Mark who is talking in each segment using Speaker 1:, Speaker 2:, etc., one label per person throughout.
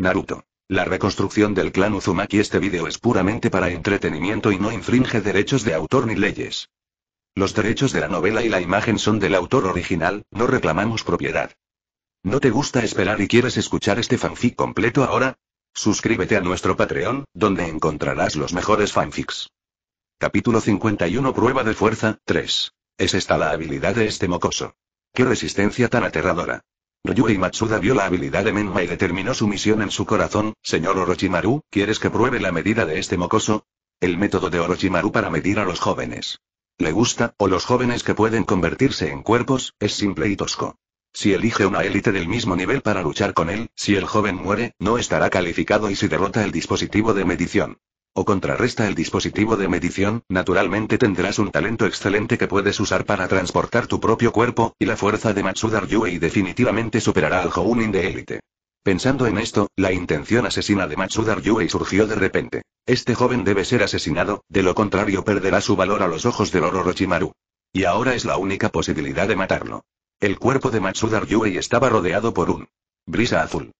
Speaker 1: Naruto. La reconstrucción del clan Uzumaki Este vídeo es puramente para entretenimiento y no infringe derechos de autor ni leyes. Los derechos de la novela y la imagen son del autor original, no reclamamos propiedad. ¿No te gusta esperar y quieres escuchar este fanfic completo ahora? Suscríbete a nuestro Patreon, donde encontrarás los mejores fanfics. Capítulo 51 Prueba de Fuerza, 3. Es esta la habilidad de este mocoso. ¡Qué resistencia tan aterradora! Ryuei Matsuda vio la habilidad de Menma y determinó su misión en su corazón, señor Orochimaru, ¿quieres que pruebe la medida de este mocoso? El método de Orochimaru para medir a los jóvenes. Le gusta, o los jóvenes que pueden convertirse en cuerpos, es simple y tosco. Si elige una élite del mismo nivel para luchar con él, si el joven muere, no estará calificado y si derrota el dispositivo de medición o contrarresta el dispositivo de medición, naturalmente tendrás un talento excelente que puedes usar para transportar tu propio cuerpo, y la fuerza de Matsudar Yuei definitivamente superará al Jounin de élite. Pensando en esto, la intención asesina de Matsudar Yuei surgió de repente. Este joven debe ser asesinado, de lo contrario perderá su valor a los ojos del Orochimaru. Y ahora es la única posibilidad de matarlo. El cuerpo de Matsudar Yuei estaba rodeado por un brisa azul.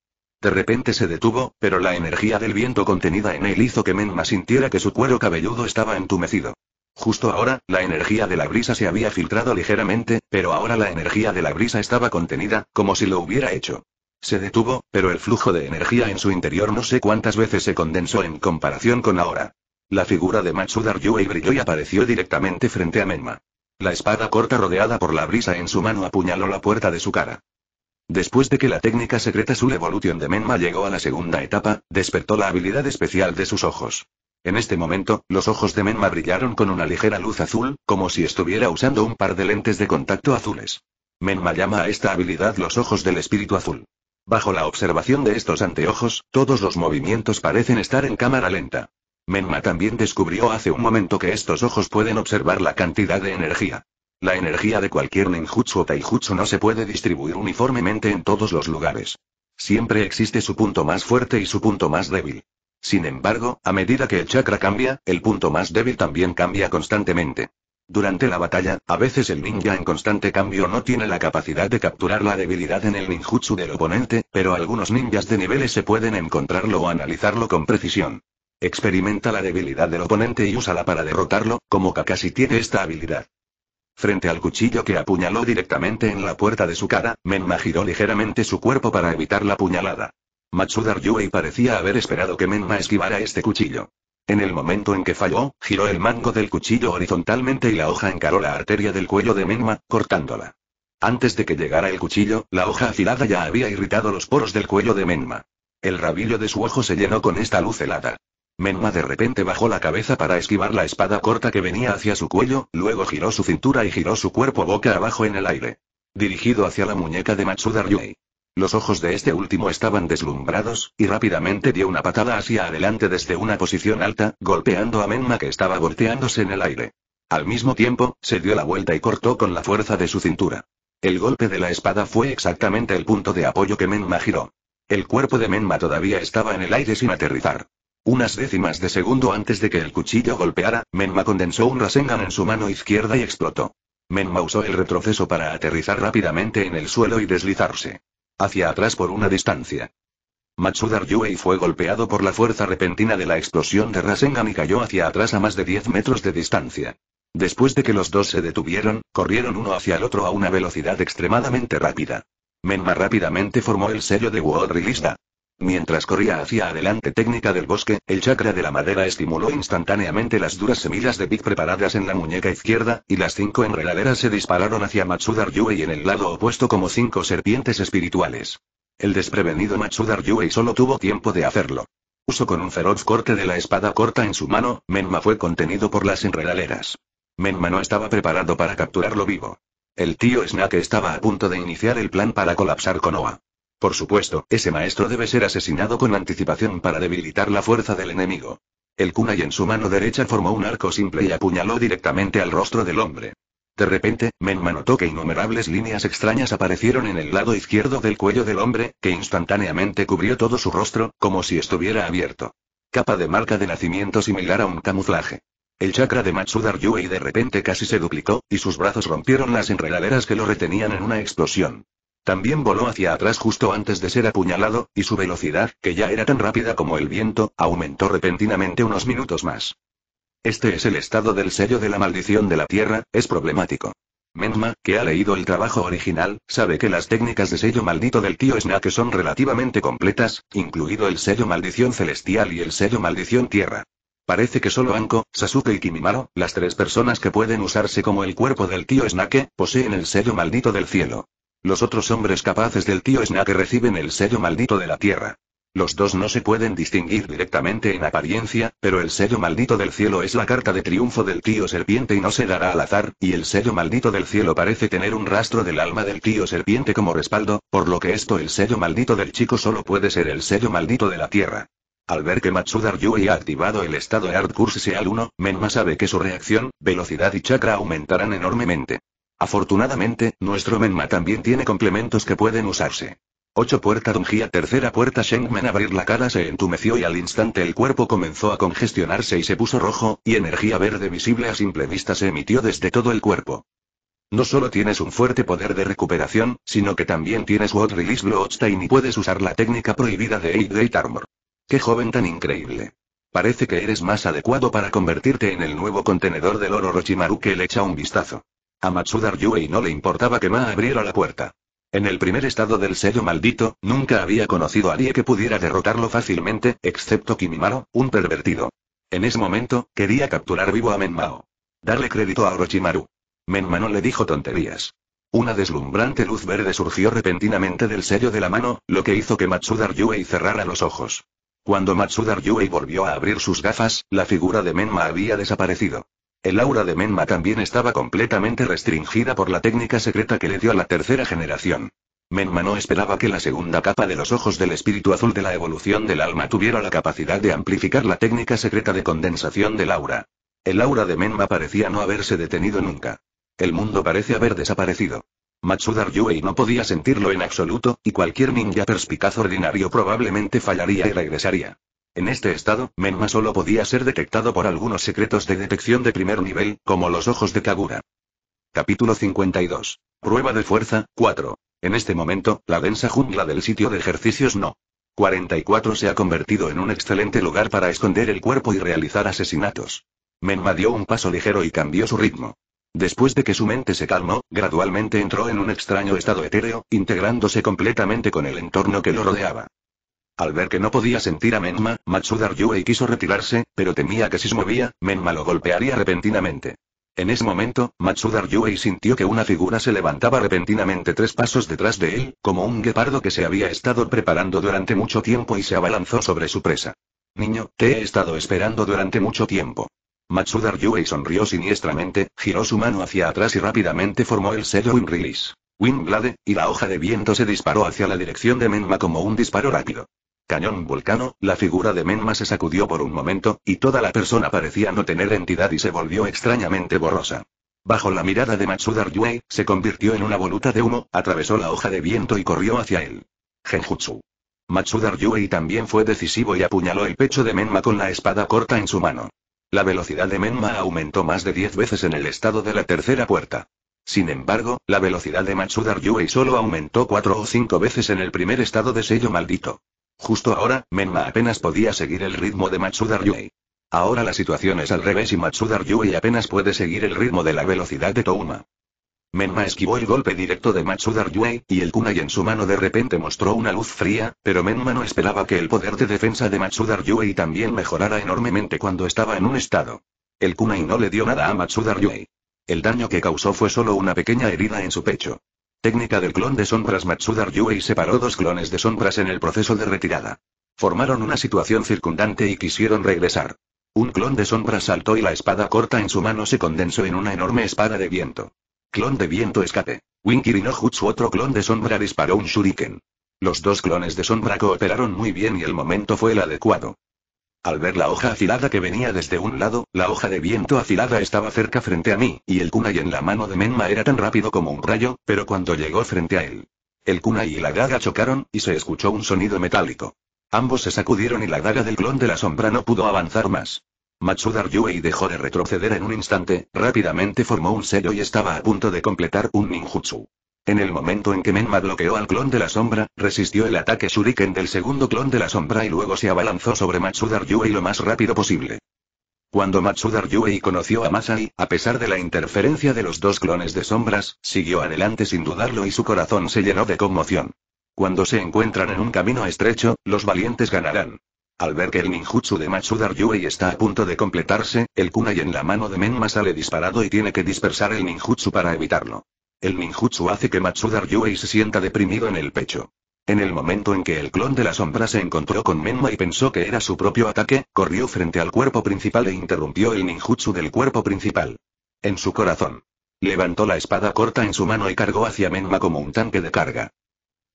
Speaker 1: De repente se detuvo, pero la energía del viento contenida en él hizo que Menma sintiera que su cuero cabelludo estaba entumecido. Justo ahora, la energía de la brisa se había filtrado ligeramente, pero ahora la energía de la brisa estaba contenida, como si lo hubiera hecho. Se detuvo, pero el flujo de energía en su interior no sé cuántas veces se condensó en comparación con ahora. La figura de Matsudar Yuei brilló y apareció directamente frente a Menma. La espada corta rodeada por la brisa en su mano apuñaló la puerta de su cara. Después de que la técnica secreta Soul Evolution de Menma llegó a la segunda etapa, despertó la habilidad especial de sus ojos. En este momento, los ojos de Menma brillaron con una ligera luz azul, como si estuviera usando un par de lentes de contacto azules. Menma llama a esta habilidad los ojos del espíritu azul. Bajo la observación de estos anteojos, todos los movimientos parecen estar en cámara lenta. Menma también descubrió hace un momento que estos ojos pueden observar la cantidad de energía. La energía de cualquier ninjutsu o taijutsu no se puede distribuir uniformemente en todos los lugares. Siempre existe su punto más fuerte y su punto más débil. Sin embargo, a medida que el chakra cambia, el punto más débil también cambia constantemente. Durante la batalla, a veces el ninja en constante cambio no tiene la capacidad de capturar la debilidad en el ninjutsu del oponente, pero algunos ninjas de niveles se pueden encontrarlo o analizarlo con precisión. Experimenta la debilidad del oponente y úsala para derrotarlo, como Kakashi tiene esta habilidad. Frente al cuchillo que apuñaló directamente en la puerta de su cara, Menma giró ligeramente su cuerpo para evitar la puñalada. Matsudar Yue parecía haber esperado que Menma esquivara este cuchillo. En el momento en que falló, giró el mango del cuchillo horizontalmente y la hoja encaró la arteria del cuello de Menma, cortándola. Antes de que llegara el cuchillo, la hoja afilada ya había irritado los poros del cuello de Menma. El rabillo de su ojo se llenó con esta luz helada. Menma de repente bajó la cabeza para esquivar la espada corta que venía hacia su cuello, luego giró su cintura y giró su cuerpo boca abajo en el aire. Dirigido hacia la muñeca de Matsuda Los ojos de este último estaban deslumbrados, y rápidamente dio una patada hacia adelante desde una posición alta, golpeando a Menma que estaba volteándose en el aire. Al mismo tiempo, se dio la vuelta y cortó con la fuerza de su cintura. El golpe de la espada fue exactamente el punto de apoyo que Menma giró. El cuerpo de Menma todavía estaba en el aire sin aterrizar. Unas décimas de segundo antes de que el cuchillo golpeara, Menma condensó un Rasengan en su mano izquierda y explotó. Menma usó el retroceso para aterrizar rápidamente en el suelo y deslizarse. Hacia atrás por una distancia. Matsudar fue golpeado por la fuerza repentina de la explosión de Rasengan y cayó hacia atrás a más de 10 metros de distancia. Después de que los dos se detuvieron, corrieron uno hacia el otro a una velocidad extremadamente rápida. Menma rápidamente formó el sello de World Lista, Mientras corría hacia adelante técnica del bosque, el chakra de la madera estimuló instantáneamente las duras semillas de Big preparadas en la muñeca izquierda, y las cinco enredaderas se dispararon hacia Matsudar en el lado opuesto como cinco serpientes espirituales. El desprevenido Matsudar Yue solo tuvo tiempo de hacerlo. Uso con un feroz corte de la espada corta en su mano, Menma fue contenido por las enredaderas. Menma no estaba preparado para capturarlo vivo. El tío Snake estaba a punto de iniciar el plan para colapsar con Oa. Por supuesto, ese maestro debe ser asesinado con anticipación para debilitar la fuerza del enemigo. El kunai en su mano derecha formó un arco simple y apuñaló directamente al rostro del hombre. De repente, Menma notó que innumerables líneas extrañas aparecieron en el lado izquierdo del cuello del hombre, que instantáneamente cubrió todo su rostro, como si estuviera abierto. Capa de marca de nacimiento similar a un camuflaje. El chakra de Matsudar Yue de repente casi se duplicó, y sus brazos rompieron las enredaderas que lo retenían en una explosión. También voló hacia atrás justo antes de ser apuñalado, y su velocidad, que ya era tan rápida como el viento, aumentó repentinamente unos minutos más. Este es el estado del sello de la maldición de la Tierra, es problemático. Menma, que ha leído el trabajo original, sabe que las técnicas de sello maldito del tío Snake son relativamente completas, incluido el sello maldición celestial y el sello maldición tierra. Parece que solo Anko, Sasuke y Kimimaro, las tres personas que pueden usarse como el cuerpo del tío Snake, poseen el sello maldito del cielo. Los otros hombres capaces del tío Snake reciben el sello maldito de la Tierra. Los dos no se pueden distinguir directamente en apariencia, pero el sello maldito del cielo es la carta de triunfo del tío serpiente y no se dará al azar, y el sello maldito del cielo parece tener un rastro del alma del tío serpiente como respaldo, por lo que esto el sello maldito del chico solo puede ser el sello maldito de la tierra. Al ver que Matsudar Yui ha activado el estado Earth Curse al 1, Menma sabe que su reacción, velocidad y chakra aumentarán enormemente. Afortunadamente, nuestro menma también tiene complementos que pueden usarse. 8 puerta dungía tercera puerta Shengman abrir la cara se entumeció y al instante el cuerpo comenzó a congestionarse y se puso rojo, y energía verde visible a simple vista se emitió desde todo el cuerpo. No solo tienes un fuerte poder de recuperación, sino que también tienes what Release Bloodstein y puedes usar la técnica prohibida de Eight gate Armor. ¡Qué joven tan increíble! Parece que eres más adecuado para convertirte en el nuevo contenedor del oro Rochimaru que le echa un vistazo. A Matsuda Yuei no le importaba que Ma abriera la puerta. En el primer estado del sello maldito, nunca había conocido a nadie que pudiera derrotarlo fácilmente, excepto Kimimaro, un pervertido. En ese momento, quería capturar vivo a Menmao. Darle crédito a Orochimaru. Menma no le dijo tonterías. Una deslumbrante luz verde surgió repentinamente del sello de la mano, lo que hizo que Matsudar Yuei cerrara los ojos. Cuando Matsudar Yuei volvió a abrir sus gafas, la figura de Menma había desaparecido. El aura de Menma también estaba completamente restringida por la técnica secreta que le dio a la tercera generación. Menma no esperaba que la segunda capa de los ojos del espíritu azul de la evolución del alma tuviera la capacidad de amplificar la técnica secreta de condensación del aura. El aura de Menma parecía no haberse detenido nunca. El mundo parece haber desaparecido. Matsudar Yuei no podía sentirlo en absoluto, y cualquier ninja perspicaz ordinario probablemente fallaría y regresaría. En este estado, Menma solo podía ser detectado por algunos secretos de detección de primer nivel, como los ojos de Kagura. Capítulo 52. Prueba de fuerza, 4. En este momento, la densa jungla del sitio de ejercicios no. 44 se ha convertido en un excelente lugar para esconder el cuerpo y realizar asesinatos. Menma dio un paso ligero y cambió su ritmo. Después de que su mente se calmó, gradualmente entró en un extraño estado etéreo, integrándose completamente con el entorno que lo rodeaba. Al ver que no podía sentir a Menma, Matsudar Yue quiso retirarse, pero temía que si se movía, Menma lo golpearía repentinamente. En ese momento, Matsudar Yue sintió que una figura se levantaba repentinamente tres pasos detrás de él, como un guepardo que se había estado preparando durante mucho tiempo y se abalanzó sobre su presa. Niño, te he estado esperando durante mucho tiempo. Matsudar Yue sonrió siniestramente, giró su mano hacia atrás y rápidamente formó el sello Wind Release. Blade, y la hoja de viento se disparó hacia la dirección de Menma como un disparo rápido. Cañón Vulcano, la figura de Menma se sacudió por un momento, y toda la persona parecía no tener entidad y se volvió extrañamente borrosa. Bajo la mirada de Matsudar Yue, se convirtió en una voluta de humo, atravesó la hoja de viento y corrió hacia él. Genjutsu. Matsudar Yue también fue decisivo y apuñaló el pecho de Menma con la espada corta en su mano. La velocidad de Menma aumentó más de 10 veces en el estado de la tercera puerta. Sin embargo, la velocidad de Matsudar Yue solo aumentó cuatro o cinco veces en el primer estado de sello maldito. Justo ahora, Menma apenas podía seguir el ritmo de Matsudar Ahora la situación es al revés y Matsudar apenas puede seguir el ritmo de la velocidad de Touma. Menma esquivó el golpe directo de Matsudar y el kunai en su mano de repente mostró una luz fría, pero Menma no esperaba que el poder de defensa de Matsudar también mejorara enormemente cuando estaba en un estado. El kunai no le dio nada a Matsudar El daño que causó fue solo una pequeña herida en su pecho. Técnica del clon de sombras Matsuda Ryuei separó dos clones de sombras en el proceso de retirada. Formaron una situación circundante y quisieron regresar. Un clon de sombras saltó y la espada corta en su mano se condensó en una enorme espada de viento. Clon de viento escape. Winky otro clon de sombra disparó un shuriken. Los dos clones de sombra cooperaron muy bien y el momento fue el adecuado. Al ver la hoja afilada que venía desde un lado, la hoja de viento afilada estaba cerca frente a mí, y el kunai en la mano de Menma era tan rápido como un rayo, pero cuando llegó frente a él. El kunai y la daga chocaron, y se escuchó un sonido metálico. Ambos se sacudieron y la daga del clon de la sombra no pudo avanzar más. Matsudar Yuei dejó de retroceder en un instante, rápidamente formó un sello y estaba a punto de completar un ninjutsu. En el momento en que Menma bloqueó al clon de la sombra, resistió el ataque shuriken del segundo clon de la sombra y luego se abalanzó sobre Matsudar y lo más rápido posible. Cuando Matsudar Yue conoció a Masai, a pesar de la interferencia de los dos clones de sombras, siguió adelante sin dudarlo y su corazón se llenó de conmoción. Cuando se encuentran en un camino estrecho, los valientes ganarán. Al ver que el ninjutsu de Matsudar Yue está a punto de completarse, el kunai en la mano de Menma sale disparado y tiene que dispersar el ninjutsu para evitarlo. El ninjutsu hace que Matsuda Ryuei se sienta deprimido en el pecho. En el momento en que el clon de la sombra se encontró con Menma y pensó que era su propio ataque, corrió frente al cuerpo principal e interrumpió el ninjutsu del cuerpo principal. En su corazón. Levantó la espada corta en su mano y cargó hacia Menma como un tanque de carga.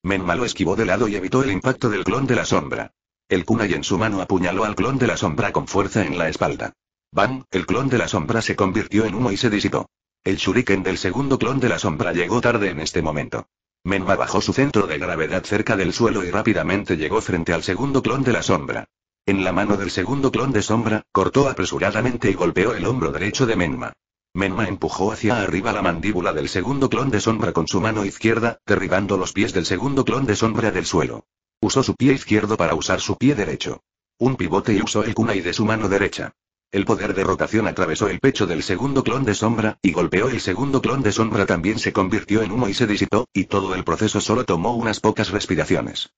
Speaker 1: Menma lo esquivó de lado y evitó el impacto del clon de la sombra. El kunai en su mano apuñaló al clon de la sombra con fuerza en la espalda. Bam, el clon de la sombra se convirtió en humo y se disipó. El shuriken del segundo clon de la sombra llegó tarde en este momento. Menma bajó su centro de gravedad cerca del suelo y rápidamente llegó frente al segundo clon de la sombra. En la mano del segundo clon de sombra, cortó apresuradamente y golpeó el hombro derecho de Menma. Menma empujó hacia arriba la mandíbula del segundo clon de sombra con su mano izquierda, derribando los pies del segundo clon de sombra del suelo. Usó su pie izquierdo para usar su pie derecho. Un pivote y usó el kunai de su mano derecha. El poder de rotación atravesó el pecho del segundo clon de sombra, y golpeó el segundo clon de sombra también se convirtió en humo y se disipó, y todo el proceso solo tomó unas pocas respiraciones.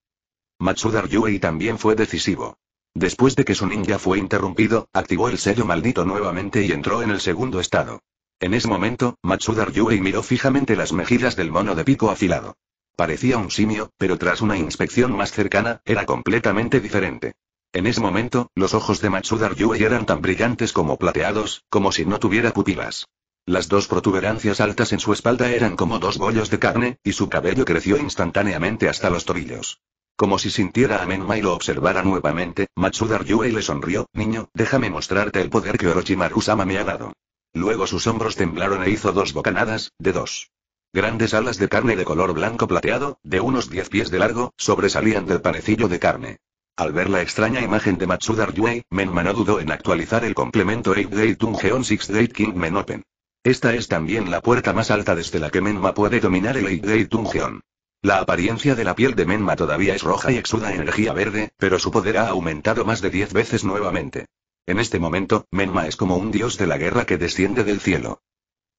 Speaker 1: Matsudar Yuei también fue decisivo. Después de que su ninja fue interrumpido, activó el sello maldito nuevamente y entró en el segundo estado. En ese momento, Matsudar Yuei miró fijamente las mejillas del mono de pico afilado. Parecía un simio, pero tras una inspección más cercana, era completamente diferente. En ese momento, los ojos de Matsudar Yue eran tan brillantes como plateados, como si no tuviera pupilas. Las dos protuberancias altas en su espalda eran como dos bollos de carne, y su cabello creció instantáneamente hasta los tobillos. Como si sintiera a Menma y lo observara nuevamente, Matsudar Yue le sonrió, niño, déjame mostrarte el poder que Orochimaru-sama me ha dado. Luego sus hombros temblaron e hizo dos bocanadas, de dos. Grandes alas de carne de color blanco plateado, de unos diez pies de largo, sobresalían del panecillo de carne. Al ver la extraña imagen de Matsudar Yue, Menma no dudó en actualizar el complemento Eight Day Tungeon 6 King Men Open. Esta es también la puerta más alta desde la que Menma puede dominar el 8 Gate La apariencia de la piel de Menma todavía es roja y exuda energía verde, pero su poder ha aumentado más de 10 veces nuevamente. En este momento, Menma es como un dios de la guerra que desciende del cielo.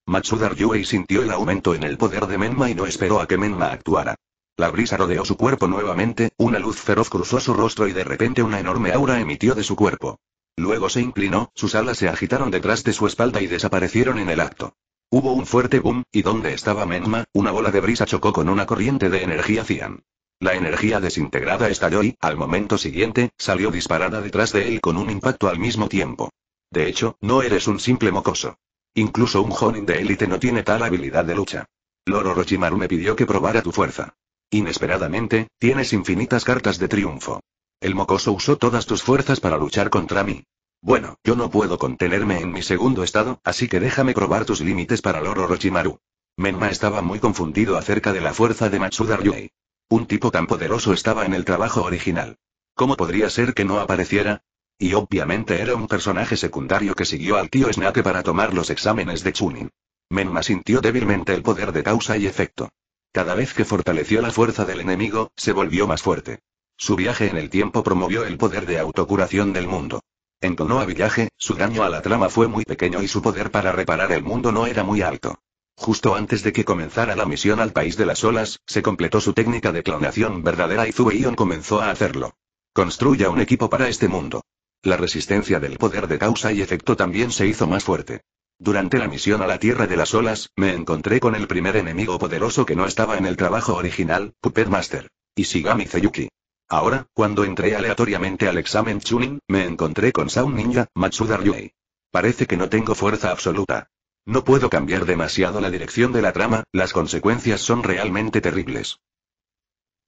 Speaker 1: Matsudar Yue sintió el aumento en el poder de Menma y no esperó a que Menma actuara. La brisa rodeó su cuerpo nuevamente, una luz feroz cruzó su rostro y de repente una enorme aura emitió de su cuerpo. Luego se inclinó, sus alas se agitaron detrás de su espalda y desaparecieron en el acto. Hubo un fuerte boom, y donde estaba Menma, una bola de brisa chocó con una corriente de energía cian. La energía desintegrada estalló y, al momento siguiente, salió disparada detrás de él con un impacto al mismo tiempo. De hecho, no eres un simple mocoso. Incluso un Jonin de élite no tiene tal habilidad de lucha. Loro Rochimaru me pidió que probara tu fuerza. Inesperadamente, tienes infinitas cartas de triunfo. El mocoso usó todas tus fuerzas para luchar contra mí. Bueno, yo no puedo contenerme en mi segundo estado, así que déjame probar tus límites para oro rochimaru. Menma estaba muy confundido acerca de la fuerza de Matsuda Ryuei. Un tipo tan poderoso estaba en el trabajo original. ¿Cómo podría ser que no apareciera? Y obviamente era un personaje secundario que siguió al tío Snake para tomar los exámenes de Chunin. Menma sintió débilmente el poder de causa y efecto. Cada vez que fortaleció la fuerza del enemigo, se volvió más fuerte. Su viaje en el tiempo promovió el poder de autocuración del mundo. En tono a Villaje, su daño a la trama fue muy pequeño y su poder para reparar el mundo no era muy alto. Justo antes de que comenzara la misión al País de las Olas, se completó su técnica de clonación verdadera y Zueion comenzó a hacerlo. Construya un equipo para este mundo. La resistencia del poder de causa y efecto también se hizo más fuerte. Durante la misión a la Tierra de las Olas, me encontré con el primer enemigo poderoso que no estaba en el trabajo original, Puppet Master. Ishigami Zeyuki. Ahora, cuando entré aleatoriamente al examen Chunin, me encontré con Sound Ninja, Matsuda Ryuei. Parece que no tengo fuerza absoluta. No puedo cambiar demasiado la dirección de la trama, las consecuencias son realmente terribles.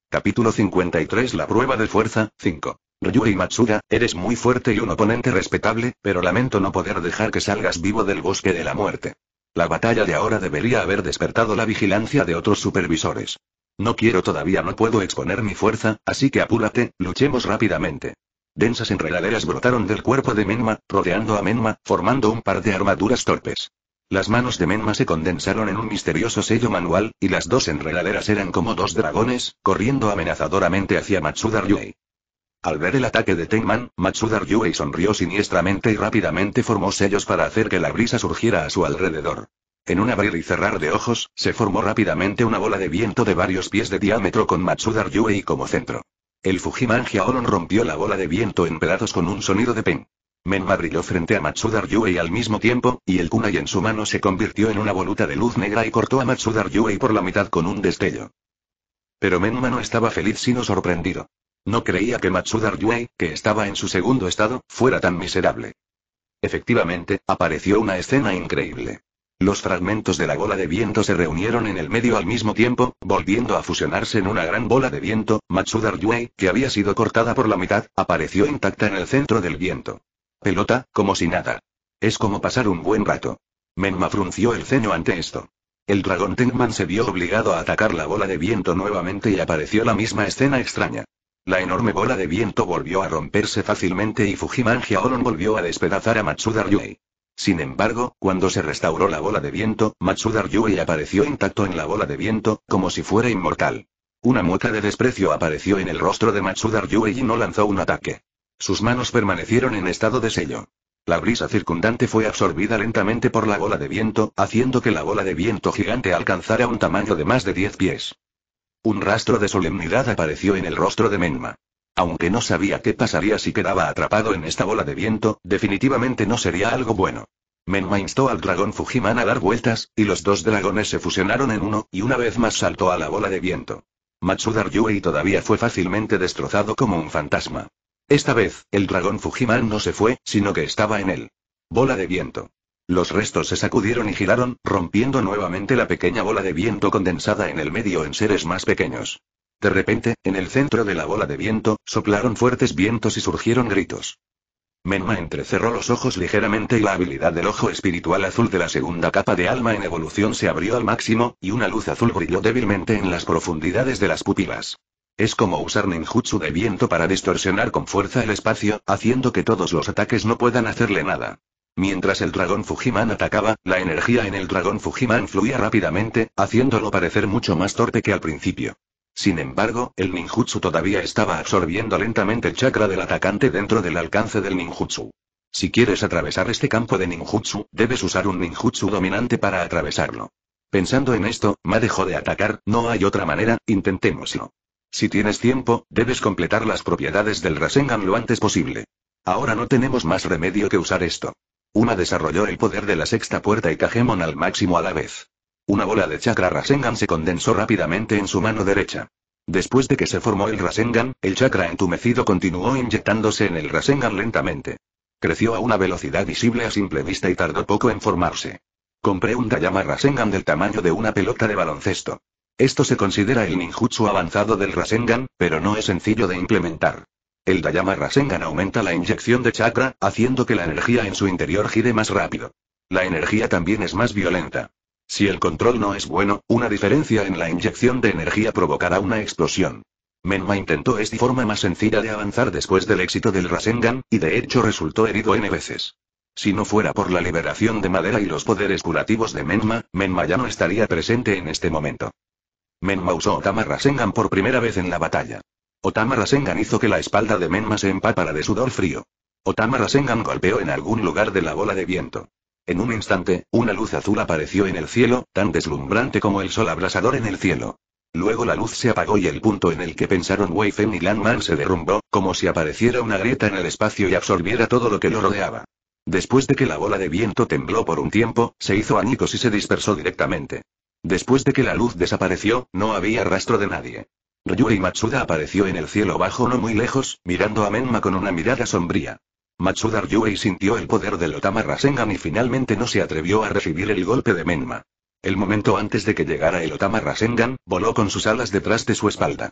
Speaker 1: Capítulo 53 La prueba de fuerza, 5. Ryuri Matsuda, eres muy fuerte y un oponente respetable, pero lamento no poder dejar que salgas vivo del bosque de la muerte. La batalla de ahora debería haber despertado la vigilancia de otros supervisores. No quiero todavía no puedo exponer mi fuerza, así que apúrate, luchemos rápidamente. Densas enredaderas brotaron del cuerpo de Menma, rodeando a Menma, formando un par de armaduras torpes. Las manos de Menma se condensaron en un misterioso sello manual, y las dos enredaderas eran como dos dragones, corriendo amenazadoramente hacia Matsuda Ryuei. Al ver el ataque de Tenman, Matsudar Ryuei sonrió siniestramente y rápidamente formó sellos para hacer que la brisa surgiera a su alrededor. En un abrir y cerrar de ojos, se formó rápidamente una bola de viento de varios pies de diámetro con Matsudar Ryuei como centro. El Fujimangia Olon rompió la bola de viento en pedazos con un sonido de pen. Menma brilló frente a Matsudar Ryuei al mismo tiempo, y el kunai en su mano se convirtió en una voluta de luz negra y cortó a Matsudar Ryuei por la mitad con un destello. Pero Menma no estaba feliz sino sorprendido. No creía que Matsudar Yue, que estaba en su segundo estado, fuera tan miserable. Efectivamente, apareció una escena increíble. Los fragmentos de la bola de viento se reunieron en el medio al mismo tiempo, volviendo a fusionarse en una gran bola de viento, Matsudar Yue, que había sido cortada por la mitad, apareció intacta en el centro del viento. Pelota, como si nada. Es como pasar un buen rato. Menma frunció el ceño ante esto. El dragón Tengman se vio obligado a atacar la bola de viento nuevamente y apareció la misma escena extraña. La enorme bola de viento volvió a romperse fácilmente y Fujimangia Oron volvió a despedazar a Matsuda Yue. Sin embargo, cuando se restauró la bola de viento, Matsuda Yue apareció intacto en la bola de viento, como si fuera inmortal. Una mueca de desprecio apareció en el rostro de Matsuda Yue y no lanzó un ataque. Sus manos permanecieron en estado de sello. La brisa circundante fue absorbida lentamente por la bola de viento, haciendo que la bola de viento gigante alcanzara un tamaño de más de 10 pies. Un rastro de solemnidad apareció en el rostro de Menma. Aunque no sabía qué pasaría si quedaba atrapado en esta bola de viento, definitivamente no sería algo bueno. Menma instó al dragón Fujiman a dar vueltas, y los dos dragones se fusionaron en uno, y una vez más saltó a la bola de viento. Matsudar Yuei todavía fue fácilmente destrozado como un fantasma. Esta vez, el dragón Fujiman no se fue, sino que estaba en él. Bola de viento. Los restos se sacudieron y giraron, rompiendo nuevamente la pequeña bola de viento condensada en el medio en seres más pequeños. De repente, en el centro de la bola de viento, soplaron fuertes vientos y surgieron gritos. Menma entrecerró los ojos ligeramente y la habilidad del ojo espiritual azul de la segunda capa de alma en evolución se abrió al máximo, y una luz azul brilló débilmente en las profundidades de las pupilas. Es como usar ninjutsu de viento para distorsionar con fuerza el espacio, haciendo que todos los ataques no puedan hacerle nada. Mientras el dragón Fujiman atacaba, la energía en el dragón Fujiman fluía rápidamente, haciéndolo parecer mucho más torpe que al principio. Sin embargo, el ninjutsu todavía estaba absorbiendo lentamente el chakra del atacante dentro del alcance del ninjutsu. Si quieres atravesar este campo de ninjutsu, debes usar un ninjutsu dominante para atravesarlo. Pensando en esto, Ma dejó de atacar, no hay otra manera, intentémoslo. Si tienes tiempo, debes completar las propiedades del Rasengan lo antes posible. Ahora no tenemos más remedio que usar esto. Una desarrolló el poder de la sexta puerta y Kagemon al máximo a la vez. Una bola de chakra Rasengan se condensó rápidamente en su mano derecha. Después de que se formó el Rasengan, el chakra entumecido continuó inyectándose en el Rasengan lentamente. Creció a una velocidad visible a simple vista y tardó poco en formarse. Compré un Dayama Rasengan del tamaño de una pelota de baloncesto. Esto se considera el ninjutsu avanzado del Rasengan, pero no es sencillo de implementar. El Dayama Rasengan aumenta la inyección de chakra, haciendo que la energía en su interior gire más rápido. La energía también es más violenta. Si el control no es bueno, una diferencia en la inyección de energía provocará una explosión. Menma intentó esta forma más sencilla de avanzar después del éxito del Rasengan, y de hecho resultó herido N veces. Si no fuera por la liberación de madera y los poderes curativos de Menma, Menma ya no estaría presente en este momento. Menma usó Otama Rasengan por primera vez en la batalla. Otama Rasengan hizo que la espalda de Menma se empapara de sudor frío. Otama Rasengan golpeó en algún lugar de la bola de viento. En un instante, una luz azul apareció en el cielo, tan deslumbrante como el sol abrasador en el cielo. Luego la luz se apagó y el punto en el que pensaron Wei y Lan se derrumbó, como si apareciera una grieta en el espacio y absorbiera todo lo que lo rodeaba. Después de que la bola de viento tembló por un tiempo, se hizo añicos y se dispersó directamente. Después de que la luz desapareció, no había rastro de nadie. Ryuri Matsuda apareció en el cielo bajo no muy lejos, mirando a Menma con una mirada sombría. Matsuda Ryuei sintió el poder del Otama Rasengan y finalmente no se atrevió a recibir el golpe de Menma. El momento antes de que llegara el Otama Rasengan, voló con sus alas detrás de su espalda.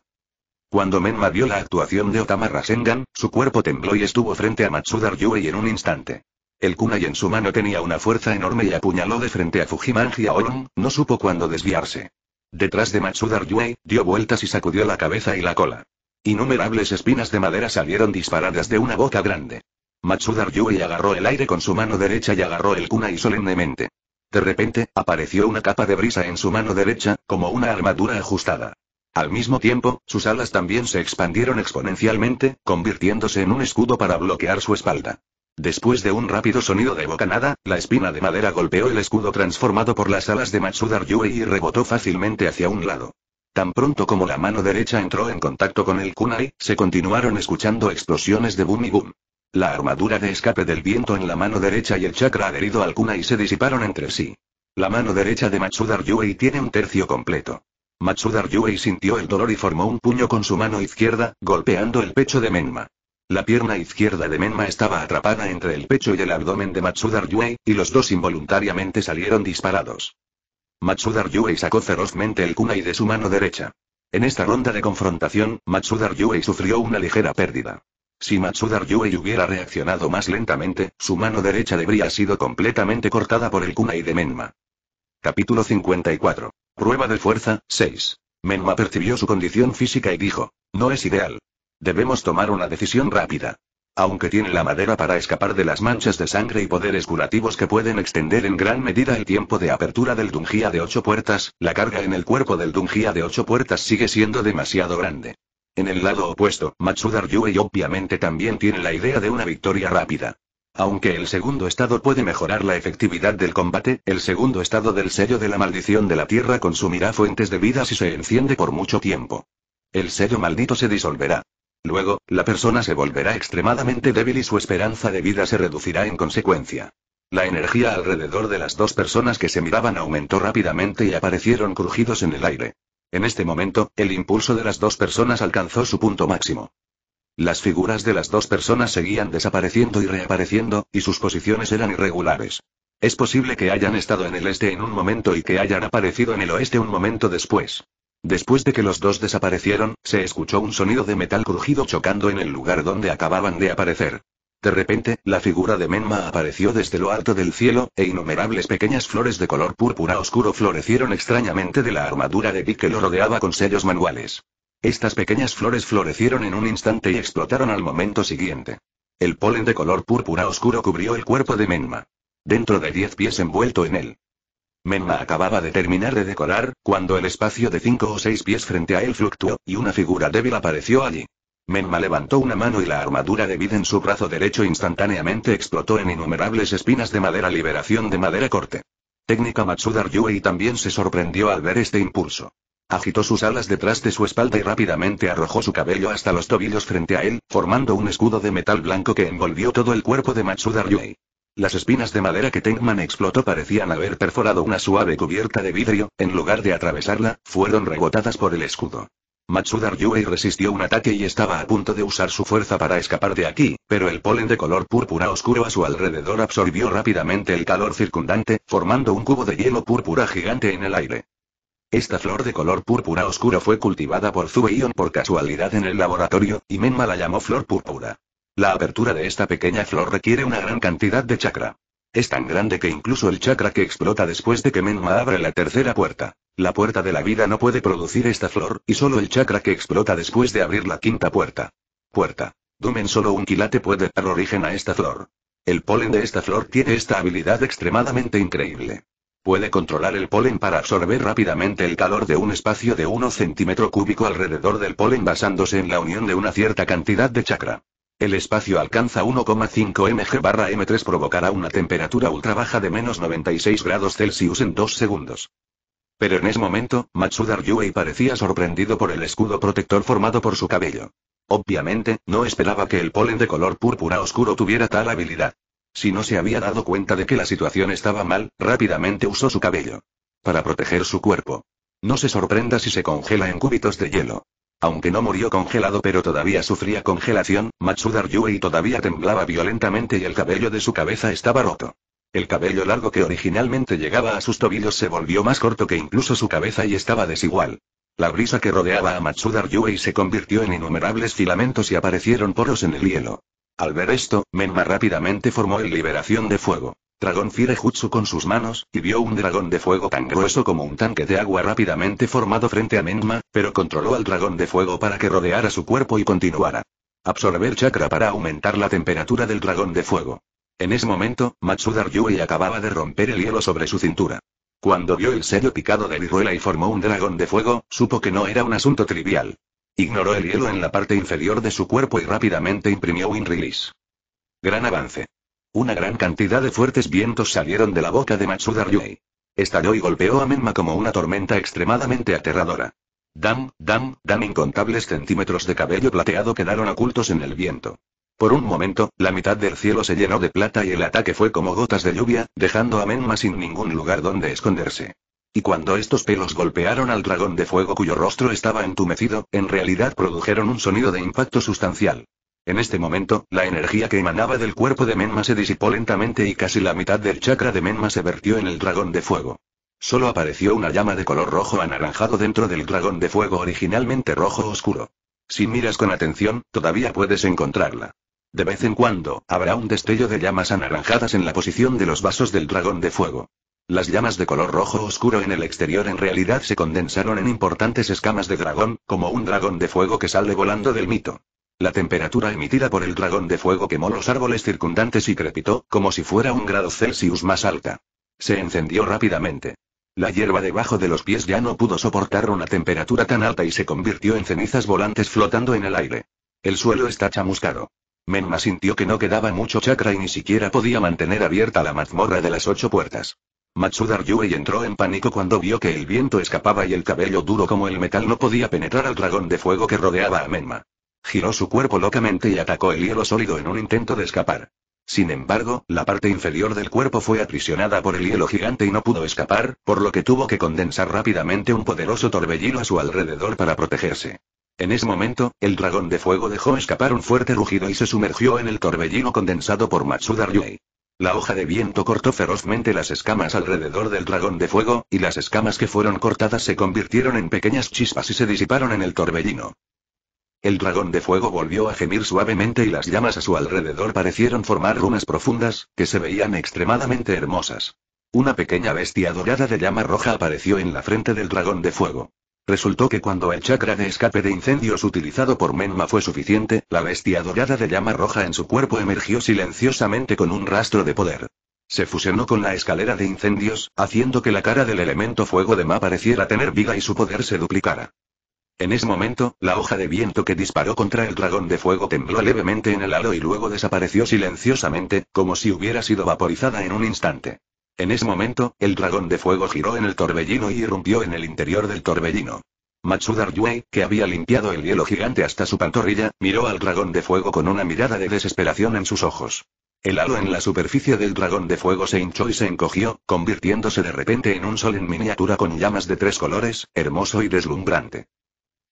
Speaker 1: Cuando Menma vio la actuación de Otama Rasengan, su cuerpo tembló y estuvo frente a Matsuda Ryuei en un instante. El kunai en su mano tenía una fuerza enorme y apuñaló de frente a Fujimanji Oron, no supo cuándo desviarse. Detrás de Matsudar Yue dio vueltas y sacudió la cabeza y la cola. Innumerables espinas de madera salieron disparadas de una boca grande. Matsudar Yue agarró el aire con su mano derecha y agarró el kunai solemnemente. De repente, apareció una capa de brisa en su mano derecha, como una armadura ajustada. Al mismo tiempo, sus alas también se expandieron exponencialmente, convirtiéndose en un escudo para bloquear su espalda. Después de un rápido sonido de bocanada, la espina de madera golpeó el escudo transformado por las alas de Matsudar Yue y rebotó fácilmente hacia un lado. Tan pronto como la mano derecha entró en contacto con el kunai, se continuaron escuchando explosiones de boom y boom. La armadura de escape del viento en la mano derecha y el chakra adherido al kunai se disiparon entre sí. La mano derecha de Matsudar Yui tiene un tercio completo. Matsudar Yui sintió el dolor y formó un puño con su mano izquierda, golpeando el pecho de Menma. La pierna izquierda de Menma estaba atrapada entre el pecho y el abdomen de Matsudar Yue, y los dos involuntariamente salieron disparados. Matsudar Yue sacó ferozmente el kunai de su mano derecha. En esta ronda de confrontación, Matsudar Yue sufrió una ligera pérdida. Si Matsudar Yue hubiera reaccionado más lentamente, su mano derecha haber sido completamente cortada por el kunai de Menma. Capítulo 54. Prueba de fuerza, 6. Menma percibió su condición física y dijo, no es ideal, Debemos tomar una decisión rápida. Aunque tiene la madera para escapar de las manchas de sangre y poderes curativos que pueden extender en gran medida el tiempo de apertura del Dungia de ocho puertas, la carga en el cuerpo del Dungia de ocho puertas sigue siendo demasiado grande. En el lado opuesto, Matsudar Yue obviamente también tiene la idea de una victoria rápida. Aunque el segundo estado puede mejorar la efectividad del combate, el segundo estado del sello de la maldición de la tierra consumirá fuentes de vida si se enciende por mucho tiempo. El sello maldito se disolverá. Luego, la persona se volverá extremadamente débil y su esperanza de vida se reducirá en consecuencia. La energía alrededor de las dos personas que se miraban aumentó rápidamente y aparecieron crujidos en el aire. En este momento, el impulso de las dos personas alcanzó su punto máximo. Las figuras de las dos personas seguían desapareciendo y reapareciendo, y sus posiciones eran irregulares. Es posible que hayan estado en el este en un momento y que hayan aparecido en el oeste un momento después. Después de que los dos desaparecieron, se escuchó un sonido de metal crujido chocando en el lugar donde acababan de aparecer. De repente, la figura de Menma apareció desde lo alto del cielo, e innumerables pequeñas flores de color púrpura oscuro florecieron extrañamente de la armadura de Dick que lo rodeaba con sellos manuales. Estas pequeñas flores florecieron en un instante y explotaron al momento siguiente. El polen de color púrpura oscuro cubrió el cuerpo de Menma. Dentro de diez pies envuelto en él. Menma acababa de terminar de decorar, cuando el espacio de cinco o seis pies frente a él fluctuó, y una figura débil apareció allí. Menma levantó una mano y la armadura de vid en su brazo derecho instantáneamente explotó en innumerables espinas de madera liberación de madera corte. Técnica Matsudar Yuei también se sorprendió al ver este impulso. Agitó sus alas detrás de su espalda y rápidamente arrojó su cabello hasta los tobillos frente a él, formando un escudo de metal blanco que envolvió todo el cuerpo de Matsudar Yuei. Las espinas de madera que Tengman explotó parecían haber perforado una suave cubierta de vidrio, en lugar de atravesarla, fueron rebotadas por el escudo. Matsudar Yue resistió un ataque y estaba a punto de usar su fuerza para escapar de aquí, pero el polen de color púrpura oscuro a su alrededor absorbió rápidamente el calor circundante, formando un cubo de hielo púrpura gigante en el aire. Esta flor de color púrpura oscuro fue cultivada por Zubeion por casualidad en el laboratorio, y Menma la llamó flor púrpura. La apertura de esta pequeña flor requiere una gran cantidad de chakra. Es tan grande que incluso el chakra que explota después de que Menma abre la tercera puerta, la puerta de la vida no puede producir esta flor, y solo el chakra que explota después de abrir la quinta puerta. Puerta. Dumen solo un quilate puede dar origen a esta flor. El polen de esta flor tiene esta habilidad extremadamente increíble. Puede controlar el polen para absorber rápidamente el calor de un espacio de 1 centímetro cúbico alrededor del polen basándose en la unión de una cierta cantidad de chakra. El espacio alcanza 1,5 mg barra M3 provocará una temperatura ultra baja de menos 96 grados Celsius en dos segundos. Pero en ese momento, Matsudar parecía sorprendido por el escudo protector formado por su cabello. Obviamente, no esperaba que el polen de color púrpura oscuro tuviera tal habilidad. Si no se había dado cuenta de que la situación estaba mal, rápidamente usó su cabello. Para proteger su cuerpo. No se sorprenda si se congela en cúbitos de hielo. Aunque no murió congelado pero todavía sufría congelación, Matsudar Yue todavía temblaba violentamente y el cabello de su cabeza estaba roto. El cabello largo que originalmente llegaba a sus tobillos se volvió más corto que incluso su cabeza y estaba desigual. La brisa que rodeaba a Matsudar Yue se convirtió en innumerables filamentos y aparecieron poros en el hielo. Al ver esto, Menma rápidamente formó el liberación de fuego. Dragón Fire Jutsu con sus manos, y vio un dragón de fuego tan grueso como un tanque de agua rápidamente formado frente a Menma, pero controló al dragón de fuego para que rodeara su cuerpo y continuara. Absorber chakra para aumentar la temperatura del dragón de fuego. En ese momento, Matsudar Yui acababa de romper el hielo sobre su cintura. Cuando vio el sello picado de viruela y formó un dragón de fuego, supo que no era un asunto trivial. Ignoró el hielo en la parte inferior de su cuerpo y rápidamente imprimió Wind release. Gran avance. Una gran cantidad de fuertes vientos salieron de la boca de Matsuda Ryuei. Estalló y golpeó a Menma como una tormenta extremadamente aterradora. Dam, dam, dam, incontables centímetros de cabello plateado quedaron ocultos en el viento. Por un momento, la mitad del cielo se llenó de plata y el ataque fue como gotas de lluvia, dejando a Menma sin ningún lugar donde esconderse. Y cuando estos pelos golpearon al dragón de fuego cuyo rostro estaba entumecido, en realidad produjeron un sonido de impacto sustancial. En este momento, la energía que emanaba del cuerpo de Menma se disipó lentamente y casi la mitad del chakra de Menma se vertió en el dragón de fuego. Solo apareció una llama de color rojo anaranjado dentro del dragón de fuego originalmente rojo oscuro. Si miras con atención, todavía puedes encontrarla. De vez en cuando, habrá un destello de llamas anaranjadas en la posición de los vasos del dragón de fuego. Las llamas de color rojo oscuro en el exterior en realidad se condensaron en importantes escamas de dragón, como un dragón de fuego que sale volando del mito. La temperatura emitida por el dragón de fuego quemó los árboles circundantes y crepitó, como si fuera un grado Celsius más alta. Se encendió rápidamente. La hierba debajo de los pies ya no pudo soportar una temperatura tan alta y se convirtió en cenizas volantes flotando en el aire. El suelo está chamuscado. Menma sintió que no quedaba mucho chakra y ni siquiera podía mantener abierta la mazmorra de las ocho puertas. Matsudar Yue entró en pánico cuando vio que el viento escapaba y el cabello duro como el metal no podía penetrar al dragón de fuego que rodeaba a Menma. Giró su cuerpo locamente y atacó el hielo sólido en un intento de escapar. Sin embargo, la parte inferior del cuerpo fue aprisionada por el hielo gigante y no pudo escapar, por lo que tuvo que condensar rápidamente un poderoso torbellino a su alrededor para protegerse. En ese momento, el dragón de fuego dejó escapar un fuerte rugido y se sumergió en el torbellino condensado por Matsuda Ryuei. La hoja de viento cortó ferozmente las escamas alrededor del dragón de fuego, y las escamas que fueron cortadas se convirtieron en pequeñas chispas y se disiparon en el torbellino. El dragón de fuego volvió a gemir suavemente y las llamas a su alrededor parecieron formar runas profundas, que se veían extremadamente hermosas. Una pequeña bestia dorada de llama roja apareció en la frente del dragón de fuego. Resultó que cuando el chakra de escape de incendios utilizado por Menma fue suficiente, la bestia dorada de llama roja en su cuerpo emergió silenciosamente con un rastro de poder. Se fusionó con la escalera de incendios, haciendo que la cara del elemento fuego de Ma pareciera tener vida y su poder se duplicara. En ese momento, la hoja de viento que disparó contra el dragón de fuego tembló levemente en el halo y luego desapareció silenciosamente, como si hubiera sido vaporizada en un instante. En ese momento, el dragón de fuego giró en el torbellino y irrumpió en el interior del torbellino. Matsudar Yue, que había limpiado el hielo gigante hasta su pantorrilla, miró al dragón de fuego con una mirada de desesperación en sus ojos. El halo en la superficie del dragón de fuego se hinchó y se encogió, convirtiéndose de repente en un sol en miniatura con llamas de tres colores, hermoso y deslumbrante.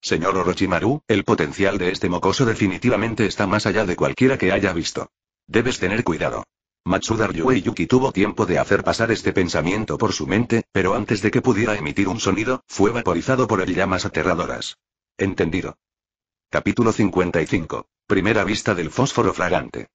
Speaker 1: Señor Orochimaru, el potencial de este mocoso definitivamente está más allá de cualquiera que haya visto. Debes tener cuidado. Matsuda y Yuki tuvo tiempo de hacer pasar este pensamiento por su mente, pero antes de que pudiera emitir un sonido, fue vaporizado por el llamas aterradoras. Entendido. Capítulo 55. Primera vista del fósforo flagrante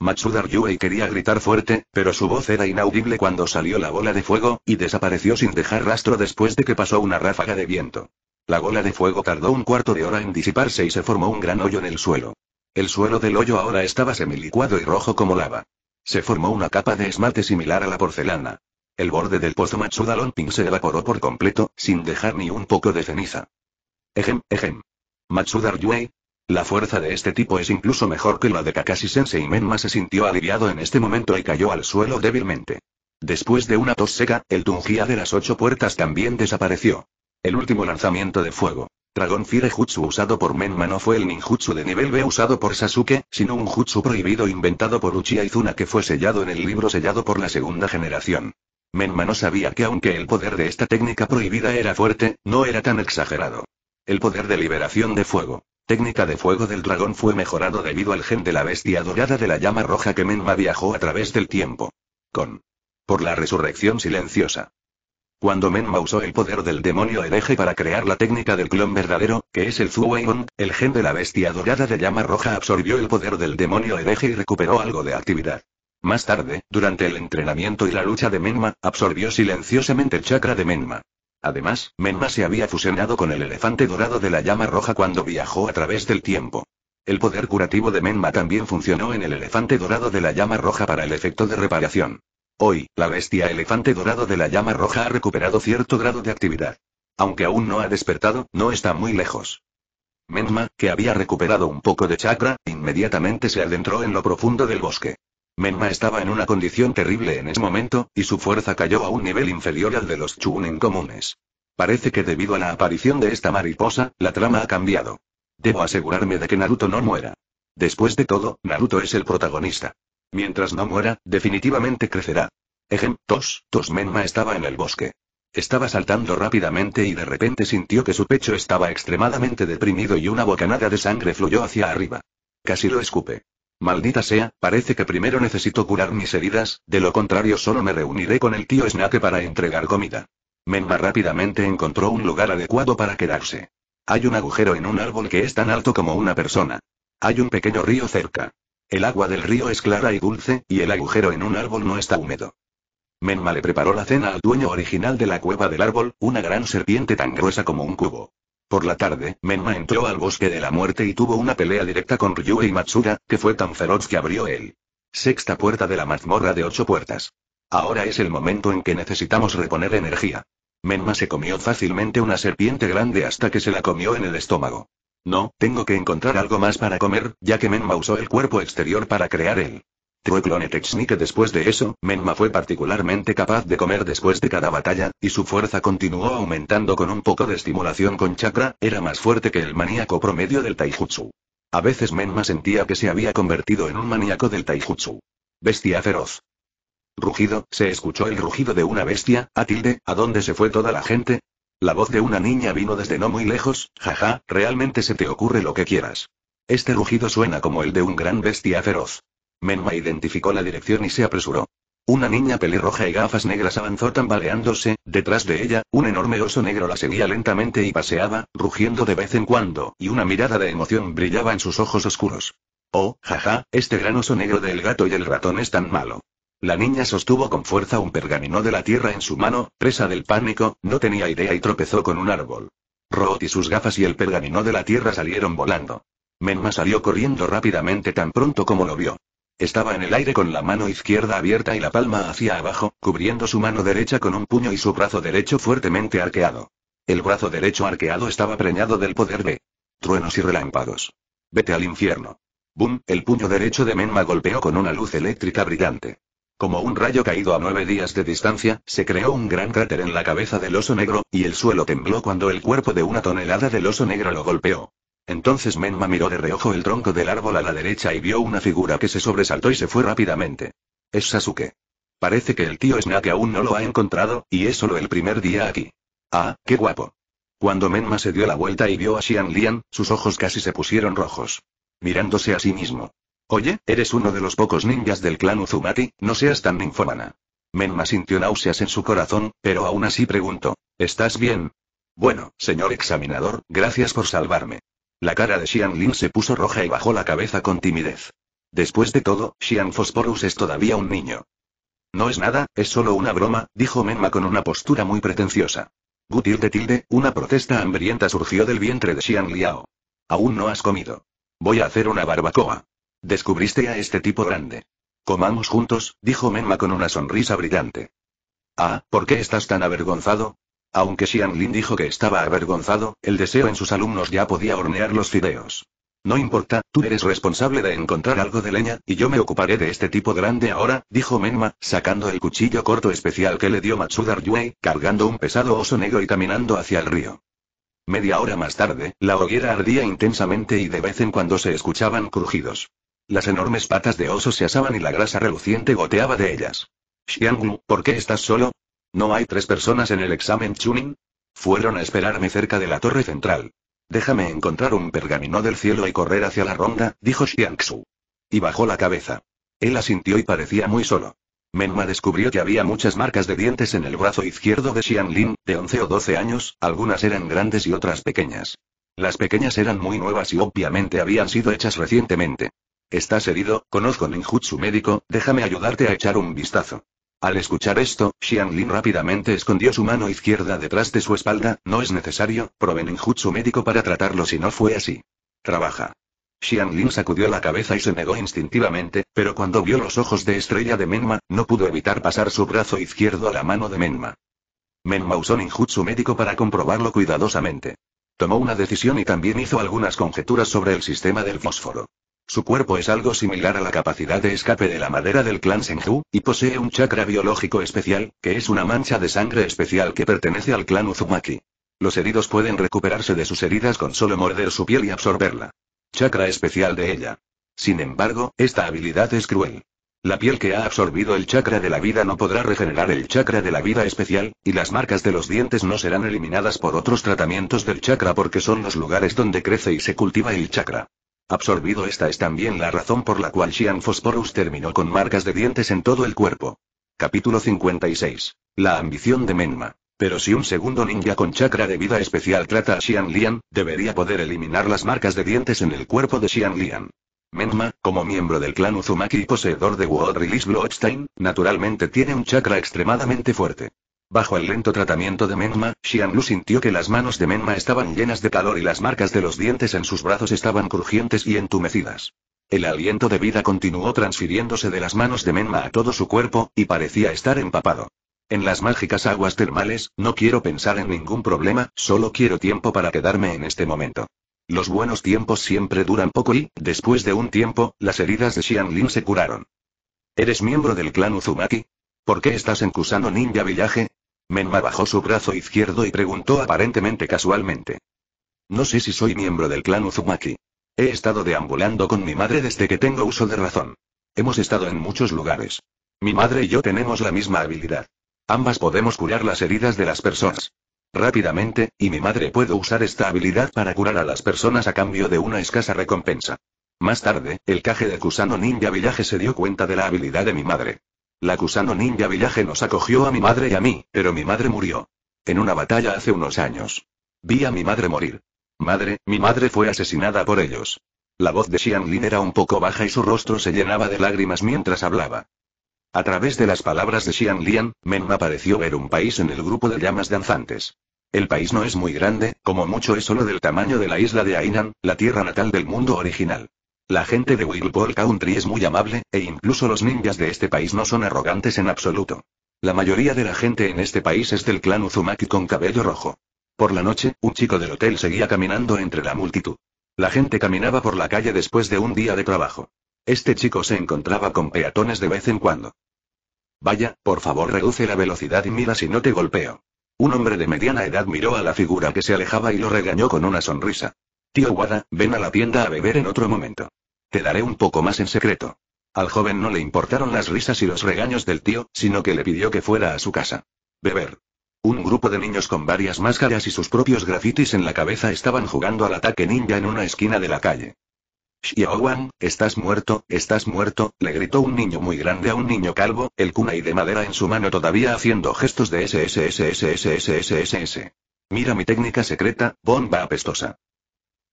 Speaker 1: Matsuda Yue quería gritar fuerte, pero su voz era inaudible cuando salió la bola de fuego, y desapareció sin dejar rastro después de que pasó una ráfaga de viento. La bola de fuego tardó un cuarto de hora en disiparse y se formó un gran hoyo en el suelo. El suelo del hoyo ahora estaba semilicuado y rojo como lava. Se formó una capa de esmalte similar a la porcelana. El borde del pozo Matsuda se evaporó por completo, sin dejar ni un poco de ceniza. Ejem, ejem. Matsuda Ryuei. La fuerza de este tipo es incluso mejor que la de Kakashi Sensei. Menma se sintió aliviado en este momento y cayó al suelo débilmente. Después de una tos seca, el tungía de las ocho puertas también desapareció. El último lanzamiento de fuego. Dragón Fire Jutsu usado por Menma no fue el ninjutsu de nivel B usado por Sasuke, sino un jutsu prohibido inventado por Uchiha Izuna que fue sellado en el libro sellado por la segunda generación. Menma no sabía que aunque el poder de esta técnica prohibida era fuerte, no era tan exagerado. El poder de liberación de fuego. Técnica de fuego del dragón fue mejorado debido al gen de la bestia dorada de la llama roja que Menma viajó a través del tiempo. Con. Por la resurrección silenciosa. Cuando Menma usó el poder del demonio hereje para crear la técnica del clon verdadero, que es el Zuoion, el gen de la bestia dorada de llama roja absorbió el poder del demonio hereje y recuperó algo de actividad. Más tarde, durante el entrenamiento y la lucha de Menma, absorbió silenciosamente el chakra de Menma. Además, Menma se había fusionado con el elefante dorado de la llama roja cuando viajó a través del tiempo. El poder curativo de Menma también funcionó en el elefante dorado de la llama roja para el efecto de reparación. Hoy, la bestia elefante dorado de la llama roja ha recuperado cierto grado de actividad. Aunque aún no ha despertado, no está muy lejos. Menma, que había recuperado un poco de chakra, inmediatamente se adentró en lo profundo del bosque. Menma estaba en una condición terrible en ese momento, y su fuerza cayó a un nivel inferior al de los Chunin comunes. Parece que debido a la aparición de esta mariposa, la trama ha cambiado. Debo asegurarme de que Naruto no muera. Después de todo, Naruto es el protagonista. Mientras no muera, definitivamente crecerá. tos. Menma estaba en el bosque. Estaba saltando rápidamente y de repente sintió que su pecho estaba extremadamente deprimido y una bocanada de sangre fluyó hacia arriba. Casi lo escupe. Maldita sea, parece que primero necesito curar mis heridas, de lo contrario solo me reuniré con el tío Snake para entregar comida. Menma rápidamente encontró un lugar adecuado para quedarse. Hay un agujero en un árbol que es tan alto como una persona. Hay un pequeño río cerca. El agua del río es clara y dulce, y el agujero en un árbol no está húmedo. Menma le preparó la cena al dueño original de la cueva del árbol, una gran serpiente tan gruesa como un cubo. Por la tarde, Menma entró al bosque de la muerte y tuvo una pelea directa con Ryue y Matsura, que fue tan feroz que abrió él. sexta puerta de la mazmorra de ocho puertas. Ahora es el momento en que necesitamos reponer energía. Menma se comió fácilmente una serpiente grande hasta que se la comió en el estómago. No, tengo que encontrar algo más para comer, ya que Menma usó el cuerpo exterior para crear el True Clone que después de eso, Menma fue particularmente capaz de comer después de cada batalla, y su fuerza continuó aumentando con un poco de estimulación con chakra, era más fuerte que el maníaco promedio del taijutsu. A veces Menma sentía que se había convertido en un maníaco del taijutsu. Bestia feroz. Rugido, se escuchó el rugido de una bestia, a tilde, ¿a dónde se fue toda la gente? La voz de una niña vino desde no muy lejos, jaja, realmente se te ocurre lo que quieras. Este rugido suena como el de un gran bestia feroz. Menma identificó la dirección y se apresuró. Una niña pelirroja y gafas negras avanzó tambaleándose, detrás de ella, un enorme oso negro la seguía lentamente y paseaba, rugiendo de vez en cuando, y una mirada de emoción brillaba en sus ojos oscuros. Oh, jaja, este gran oso negro del gato y el ratón es tan malo. La niña sostuvo con fuerza un pergamino de la tierra en su mano, presa del pánico, no tenía idea y tropezó con un árbol. Root y sus gafas y el pergamino de la tierra salieron volando. Menma salió corriendo rápidamente tan pronto como lo vio. Estaba en el aire con la mano izquierda abierta y la palma hacia abajo, cubriendo su mano derecha con un puño y su brazo derecho fuertemente arqueado. El brazo derecho arqueado estaba preñado del poder de truenos y relámpagos. Vete al infierno. Boom, el puño derecho de Menma golpeó con una luz eléctrica brillante. Como un rayo caído a nueve días de distancia, se creó un gran cráter en la cabeza del oso negro, y el suelo tembló cuando el cuerpo de una tonelada del oso negro lo golpeó. Entonces Menma miró de reojo el tronco del árbol a la derecha y vio una figura que se sobresaltó y se fue rápidamente. Es Sasuke. Parece que el tío Snake aún no lo ha encontrado, y es solo el primer día aquí. Ah, qué guapo. Cuando Menma se dio la vuelta y vio a Xian Lian, sus ojos casi se pusieron rojos. Mirándose a sí mismo. Oye, eres uno de los pocos ninjas del clan Uzumaki, no seas tan ninfómana. Menma sintió náuseas en su corazón, pero aún así preguntó: ¿Estás bien? Bueno, señor examinador, gracias por salvarme. La cara de Xian Lin se puso roja y bajó la cabeza con timidez. Después de todo, Xian Phosphorus es todavía un niño. No es nada, es solo una broma, dijo Menma con una postura muy pretenciosa. de tilde, una protesta hambrienta surgió del vientre de Xian Liao. Aún no has comido. Voy a hacer una barbacoa. Descubriste a este tipo grande. Comamos juntos, dijo Menma con una sonrisa brillante. Ah, ¿por qué estás tan avergonzado? Aunque Xian Lin dijo que estaba avergonzado, el deseo en sus alumnos ya podía hornear los fideos. No importa, tú eres responsable de encontrar algo de leña, y yo me ocuparé de este tipo grande ahora, dijo Menma, sacando el cuchillo corto especial que le dio Matsudar Yue, cargando un pesado oso negro y caminando hacia el río. Media hora más tarde, la hoguera ardía intensamente y de vez en cuando se escuchaban crujidos. Las enormes patas de oso se asaban y la grasa reluciente goteaba de ellas. Xiangnu, ¿por qué estás solo? ¿No hay tres personas en el examen Chunin? Fueron a esperarme cerca de la torre central. Déjame encontrar un pergamino del cielo y correr hacia la ronda, dijo Xiangsu. Y bajó la cabeza. Él asintió y parecía muy solo. Menma descubrió que había muchas marcas de dientes en el brazo izquierdo de Lin, de 11 o 12 años, algunas eran grandes y otras pequeñas. Las pequeñas eran muy nuevas y obviamente habían sido hechas recientemente. Estás herido, conozco ninjutsu médico, déjame ayudarte a echar un vistazo. Al escuchar esto, Xianlin rápidamente escondió su mano izquierda detrás de su espalda, no es necesario, probé ninjutsu médico para tratarlo si no fue así. Trabaja. Xianlin sacudió la cabeza y se negó instintivamente, pero cuando vio los ojos de estrella de Menma, no pudo evitar pasar su brazo izquierdo a la mano de Menma. Menma usó ninjutsu médico para comprobarlo cuidadosamente. Tomó una decisión y también hizo algunas conjeturas sobre el sistema del fósforo. Su cuerpo es algo similar a la capacidad de escape de la madera del clan Senju, y posee un chakra biológico especial, que es una mancha de sangre especial que pertenece al clan Uzumaki. Los heridos pueden recuperarse de sus heridas con solo morder su piel y absorberla. Chakra especial de ella. Sin embargo, esta habilidad es cruel. La piel que ha absorbido el chakra de la vida no podrá regenerar el chakra de la vida especial, y las marcas de los dientes no serán eliminadas por otros tratamientos del chakra porque son los lugares donde crece y se cultiva el chakra. Absorbido esta es también la razón por la cual Xian Phosphorus terminó con marcas de dientes en todo el cuerpo. Capítulo 56. La ambición de Menma. Pero si un segundo ninja con chakra de vida especial trata a Xian Lian, debería poder eliminar las marcas de dientes en el cuerpo de Xian Lian. Menma, como miembro del clan Uzumaki y poseedor de World Release Bloodstein, naturalmente tiene un chakra extremadamente fuerte. Bajo el lento tratamiento de Menma, Xianlu sintió que las manos de Menma estaban llenas de calor y las marcas de los dientes en sus brazos estaban crujientes y entumecidas. El aliento de vida continuó transfiriéndose de las manos de Menma a todo su cuerpo, y parecía estar empapado. En las mágicas aguas termales, no quiero pensar en ningún problema, solo quiero tiempo para quedarme en este momento. Los buenos tiempos siempre duran poco y, después de un tiempo, las heridas de Xianlin se curaron. ¿Eres miembro del clan Uzumaki? ¿Por qué estás en Kusano Ninja Villaje? Menma bajó su brazo izquierdo y preguntó aparentemente casualmente. No sé si soy miembro del clan Uzumaki. He estado deambulando con mi madre desde que tengo uso de razón. Hemos estado en muchos lugares. Mi madre y yo tenemos la misma habilidad. Ambas podemos curar las heridas de las personas. Rápidamente, y mi madre puede usar esta habilidad para curar a las personas a cambio de una escasa recompensa. Más tarde, el caje de Kusano Ninja Villaje se dio cuenta de la habilidad de mi madre. La kusano Ninja villaje nos acogió a mi madre y a mí, pero mi madre murió. En una batalla hace unos años. Vi a mi madre morir. Madre, mi madre fue asesinada por ellos. La voz de Xian Lin era un poco baja y su rostro se llenaba de lágrimas mientras hablaba. A través de las palabras de Xian Lian, Menma pareció ver un país en el grupo de llamas danzantes. El país no es muy grande, como mucho es solo del tamaño de la isla de Ainan, la tierra natal del mundo original. La gente de Wilbur Country es muy amable, e incluso los ninjas de este país no son arrogantes en absoluto. La mayoría de la gente en este país es del clan Uzumaki con cabello rojo. Por la noche, un chico del hotel seguía caminando entre la multitud. La gente caminaba por la calle después de un día de trabajo. Este chico se encontraba con peatones de vez en cuando. Vaya, por favor reduce la velocidad y mira si no te golpeo. Un hombre de mediana edad miró a la figura que se alejaba y lo regañó con una sonrisa. Tío Wada, ven a la tienda a beber en otro momento. Te daré un poco más en secreto. Al joven no le importaron las risas y los regaños del tío, sino que le pidió que fuera a su casa. Beber. Un grupo de niños con varias máscaras y sus propios grafitis en la cabeza estaban jugando al ataque ninja en una esquina de la calle. One, estás muerto, estás muerto, le gritó un niño muy grande a un niño calvo, el y de madera en su mano todavía haciendo gestos de SSSSSSSS. Mira mi técnica secreta, bomba apestosa.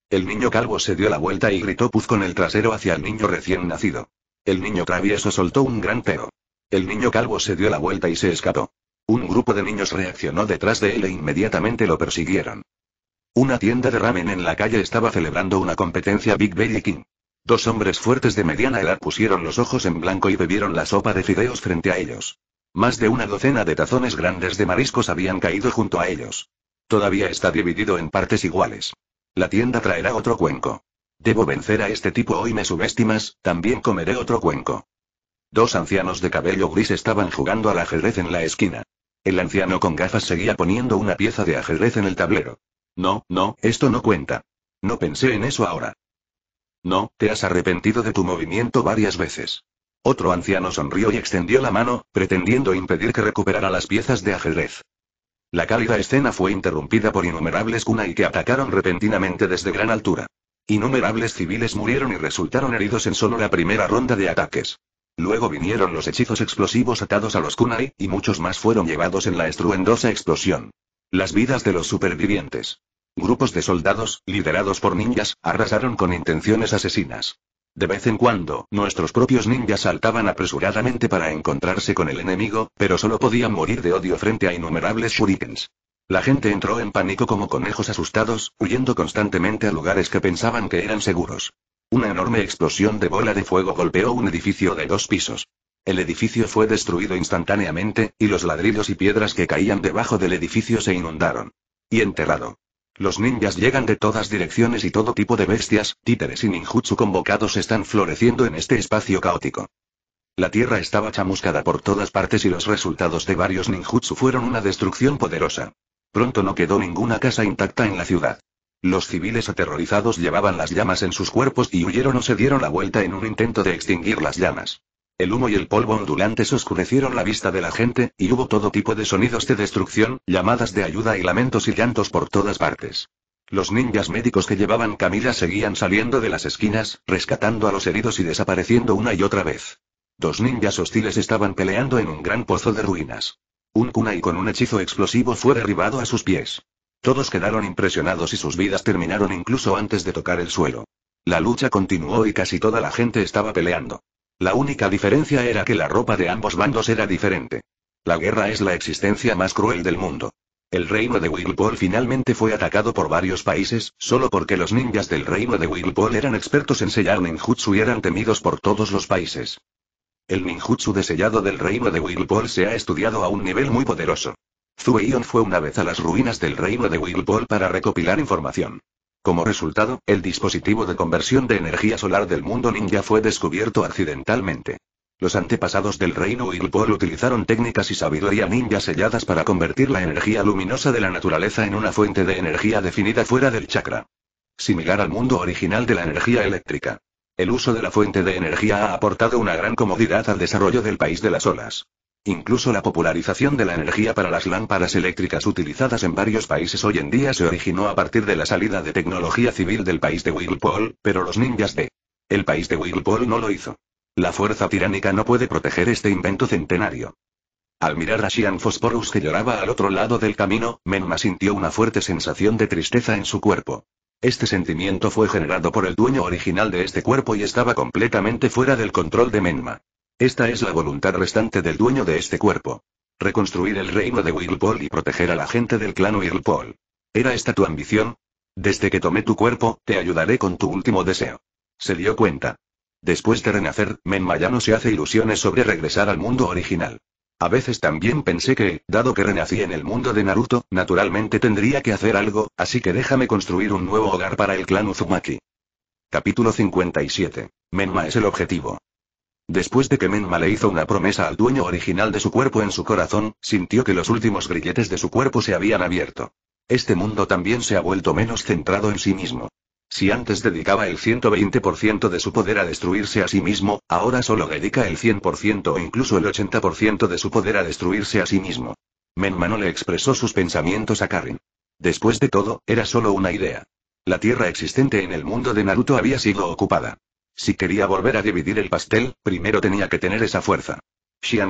Speaker 1: El niño calvo se dio la vuelta y gritó puz con el trasero hacia el niño recién nacido. El niño travieso soltó un gran pero. El niño calvo se dio la vuelta y se escapó. Un grupo de niños reaccionó detrás de él e inmediatamente lo persiguieron. Una tienda de ramen en la calle estaba celebrando una competencia Big Belly King. Dos hombres fuertes de mediana edad pusieron los ojos en blanco y bebieron la sopa de fideos frente a ellos. Más de una docena de tazones grandes de mariscos habían caído junto a ellos. Todavía está dividido en partes iguales. La tienda traerá otro cuenco. Debo vencer a este tipo hoy me subestimas, también comeré otro cuenco. Dos ancianos de cabello gris estaban jugando al ajedrez en la esquina. El anciano con gafas seguía poniendo una pieza de ajedrez en el tablero. No, no, esto no cuenta. No pensé en eso ahora. No, te has arrepentido de tu movimiento varias veces. Otro anciano sonrió y extendió la mano, pretendiendo impedir que recuperara las piezas de ajedrez. La cálida escena fue interrumpida por innumerables kunai que atacaron repentinamente desde gran altura. Innumerables civiles murieron y resultaron heridos en solo la primera ronda de ataques. Luego vinieron los hechizos explosivos atados a los kunai, y muchos más fueron llevados en la estruendosa explosión. Las vidas de los supervivientes. Grupos de soldados, liderados por ninjas, arrasaron con intenciones asesinas. De vez en cuando, nuestros propios ninjas saltaban apresuradamente para encontrarse con el enemigo, pero solo podían morir de odio frente a innumerables shurikens. La gente entró en pánico como conejos asustados, huyendo constantemente a lugares que pensaban que eran seguros. Una enorme explosión de bola de fuego golpeó un edificio de dos pisos. El edificio fue destruido instantáneamente, y los ladrillos y piedras que caían debajo del edificio se inundaron. Y enterrado. Los ninjas llegan de todas direcciones y todo tipo de bestias, títeres y ninjutsu convocados están floreciendo en este espacio caótico. La tierra estaba chamuscada por todas partes y los resultados de varios ninjutsu fueron una destrucción poderosa. Pronto no quedó ninguna casa intacta en la ciudad. Los civiles aterrorizados llevaban las llamas en sus cuerpos y huyeron o se dieron la vuelta en un intento de extinguir las llamas. El humo y el polvo ondulantes oscurecieron la vista de la gente, y hubo todo tipo de sonidos de destrucción, llamadas de ayuda y lamentos y llantos por todas partes. Los ninjas médicos que llevaban camillas seguían saliendo de las esquinas, rescatando a los heridos y desapareciendo una y otra vez. Dos ninjas hostiles estaban peleando en un gran pozo de ruinas. Un kunai con un hechizo explosivo fue derribado a sus pies. Todos quedaron impresionados y sus vidas terminaron incluso antes de tocar el suelo. La lucha continuó y casi toda la gente estaba peleando. La única diferencia era que la ropa de ambos bandos era diferente. La guerra es la existencia más cruel del mundo. El reino de Whirlpool finalmente fue atacado por varios países, solo porque los ninjas del reino de Wilpol eran expertos en sellar ninjutsu y eran temidos por todos los países. El ninjutsu de sellado del reino de Whirlpool se ha estudiado a un nivel muy poderoso. Zueyon fue una vez a las ruinas del reino de Wilpol para recopilar información. Como resultado, el dispositivo de conversión de energía solar del mundo ninja fue descubierto accidentalmente. Los antepasados del reino Willpol utilizaron técnicas y sabiduría ninja selladas para convertir la energía luminosa de la naturaleza en una fuente de energía definida fuera del chakra. Similar al mundo original de la energía eléctrica. El uso de la fuente de energía ha aportado una gran comodidad al desarrollo del país de las olas. Incluso la popularización de la energía para las lámparas eléctricas utilizadas en varios países hoy en día se originó a partir de la salida de tecnología civil del país de Whirlpool, pero los ninjas de el país de Whirlpool no lo hizo. La fuerza tiránica no puede proteger este invento centenario. Al mirar a Shian Phosphorus que lloraba al otro lado del camino, Menma sintió una fuerte sensación de tristeza en su cuerpo. Este sentimiento fue generado por el dueño original de este cuerpo y estaba completamente fuera del control de Menma. Esta es la voluntad restante del dueño de este cuerpo. Reconstruir el reino de Whirlpool y proteger a la gente del clan Whirlpool. ¿Era esta tu ambición? Desde que tomé tu cuerpo, te ayudaré con tu último deseo. Se dio cuenta. Después de renacer, Menma ya no se hace ilusiones sobre regresar al mundo original. A veces también pensé que, dado que renací en el mundo de Naruto, naturalmente tendría que hacer algo, así que déjame construir un nuevo hogar para el clan Uzumaki. Capítulo 57. Menma es el objetivo. Después de que Menma le hizo una promesa al dueño original de su cuerpo en su corazón, sintió que los últimos grilletes de su cuerpo se habían abierto. Este mundo también se ha vuelto menos centrado en sí mismo. Si antes dedicaba el 120% de su poder a destruirse a sí mismo, ahora solo dedica el 100% o incluso el 80% de su poder a destruirse a sí mismo. Menma no le expresó sus pensamientos a Karin. Después de todo, era solo una idea. La tierra existente en el mundo de Naruto había sido ocupada. Si quería volver a dividir el pastel, primero tenía que tener esa fuerza.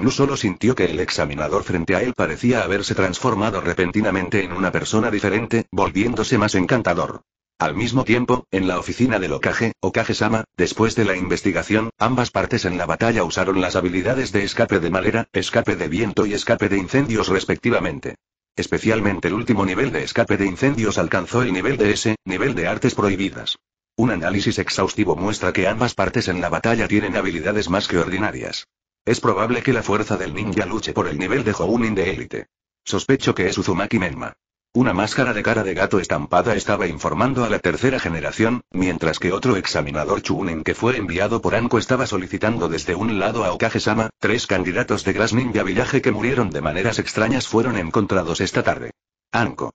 Speaker 1: Lu solo sintió que el examinador frente a él parecía haberse transformado repentinamente en una persona diferente, volviéndose más encantador. Al mismo tiempo, en la oficina del Okage, Okage-sama, después de la investigación, ambas partes en la batalla usaron las habilidades de escape de madera, escape de viento y escape de incendios respectivamente. Especialmente el último nivel de escape de incendios alcanzó el nivel de ese, nivel de artes prohibidas. Un análisis exhaustivo muestra que ambas partes en la batalla tienen habilidades más que ordinarias. Es probable que la fuerza del ninja luche por el nivel de Hounin de élite. Sospecho que es Uzumaki Menma. Una máscara de cara de gato estampada estaba informando a la tercera generación, mientras que otro examinador Chunin que fue enviado por Anko estaba solicitando desde un lado a Okage-sama, tres candidatos de Grass Ninja Village que murieron de maneras extrañas fueron encontrados esta tarde. Anko.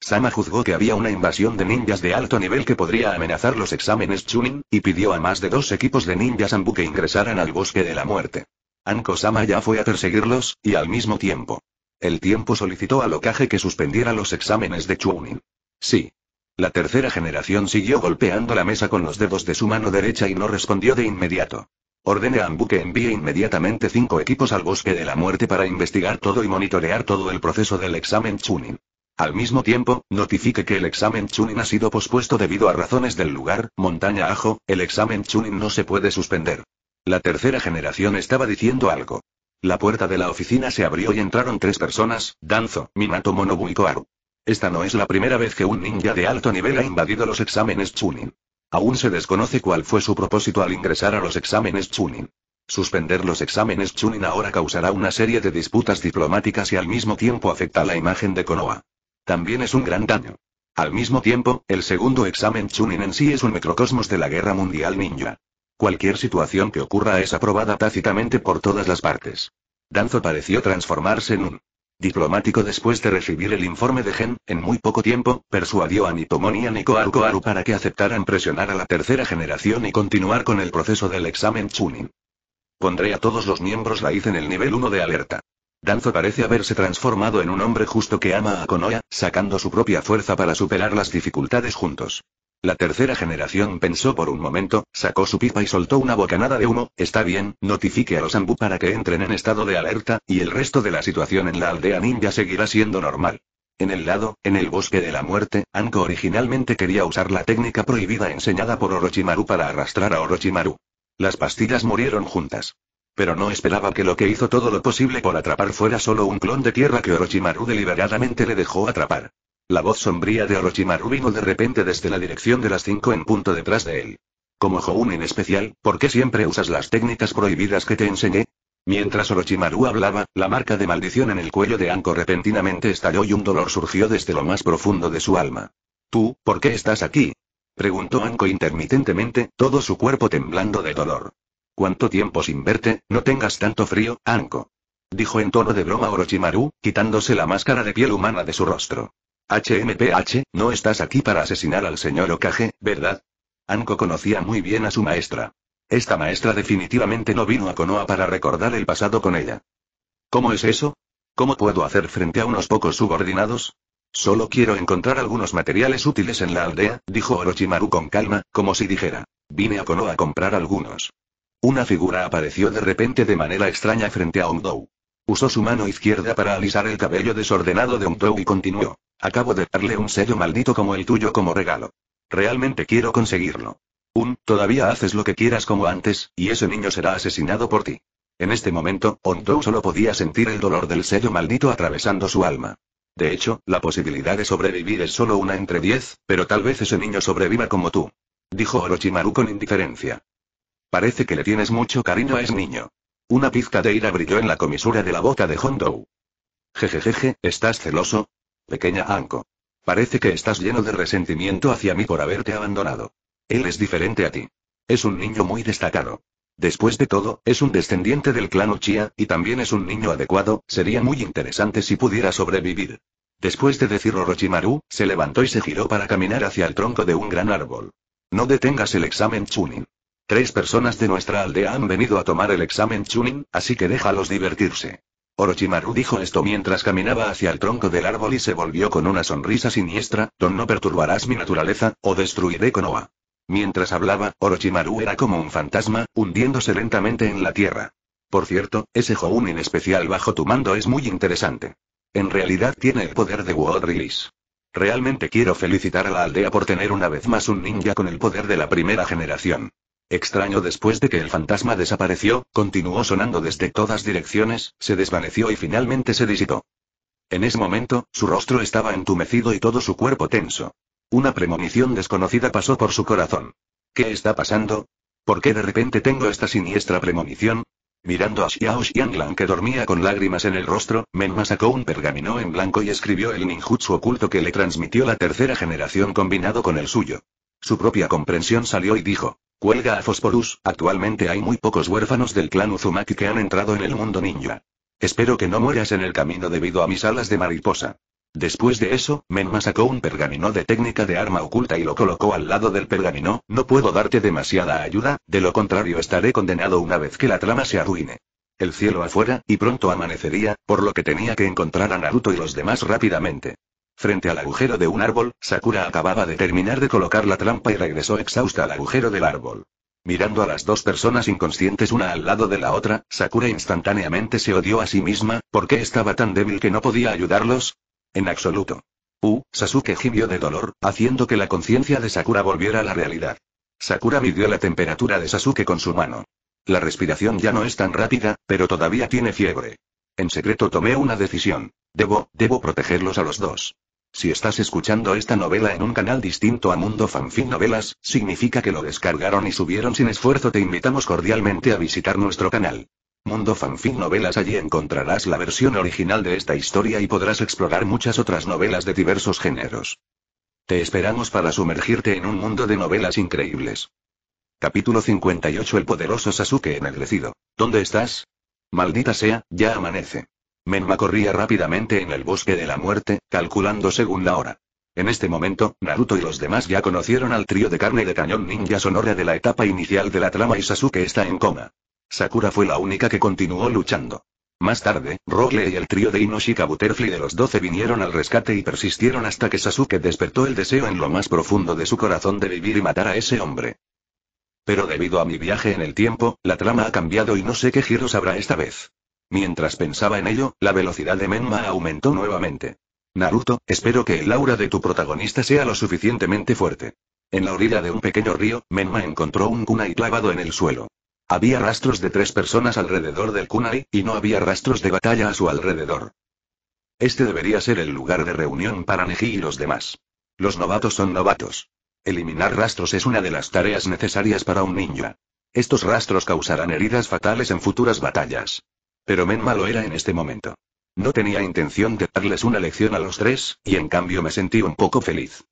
Speaker 1: Sama juzgó que había una invasión de ninjas de alto nivel que podría amenazar los exámenes Chunin, y pidió a más de dos equipos de ninjas Ambu que ingresaran al bosque de la muerte. Anko-sama ya fue a perseguirlos, y al mismo tiempo. El tiempo solicitó a Lokage que suspendiera los exámenes de Chunin. Sí. La tercera generación siguió golpeando la mesa con los dedos de su mano derecha y no respondió de inmediato. Ordene a Ambu que envíe inmediatamente cinco equipos al bosque de la muerte para investigar todo y monitorear todo el proceso del examen Chunin. Al mismo tiempo, notifique que el examen Chunin ha sido pospuesto debido a razones del lugar, montaña ajo, el examen Chunin no se puede suspender. La tercera generación estaba diciendo algo. La puerta de la oficina se abrió y entraron tres personas, Danzo, Minato Monobu y Koaru. Esta no es la primera vez que un ninja de alto nivel ha invadido los exámenes Chunin. Aún se desconoce cuál fue su propósito al ingresar a los exámenes Chunin. Suspender los exámenes Chunin ahora causará una serie de disputas diplomáticas y al mismo tiempo afecta la imagen de Konoha. También es un gran daño. Al mismo tiempo, el segundo examen Chunin en sí es un microcosmos de la guerra mundial ninja. Cualquier situación que ocurra es aprobada tácitamente por todas las partes. Danzo pareció transformarse en un diplomático después de recibir el informe de Gen, en muy poco tiempo, persuadió a Nitomon y a Koaru para que aceptaran presionar a la tercera generación y continuar con el proceso del examen Chunin. Pondré a todos los miembros raíz e en el nivel 1 de alerta. Danzo parece haberse transformado en un hombre justo que ama a Konoha, sacando su propia fuerza para superar las dificultades juntos. La tercera generación pensó por un momento, sacó su pipa y soltó una bocanada de humo, está bien, notifique a los Ambu para que entren en estado de alerta, y el resto de la situación en la aldea ninja seguirá siendo normal. En el lado, en el bosque de la muerte, Anko originalmente quería usar la técnica prohibida enseñada por Orochimaru para arrastrar a Orochimaru. Las pastillas murieron juntas. Pero no esperaba que lo que hizo todo lo posible por atrapar fuera solo un clon de tierra que Orochimaru deliberadamente le dejó atrapar. La voz sombría de Orochimaru vino de repente desde la dirección de las cinco en punto detrás de él. Como Joun en especial, ¿por qué siempre usas las técnicas prohibidas que te enseñé? Mientras Orochimaru hablaba, la marca de maldición en el cuello de Anko repentinamente estalló y un dolor surgió desde lo más profundo de su alma. ¿Tú, por qué estás aquí? preguntó Anko intermitentemente, todo su cuerpo temblando de dolor. Cuánto tiempo sin verte, no tengas tanto frío, Anko. Dijo en tono de broma Orochimaru, quitándose la máscara de piel humana de su rostro. HMPH, no estás aquí para asesinar al señor Okage, ¿verdad? Anko conocía muy bien a su maestra. Esta maestra definitivamente no vino a Konoha para recordar el pasado con ella. ¿Cómo es eso? ¿Cómo puedo hacer frente a unos pocos subordinados? Solo quiero encontrar algunos materiales útiles en la aldea, dijo Orochimaru con calma, como si dijera. Vine a Konoha a comprar algunos. Una figura apareció de repente de manera extraña frente a Ongdou. Usó su mano izquierda para alisar el cabello desordenado de Ongdou y continuó. Acabo de darle un sello maldito como el tuyo como regalo. Realmente quiero conseguirlo. Un, todavía haces lo que quieras como antes, y ese niño será asesinado por ti. En este momento, Ontou solo podía sentir el dolor del sello maldito atravesando su alma. De hecho, la posibilidad de sobrevivir es solo una entre diez, pero tal vez ese niño sobreviva como tú. Dijo Orochimaru con indiferencia. Parece que le tienes mucho cariño a ese niño. Una pizca de ira brilló en la comisura de la boca de Hondou. Jejejeje, ¿estás celoso? Pequeña Anko. Parece que estás lleno de resentimiento hacia mí por haberte abandonado. Él es diferente a ti. Es un niño muy destacado. Después de todo, es un descendiente del clan Uchiha, y también es un niño adecuado, sería muy interesante si pudiera sobrevivir. Después de decirlo Rochimaru, se levantó y se giró para caminar hacia el tronco de un gran árbol. No detengas el examen Chunin. Tres personas de nuestra aldea han venido a tomar el examen Chunin, así que déjalos divertirse. Orochimaru dijo esto mientras caminaba hacia el tronco del árbol y se volvió con una sonrisa siniestra, Don no perturbarás mi naturaleza, o destruiré Konoha. Mientras hablaba, Orochimaru era como un fantasma, hundiéndose lentamente en la tierra. Por cierto, ese Jounin especial bajo tu mando es muy interesante. En realidad tiene el poder de World Release. Realmente quiero felicitar a la aldea por tener una vez más un ninja con el poder de la primera generación. Extraño después de que el fantasma desapareció, continuó sonando desde todas direcciones, se desvaneció y finalmente se disipó. En ese momento, su rostro estaba entumecido y todo su cuerpo tenso. Una premonición desconocida pasó por su corazón. ¿Qué está pasando? ¿Por qué de repente tengo esta siniestra premonición? Mirando a Xiao Xianglan que dormía con lágrimas en el rostro, Menma sacó un pergamino en blanco y escribió el ninjutsu oculto que le transmitió la tercera generación combinado con el suyo. Su propia comprensión salió y dijo. Cuelga a Phosphorus, actualmente hay muy pocos huérfanos del clan Uzumaki que han entrado en el mundo ninja. Espero que no mueras en el camino debido a mis alas de mariposa. Después de eso, Menma sacó un pergamino de técnica de arma oculta y lo colocó al lado del pergamino, no puedo darte demasiada ayuda, de lo contrario estaré condenado una vez que la trama se arruine. El cielo afuera, y pronto amanecería, por lo que tenía que encontrar a Naruto y los demás rápidamente. Frente al agujero de un árbol, Sakura acababa de terminar de colocar la trampa y regresó exhausta al agujero del árbol. Mirando a las dos personas inconscientes una al lado de la otra, Sakura instantáneamente se odió a sí misma, ¿por qué estaba tan débil que no podía ayudarlos? En absoluto. Uh, Sasuke gimió de dolor, haciendo que la conciencia de Sakura volviera a la realidad. Sakura midió la temperatura de Sasuke con su mano. La respiración ya no es tan rápida, pero todavía tiene fiebre. En secreto tomé una decisión. Debo, debo protegerlos a los dos. Si estás escuchando esta novela en un canal distinto a Mundo Fanfic Novelas, significa que lo descargaron y subieron sin esfuerzo. Te invitamos cordialmente a visitar nuestro canal. Mundo Fanfic Novelas. Allí encontrarás la versión original de esta historia y podrás explorar muchas otras novelas de diversos géneros. Te esperamos para sumergirte en un mundo de novelas increíbles. Capítulo 58 El poderoso Sasuke ennegrecido. ¿Dónde estás? Maldita sea, ya amanece. Menma corría rápidamente en el bosque de la muerte, calculando según la hora. En este momento, Naruto y los demás ya conocieron al trío de carne de cañón ninja sonora de la etapa inicial de la trama y Sasuke está en coma. Sakura fue la única que continuó luchando. Más tarde, Rogle y el trío de Inoshika Butterfly de los 12 vinieron al rescate y persistieron hasta que Sasuke despertó el deseo en lo más profundo de su corazón de vivir y matar a ese hombre. Pero debido a mi viaje en el tiempo, la trama ha cambiado y no sé qué giros habrá esta vez. Mientras pensaba en ello, la velocidad de Menma aumentó nuevamente. Naruto, espero que el aura de tu protagonista sea lo suficientemente fuerte. En la orilla de un pequeño río, Menma encontró un kunai clavado en el suelo. Había rastros de tres personas alrededor del kunai, y no había rastros de batalla a su alrededor. Este debería ser el lugar de reunión para Neji y los demás. Los novatos son novatos. Eliminar rastros es una de las tareas necesarias para un ninja. Estos rastros causarán heridas fatales en futuras batallas. Pero Menma lo era en este momento. No tenía intención de darles una lección a los tres, y en cambio me sentí un poco feliz.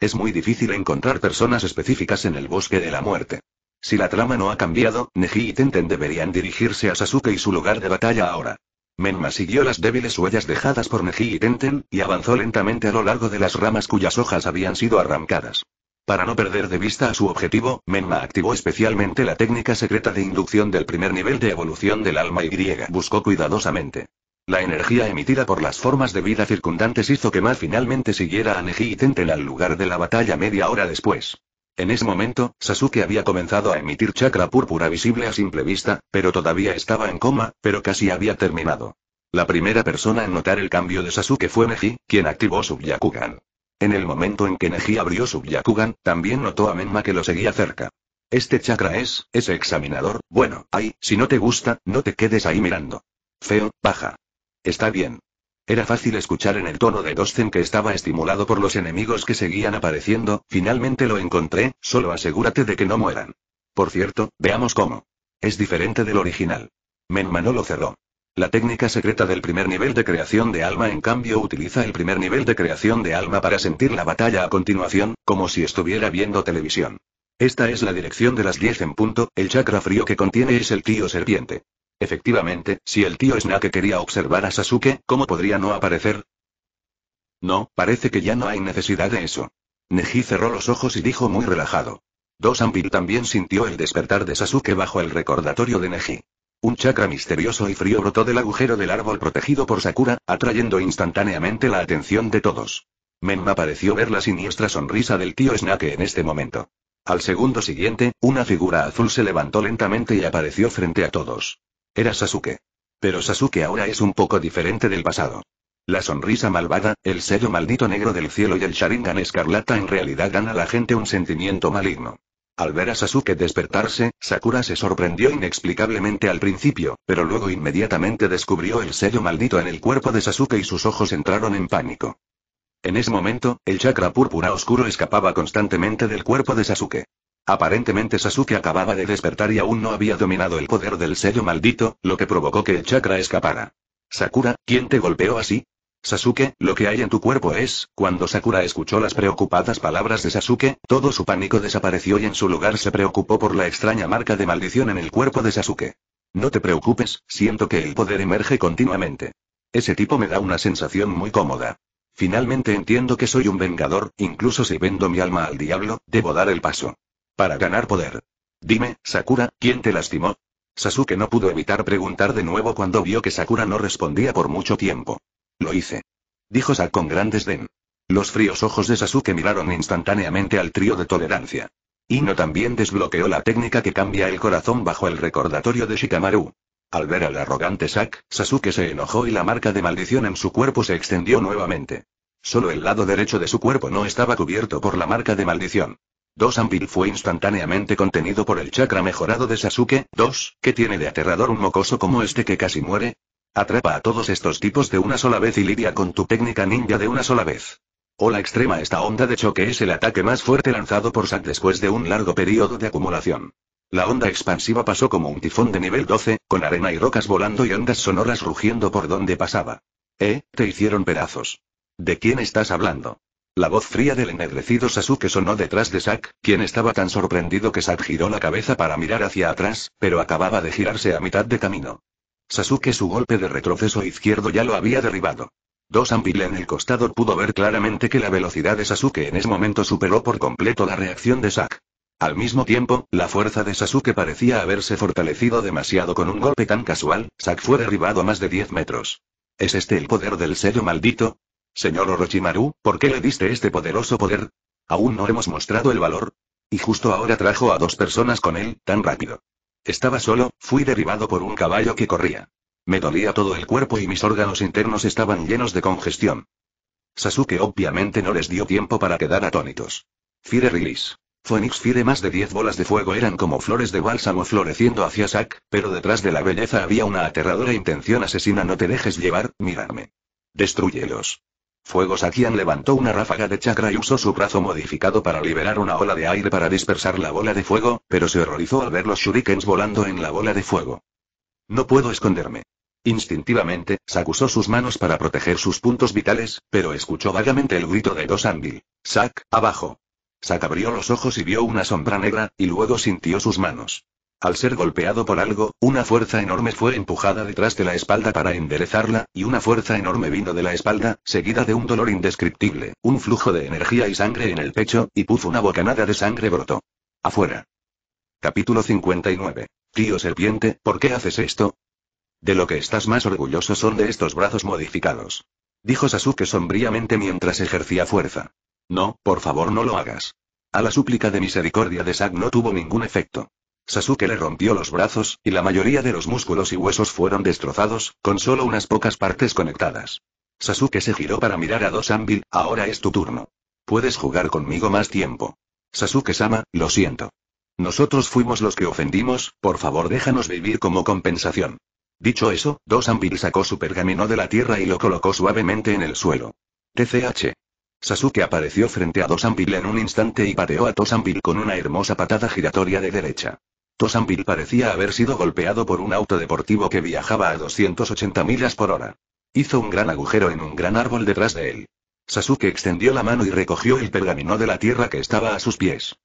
Speaker 1: Es muy difícil encontrar personas específicas en el bosque de la muerte. Si la trama no ha cambiado, Neji y Tenten deberían dirigirse a Sasuke y su lugar de batalla ahora. Menma siguió las débiles huellas dejadas por Neji y Tenten, y avanzó lentamente a lo largo de las ramas cuyas hojas habían sido arrancadas. Para no perder de vista a su objetivo, Menma activó especialmente la técnica secreta de inducción del primer nivel de evolución del alma y Buscó cuidadosamente. La energía emitida por las formas de vida circundantes hizo que Ma finalmente siguiera a Neji y Tenten al lugar de la batalla media hora después. En ese momento, Sasuke había comenzado a emitir chakra púrpura visible a simple vista, pero todavía estaba en coma, pero casi había terminado. La primera persona en notar el cambio de Sasuke fue Neji, quien activó su Byakugan. En el momento en que Neji abrió su Yakugan, también notó a Menma que lo seguía cerca. Este chakra es, ese examinador, bueno, ay, si no te gusta, no te quedes ahí mirando. Feo, baja. Está bien. Era fácil escuchar en el tono de Dosten que estaba estimulado por los enemigos que seguían apareciendo, finalmente lo encontré, solo asegúrate de que no mueran. Por cierto, veamos cómo. Es diferente del original. Menma no lo cerró. La técnica secreta del primer nivel de creación de alma en cambio utiliza el primer nivel de creación de alma para sentir la batalla a continuación, como si estuviera viendo televisión. Esta es la dirección de las 10 en punto, el chakra frío que contiene es el tío serpiente. Efectivamente, si el tío Snake quería observar a Sasuke, ¿cómo podría no aparecer? No, parece que ya no hay necesidad de eso. Neji cerró los ojos y dijo muy relajado. Dosanpil también sintió el despertar de Sasuke bajo el recordatorio de Neji. Un chakra misterioso y frío brotó del agujero del árbol protegido por Sakura, atrayendo instantáneamente la atención de todos. Menma pareció ver la siniestra sonrisa del tío Snake en este momento. Al segundo siguiente, una figura azul se levantó lentamente y apareció frente a todos. Era Sasuke. Pero Sasuke ahora es un poco diferente del pasado. La sonrisa malvada, el sello maldito negro del cielo y el Sharingan escarlata en realidad dan a la gente un sentimiento maligno. Al ver a Sasuke despertarse, Sakura se sorprendió inexplicablemente al principio, pero luego inmediatamente descubrió el sello maldito en el cuerpo de Sasuke y sus ojos entraron en pánico. En ese momento, el chakra púrpura oscuro escapaba constantemente del cuerpo de Sasuke. Aparentemente Sasuke acababa de despertar y aún no había dominado el poder del sello maldito, lo que provocó que el chakra escapara. Sakura, ¿quién te golpeó así? Sasuke, lo que hay en tu cuerpo es, cuando Sakura escuchó las preocupadas palabras de Sasuke, todo su pánico desapareció y en su lugar se preocupó por la extraña marca de maldición en el cuerpo de Sasuke. No te preocupes, siento que el poder emerge continuamente. Ese tipo me da una sensación muy cómoda. Finalmente entiendo que soy un vengador, incluso si vendo mi alma al diablo, debo dar el paso. Para ganar poder. Dime, Sakura, ¿quién te lastimó? Sasuke no pudo evitar preguntar de nuevo cuando vio que Sakura no respondía por mucho tiempo. Lo hice. Dijo Sak con gran desdén. Los fríos ojos de Sasuke miraron instantáneamente al trío de tolerancia. no también desbloqueó la técnica que cambia el corazón bajo el recordatorio de Shikamaru. Al ver al arrogante Sak, Sasuke se enojó y la marca de maldición en su cuerpo se extendió nuevamente. Solo el lado derecho de su cuerpo no estaba cubierto por la marca de maldición. Dos Ampil fue instantáneamente contenido por el chakra mejorado de Sasuke, 2, que tiene de aterrador un mocoso como este que casi muere, Atrapa a todos estos tipos de una sola vez y lidia con tu técnica ninja de una sola vez. Ola extrema Esta onda de choque es el ataque más fuerte lanzado por Zack después de un largo periodo de acumulación. La onda expansiva pasó como un tifón de nivel 12, con arena y rocas volando y ondas sonoras rugiendo por donde pasaba. Eh, te hicieron pedazos. ¿De quién estás hablando? La voz fría del ennegrecido Sasuke sonó detrás de Zack, quien estaba tan sorprendido que Sak giró la cabeza para mirar hacia atrás, pero acababa de girarse a mitad de camino. Sasuke su golpe de retroceso izquierdo ya lo había derribado. Dos Ampile en el costado pudo ver claramente que la velocidad de Sasuke en ese momento superó por completo la reacción de Sak. Al mismo tiempo, la fuerza de Sasuke parecía haberse fortalecido demasiado con un golpe tan casual, Sak fue derribado a más de 10 metros. ¿Es este el poder del sello maldito? Señor Orochimaru, ¿por qué le diste este poderoso poder? Aún no hemos mostrado el valor. Y justo ahora trajo a dos personas con él, tan rápido. Estaba solo, fui derribado por un caballo que corría. Me dolía todo el cuerpo y mis órganos internos estaban llenos de congestión. Sasuke obviamente no les dio tiempo para quedar atónitos. Fire Release. Phoenix Fire más de 10 bolas de fuego eran como flores de bálsamo floreciendo hacia Sak, pero detrás de la belleza había una aterradora intención asesina no te dejes llevar, mirarme. Destruyelos. Fuego Sakian levantó una ráfaga de chakra y usó su brazo modificado para liberar una ola de aire para dispersar la bola de fuego, pero se horrorizó al ver los shurikens volando en la bola de fuego. No puedo esconderme. Instintivamente, Sak usó sus manos para proteger sus puntos vitales, pero escuchó vagamente el grito de Dos Anvil. Sak, abajo. Sak abrió los ojos y vio una sombra negra, y luego sintió sus manos. Al ser golpeado por algo, una fuerza enorme fue empujada detrás de la espalda para enderezarla, y una fuerza enorme vino de la espalda, seguida de un dolor indescriptible, un flujo de energía y sangre en el pecho, y puso una bocanada de sangre brotó. Afuera. Capítulo 59. Tío serpiente, ¿por qué haces esto? De lo que estás más orgulloso son de estos brazos modificados. Dijo Sasuke sombríamente mientras ejercía fuerza. No, por favor no lo hagas. A la súplica de misericordia de Sag no tuvo ningún efecto. Sasuke le rompió los brazos, y la mayoría de los músculos y huesos fueron destrozados, con solo unas pocas partes conectadas. Sasuke se giró para mirar a Dosanville, ahora es tu turno. Puedes jugar conmigo más tiempo. Sasuke-sama, lo siento. Nosotros fuimos los que ofendimos, por favor déjanos vivir como compensación. Dicho eso, Dosanville sacó su pergamino de la tierra y lo colocó suavemente en el suelo. TCH. Sasuke apareció frente a Dosanville en un instante y pateó a Dosanville con una hermosa patada giratoria de derecha. Tosanville parecía haber sido golpeado por un auto deportivo que viajaba a 280 millas por hora. Hizo un gran agujero en un gran árbol detrás de él. Sasuke extendió la mano y recogió el pergamino de la tierra que estaba a sus pies.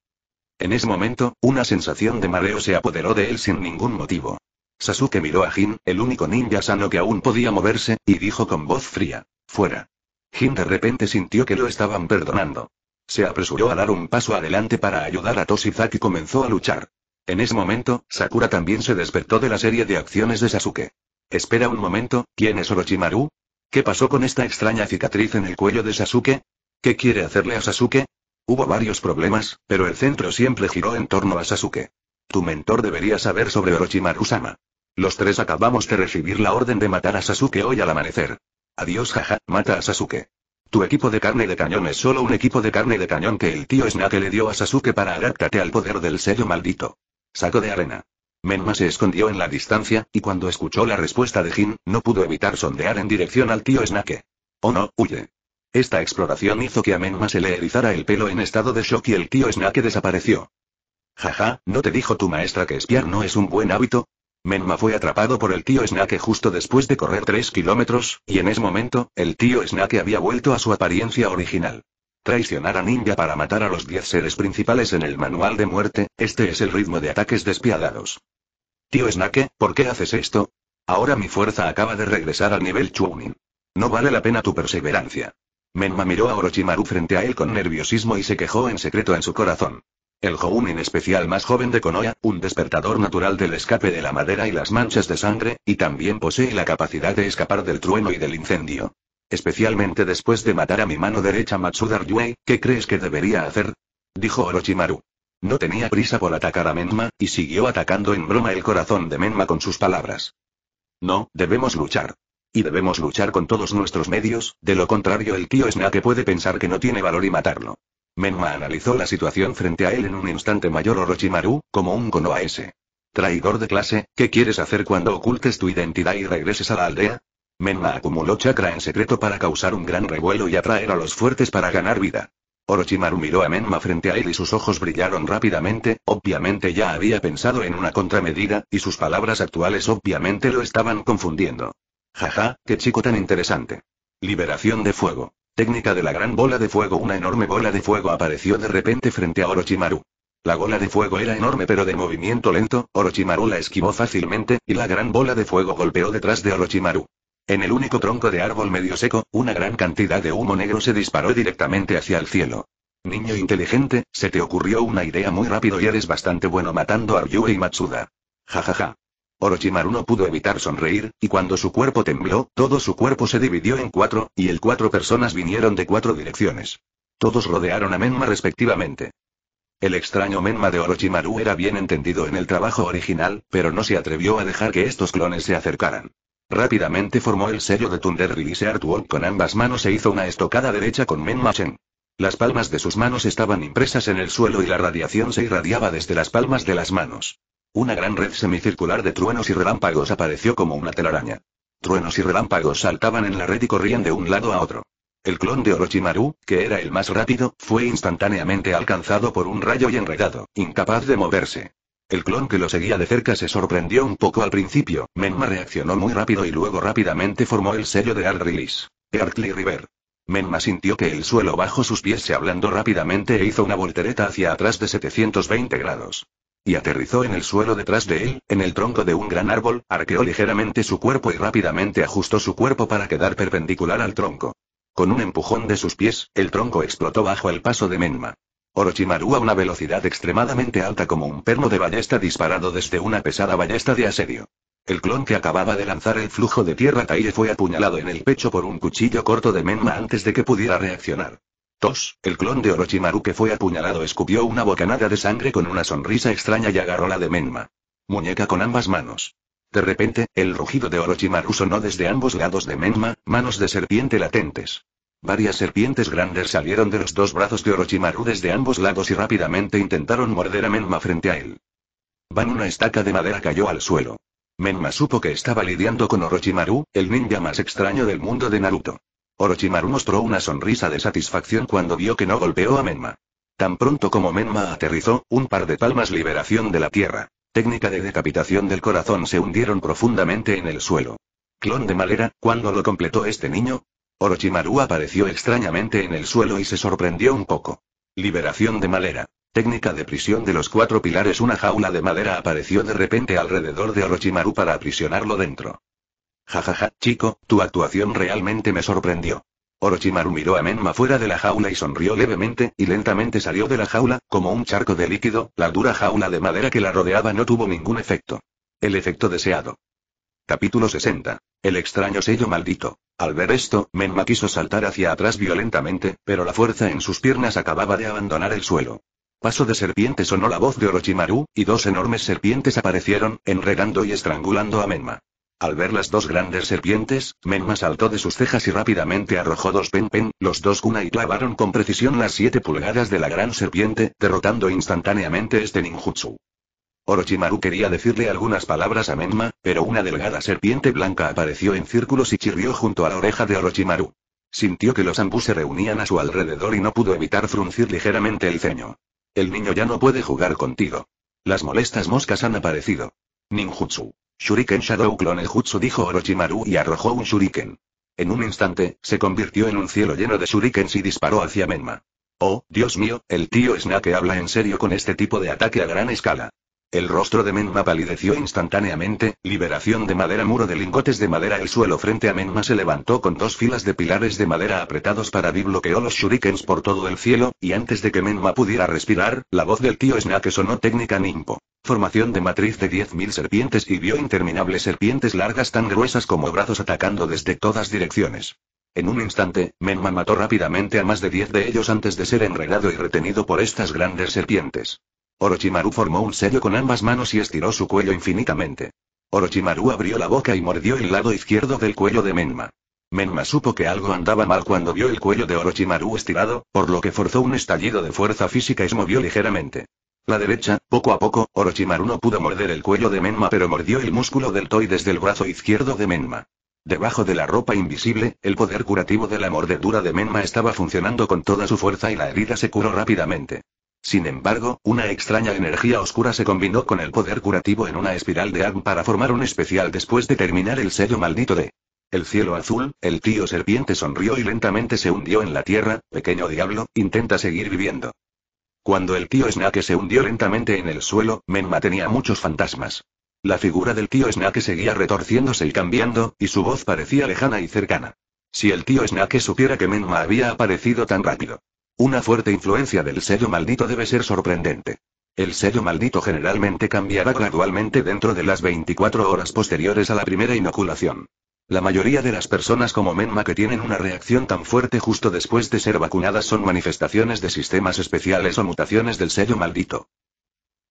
Speaker 1: En ese momento, una sensación de mareo se apoderó de él sin ningún motivo. Sasuke miró a Jin, el único ninja sano que aún podía moverse, y dijo con voz fría, fuera. Jin de repente sintió que lo estaban perdonando. Se apresuró a dar un paso adelante para ayudar a Tosizaki y comenzó a luchar. En ese momento, Sakura también se despertó de la serie de acciones de Sasuke. Espera un momento, ¿quién es Orochimaru? ¿Qué pasó con esta extraña cicatriz en el cuello de Sasuke? ¿Qué quiere hacerle a Sasuke? Hubo varios problemas, pero el centro siempre giró en torno a Sasuke. Tu mentor debería saber sobre Orochimaru-sama. Los tres acabamos de recibir la orden de matar a Sasuke hoy al amanecer. Adiós jaja, mata a Sasuke. Tu equipo de carne de cañón es solo un equipo de carne de cañón que el tío Snake le dio a Sasuke para adaptarte al poder del sello maldito. Saco de arena. Menma se escondió en la distancia, y cuando escuchó la respuesta de Jin, no pudo evitar sondear en dirección al tío Snake. Oh no, huye. Esta exploración hizo que a Menma se le erizara el pelo en estado de shock y el tío Snake desapareció. Jaja, ¿no te dijo tu maestra que espiar no es un buen hábito? Menma fue atrapado por el tío Snake justo después de correr 3 kilómetros, y en ese momento, el tío Snake había vuelto a su apariencia original. Traicionar a Ninja para matar a los 10 seres principales en el manual de muerte, este es el ritmo de ataques despiadados. Tío Snake, ¿por qué haces esto? Ahora mi fuerza acaba de regresar al nivel Chunin. No vale la pena tu perseverancia. Menma miró a Orochimaru frente a él con nerviosismo y se quejó en secreto en su corazón. El Jounin especial más joven de Konoha, un despertador natural del escape de la madera y las manchas de sangre, y también posee la capacidad de escapar del trueno y del incendio. Especialmente después de matar a mi mano derecha Matsudar Ryue, ¿qué crees que debería hacer? Dijo Orochimaru. No tenía prisa por atacar a Menma, y siguió atacando en broma el corazón de Menma con sus palabras. No, debemos luchar. Y debemos luchar con todos nuestros medios, de lo contrario el tío Snake puede pensar que no tiene valor y matarlo. Menma analizó la situación frente a él en un instante mayor Orochimaru, como un a ese. Traidor de clase, ¿qué quieres hacer cuando ocultes tu identidad y regreses a la aldea? Menma acumuló chakra en secreto para causar un gran revuelo y atraer a los fuertes para ganar vida. Orochimaru miró a Menma frente a él y sus ojos brillaron rápidamente, obviamente ya había pensado en una contramedida, y sus palabras actuales obviamente lo estaban confundiendo. Jaja, qué chico tan interesante. Liberación de fuego. Técnica de la gran bola de fuego. Una enorme bola de fuego apareció de repente frente a Orochimaru. La bola de fuego era enorme pero de movimiento lento, Orochimaru la esquivó fácilmente, y la gran bola de fuego golpeó detrás de Orochimaru. En el único tronco de árbol medio seco, una gran cantidad de humo negro se disparó directamente hacia el cielo. Niño inteligente, se te ocurrió una idea muy rápido y eres bastante bueno matando a Ryue y Matsuda. Jajaja. Ja, ja. Orochimaru no pudo evitar sonreír, y cuando su cuerpo tembló, todo su cuerpo se dividió en cuatro, y el cuatro personas vinieron de cuatro direcciones. Todos rodearon a Menma respectivamente. El extraño Menma de Orochimaru era bien entendido en el trabajo original, pero no se atrevió a dejar que estos clones se acercaran. Rápidamente formó el sello de Thunder Release Artwork con ambas manos e hizo una estocada derecha con Men Chen. Las palmas de sus manos estaban impresas en el suelo y la radiación se irradiaba desde las palmas de las manos. Una gran red semicircular de truenos y relámpagos apareció como una telaraña. Truenos y relámpagos saltaban en la red y corrían de un lado a otro. El clon de Orochimaru, que era el más rápido, fue instantáneamente alcanzado por un rayo y enredado, incapaz de moverse. El clon que lo seguía de cerca se sorprendió un poco al principio, Menma reaccionó muy rápido y luego rápidamente formó el sello de Art Release. River. Menma sintió que el suelo bajo sus pies se ablandó rápidamente e hizo una voltereta hacia atrás de 720 grados. Y aterrizó en el suelo detrás de él, en el tronco de un gran árbol, arqueó ligeramente su cuerpo y rápidamente ajustó su cuerpo para quedar perpendicular al tronco. Con un empujón de sus pies, el tronco explotó bajo el paso de Menma. Orochimaru a una velocidad extremadamente alta como un perno de ballesta disparado desde una pesada ballesta de asedio. El clon que acababa de lanzar el flujo de tierra Taiye fue apuñalado en el pecho por un cuchillo corto de Menma antes de que pudiera reaccionar. Tos, el clon de Orochimaru que fue apuñalado escupió una bocanada de sangre con una sonrisa extraña y agarró la de Menma. Muñeca con ambas manos. De repente, el rugido de Orochimaru sonó desde ambos lados de Menma, manos de serpiente latentes. Varias serpientes grandes salieron de los dos brazos de Orochimaru desde ambos lados y rápidamente intentaron morder a Menma frente a él. Van una estaca de madera cayó al suelo. Menma supo que estaba lidiando con Orochimaru, el ninja más extraño del mundo de Naruto. Orochimaru mostró una sonrisa de satisfacción cuando vio que no golpeó a Menma. Tan pronto como Menma aterrizó, un par de palmas liberación de la tierra. Técnica de decapitación del corazón se hundieron profundamente en el suelo. Clon de madera, ¿cuándo lo completó este niño? Orochimaru apareció extrañamente en el suelo y se sorprendió un poco. Liberación de madera. Técnica de prisión de los cuatro pilares. Una jaula de madera apareció de repente alrededor de Orochimaru para aprisionarlo dentro. Jajaja, chico, tu actuación realmente me sorprendió. Orochimaru miró a Menma fuera de la jaula y sonrió levemente, y lentamente salió de la jaula, como un charco de líquido, la dura jaula de madera que la rodeaba no tuvo ningún efecto. El efecto deseado. Capítulo 60. El extraño sello maldito. Al ver esto, Menma quiso saltar hacia atrás violentamente, pero la fuerza en sus piernas acababa de abandonar el suelo. Paso de serpiente sonó la voz de Orochimaru, y dos enormes serpientes aparecieron, enredando y estrangulando a Menma. Al ver las dos grandes serpientes, Menma saltó de sus cejas y rápidamente arrojó dos pen-pen, los dos kuna y clavaron con precisión las siete pulgadas de la gran serpiente, derrotando instantáneamente este ninjutsu. Orochimaru quería decirle algunas palabras a Menma, pero una delgada serpiente blanca apareció en círculos y chirrió junto a la oreja de Orochimaru. Sintió que los ambus se reunían a su alrededor y no pudo evitar fruncir ligeramente el ceño. El niño ya no puede jugar contigo. Las molestas moscas han aparecido. Ninjutsu. Shuriken Shadow Clone Jutsu dijo Orochimaru y arrojó un shuriken. En un instante, se convirtió en un cielo lleno de shurikens y disparó hacia Menma. Oh, Dios mío, el tío Snake habla en serio con este tipo de ataque a gran escala. El rostro de Menma palideció instantáneamente, liberación de madera muro de lingotes de madera el suelo frente a Menma se levantó con dos filas de pilares de madera apretados para Vi bloqueó los shurikens por todo el cielo, y antes de que Menma pudiera respirar, la voz del tío Snake sonó técnica nimpo. Formación de matriz de 10.000 serpientes y vio interminables serpientes largas tan gruesas como brazos atacando desde todas direcciones. En un instante, Menma mató rápidamente a más de 10 de ellos antes de ser enredado y retenido por estas grandes serpientes. Orochimaru formó un sello con ambas manos y estiró su cuello infinitamente. Orochimaru abrió la boca y mordió el lado izquierdo del cuello de Menma. Menma supo que algo andaba mal cuando vio el cuello de Orochimaru estirado, por lo que forzó un estallido de fuerza física y se movió ligeramente. La derecha, poco a poco, Orochimaru no pudo morder el cuello de Menma pero mordió el músculo del desde el brazo izquierdo de Menma. Debajo de la ropa invisible, el poder curativo de la mordedura de Menma estaba funcionando con toda su fuerza y la herida se curó rápidamente. Sin embargo, una extraña energía oscura se combinó con el poder curativo en una espiral de Ag para formar un especial después de terminar el sello maldito de el cielo azul, el tío serpiente sonrió y lentamente se hundió en la tierra, pequeño diablo, intenta seguir viviendo. Cuando el tío Snake se hundió lentamente en el suelo, Menma tenía muchos fantasmas. La figura del tío Snake seguía retorciéndose y cambiando, y su voz parecía lejana y cercana. Si el tío Snake supiera que Menma había aparecido tan rápido. Una fuerte influencia del sello maldito debe ser sorprendente. El sello maldito generalmente cambiará gradualmente dentro de las 24 horas posteriores a la primera inoculación. La mayoría de las personas como Menma que tienen una reacción tan fuerte justo después de ser vacunadas son manifestaciones de sistemas especiales o mutaciones del sello maldito.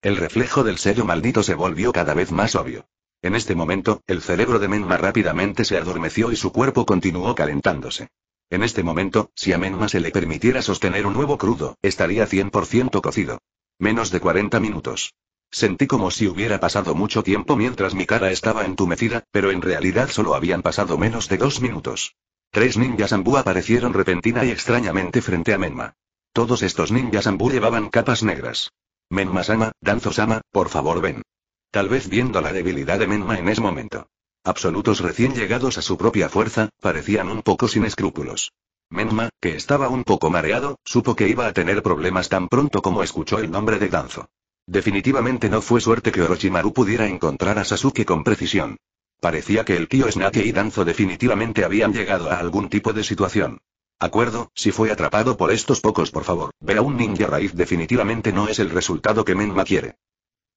Speaker 1: El reflejo del sello maldito se volvió cada vez más obvio. En este momento, el cerebro de Menma rápidamente se adormeció y su cuerpo continuó calentándose. En este momento, si a Menma se le permitiera sostener un nuevo crudo, estaría 100% cocido. Menos de 40 minutos. Sentí como si hubiera pasado mucho tiempo mientras mi cara estaba entumecida, pero en realidad solo habían pasado menos de dos minutos. Tres ninjas ambú aparecieron repentina y extrañamente frente a Menma. Todos estos ninjas ambú llevaban capas negras. Menma-sama, Danzo-sama, por favor ven. Tal vez viendo la debilidad de Menma en ese momento. Absolutos recién llegados a su propia fuerza, parecían un poco sin escrúpulos. Menma, que estaba un poco mareado, supo que iba a tener problemas tan pronto como escuchó el nombre de Danzo. Definitivamente no fue suerte que Orochimaru pudiera encontrar a Sasuke con precisión. Parecía que el tío Snake y Danzo definitivamente habían llegado a algún tipo de situación. Acuerdo, si fue atrapado por estos pocos por favor, ver a un ninja raíz definitivamente no es el resultado que Menma quiere.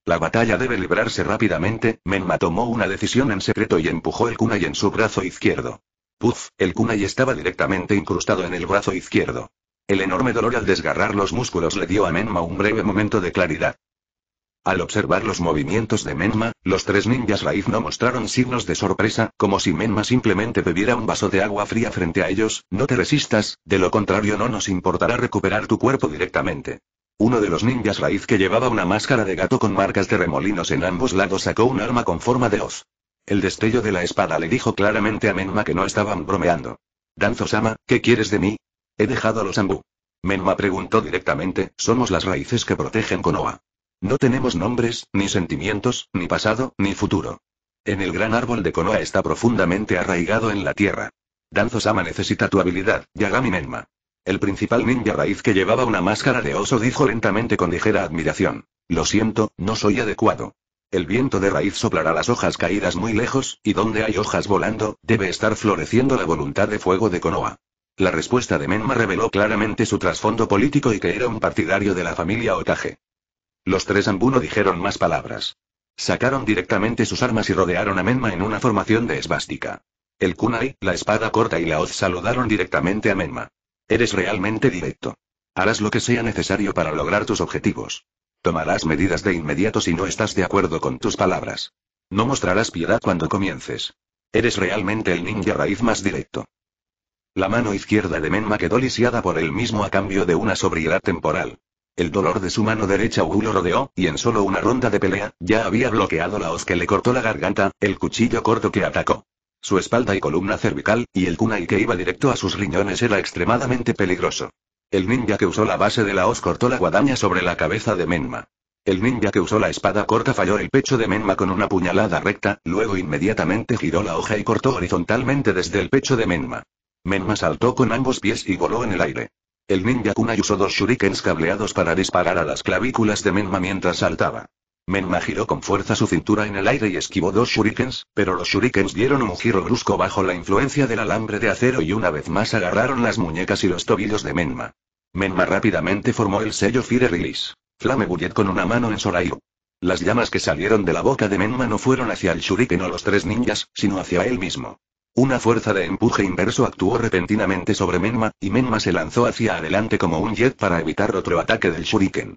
Speaker 1: La batalla debe librarse rápidamente, Menma tomó una decisión en secreto y empujó el kunai en su brazo izquierdo. Puf, el kunai estaba directamente incrustado en el brazo izquierdo. El enorme dolor al desgarrar los músculos le dio a Menma un breve momento de claridad. Al observar los movimientos de Menma, los tres ninjas raíz no mostraron signos de sorpresa, como si Menma simplemente bebiera un vaso de agua fría frente a ellos, no te resistas, de lo contrario no nos importará recuperar tu cuerpo directamente. Uno de los ninjas raíz que llevaba una máscara de gato con marcas de remolinos en ambos lados sacó un arma con forma de hoz. El destello de la espada le dijo claramente a Menma que no estaban bromeando. Danzo-sama, ¿qué quieres de mí? He dejado a los Ambu. Menma preguntó directamente, somos las raíces que protegen Konoha. No tenemos nombres, ni sentimientos, ni pasado, ni futuro. En el gran árbol de Konoha está profundamente arraigado en la tierra. Danzo-sama necesita tu habilidad, Yagami Menma. El principal ninja raíz que llevaba una máscara de oso dijo lentamente con ligera admiración. Lo siento, no soy adecuado. El viento de raíz soplará las hojas caídas muy lejos, y donde hay hojas volando, debe estar floreciendo la voluntad de fuego de Konoha. La respuesta de Menma reveló claramente su trasfondo político y que era un partidario de la familia Otage. Los tres Ambuno dijeron más palabras. Sacaron directamente sus armas y rodearon a Menma en una formación de esvástica. El kunai, la espada corta y la hoz saludaron directamente a Menma. Eres realmente directo. Harás lo que sea necesario para lograr tus objetivos. Tomarás medidas de inmediato si no estás de acuerdo con tus palabras. No mostrarás piedad cuando comiences. Eres realmente el ninja raíz más directo. La mano izquierda de Menma quedó lisiada por él mismo a cambio de una sobriedad temporal. El dolor de su mano derecha Wu lo rodeó, y en solo una ronda de pelea, ya había bloqueado la hoz que le cortó la garganta, el cuchillo corto que atacó. Su espalda y columna cervical, y el kunai que iba directo a sus riñones era extremadamente peligroso. El ninja que usó la base de la hoz cortó la guadaña sobre la cabeza de Menma. El ninja que usó la espada corta falló el pecho de Menma con una puñalada recta, luego inmediatamente giró la hoja y cortó horizontalmente desde el pecho de Menma. Menma saltó con ambos pies y voló en el aire. El ninja kunai usó dos shurikens cableados para disparar a las clavículas de Menma mientras saltaba. Menma giró con fuerza su cintura en el aire y esquivó dos shurikens, pero los shurikens dieron un giro brusco bajo la influencia del alambre de acero y una vez más agarraron las muñecas y los tobillos de Menma. Menma rápidamente formó el sello Fire Release. Flame Bullet con una mano en Sorayu. Las llamas que salieron de la boca de Menma no fueron hacia el shuriken o los tres ninjas, sino hacia él mismo. Una fuerza de empuje inverso actuó repentinamente sobre Menma, y Menma se lanzó hacia adelante como un jet para evitar otro ataque del shuriken.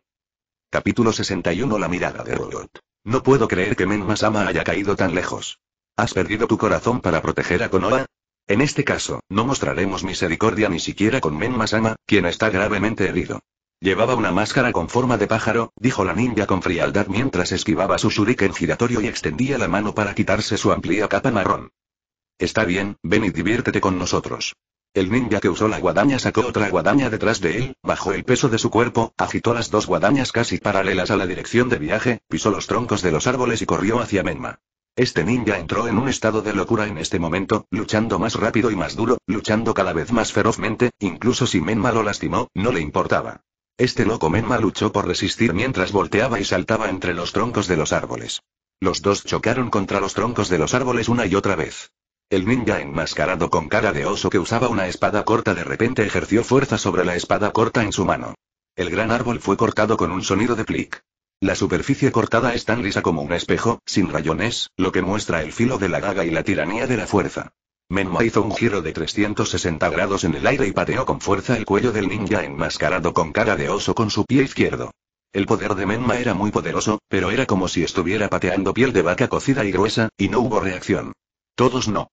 Speaker 1: Capítulo 61 La mirada de Robot. No puedo creer que Menmasama haya caído tan lejos. ¿Has perdido tu corazón para proteger a Konoha? En este caso, no mostraremos misericordia ni siquiera con Men quien está gravemente herido. Llevaba una máscara con forma de pájaro, dijo la ninja con frialdad mientras esquivaba su shuriken giratorio y extendía la mano para quitarse su amplia capa marrón. Está bien, ven y diviértete con nosotros. El ninja que usó la guadaña sacó otra guadaña detrás de él, bajó el peso de su cuerpo, agitó las dos guadañas casi paralelas a la dirección de viaje, pisó los troncos de los árboles y corrió hacia Menma. Este ninja entró en un estado de locura en este momento, luchando más rápido y más duro, luchando cada vez más ferozmente, incluso si Menma lo lastimó, no le importaba. Este loco Menma luchó por resistir mientras volteaba y saltaba entre los troncos de los árboles. Los dos chocaron contra los troncos de los árboles una y otra vez. El ninja enmascarado con cara de oso que usaba una espada corta de repente ejerció fuerza sobre la espada corta en su mano. El gran árbol fue cortado con un sonido de clic. La superficie cortada es tan lisa como un espejo, sin rayones, lo que muestra el filo de la gaga y la tiranía de la fuerza. Menma hizo un giro de 360 grados en el aire y pateó con fuerza el cuello del ninja enmascarado con cara de oso con su pie izquierdo. El poder de Menma era muy poderoso, pero era como si estuviera pateando piel de vaca cocida y gruesa, y no hubo reacción. Todos no.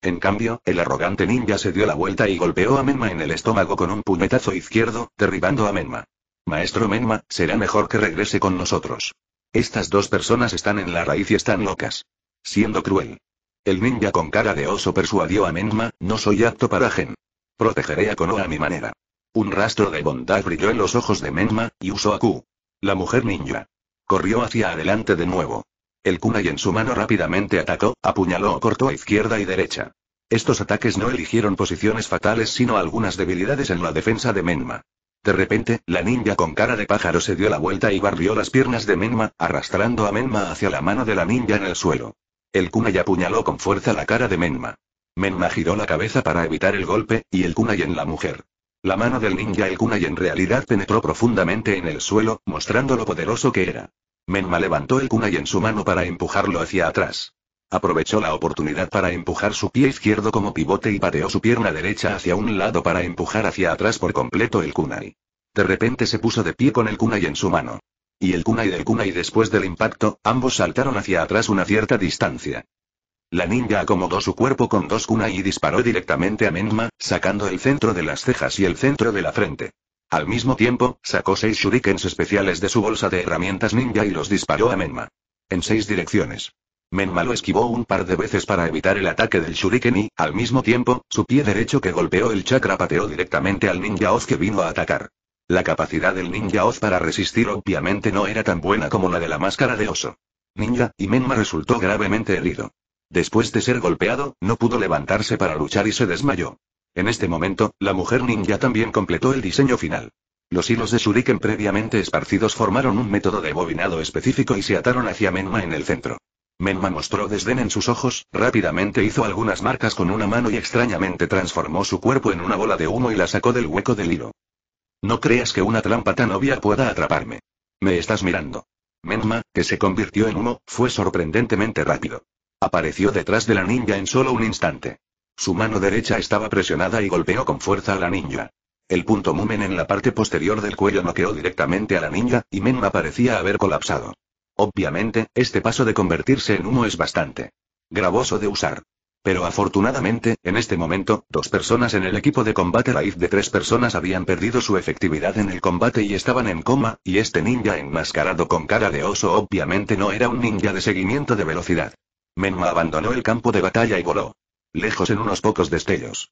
Speaker 1: En cambio, el arrogante ninja se dio la vuelta y golpeó a Menma en el estómago con un puñetazo izquierdo, derribando a Menma. Maestro Menma, será mejor que regrese con nosotros. Estas dos personas están en la raíz y están locas. Siendo cruel. El ninja con cara de oso persuadió a Menma, no soy apto para Gen. Protegeré a Kono a mi manera. Un rastro de bondad brilló en los ojos de Menma, y usó a Q. La mujer ninja. Corrió hacia adelante de nuevo. El kunai en su mano rápidamente atacó, apuñaló o cortó a izquierda y derecha. Estos ataques no eligieron posiciones fatales sino algunas debilidades en la defensa de Menma. De repente, la ninja con cara de pájaro se dio la vuelta y barrió las piernas de Menma, arrastrando a Menma hacia la mano de la ninja en el suelo. El kunai apuñaló con fuerza la cara de Menma. Menma giró la cabeza para evitar el golpe, y el kunai en la mujer. La mano del ninja el kunai en realidad penetró profundamente en el suelo, mostrando lo poderoso que era. Menma levantó el kunai en su mano para empujarlo hacia atrás. Aprovechó la oportunidad para empujar su pie izquierdo como pivote y pateó su pierna derecha hacia un lado para empujar hacia atrás por completo el kunai. De repente se puso de pie con el kunai en su mano. Y el kunai del kunai después del impacto, ambos saltaron hacia atrás una cierta distancia. La ninja acomodó su cuerpo con dos kunai y disparó directamente a Menma, sacando el centro de las cejas y el centro de la frente. Al mismo tiempo, sacó seis shurikens especiales de su bolsa de herramientas ninja y los disparó a Menma. En seis direcciones. Menma lo esquivó un par de veces para evitar el ataque del shuriken y, al mismo tiempo, su pie derecho que golpeó el chakra pateó directamente al ninja Oz que vino a atacar. La capacidad del ninja Oz para resistir obviamente no era tan buena como la de la máscara de oso. Ninja, y Menma resultó gravemente herido. Después de ser golpeado, no pudo levantarse para luchar y se desmayó. En este momento, la mujer ninja también completó el diseño final. Los hilos de shuriken previamente esparcidos formaron un método de bobinado específico y se ataron hacia Menma en el centro. Menma mostró desdén en sus ojos, rápidamente hizo algunas marcas con una mano y extrañamente transformó su cuerpo en una bola de humo y la sacó del hueco del hilo. No creas que una trampa tan obvia pueda atraparme. Me estás mirando. Menma, que se convirtió en humo, fue sorprendentemente rápido. Apareció detrás de la ninja en solo un instante. Su mano derecha estaba presionada y golpeó con fuerza a la ninja. El punto Mumen en la parte posterior del cuello noqueó directamente a la ninja, y Menma parecía haber colapsado. Obviamente, este paso de convertirse en humo es bastante gravoso de usar. Pero afortunadamente, en este momento, dos personas en el equipo de combate raíz de tres personas habían perdido su efectividad en el combate y estaban en coma, y este ninja enmascarado con cara de oso obviamente no era un ninja de seguimiento de velocidad. Menma abandonó el campo de batalla y voló lejos en unos pocos destellos.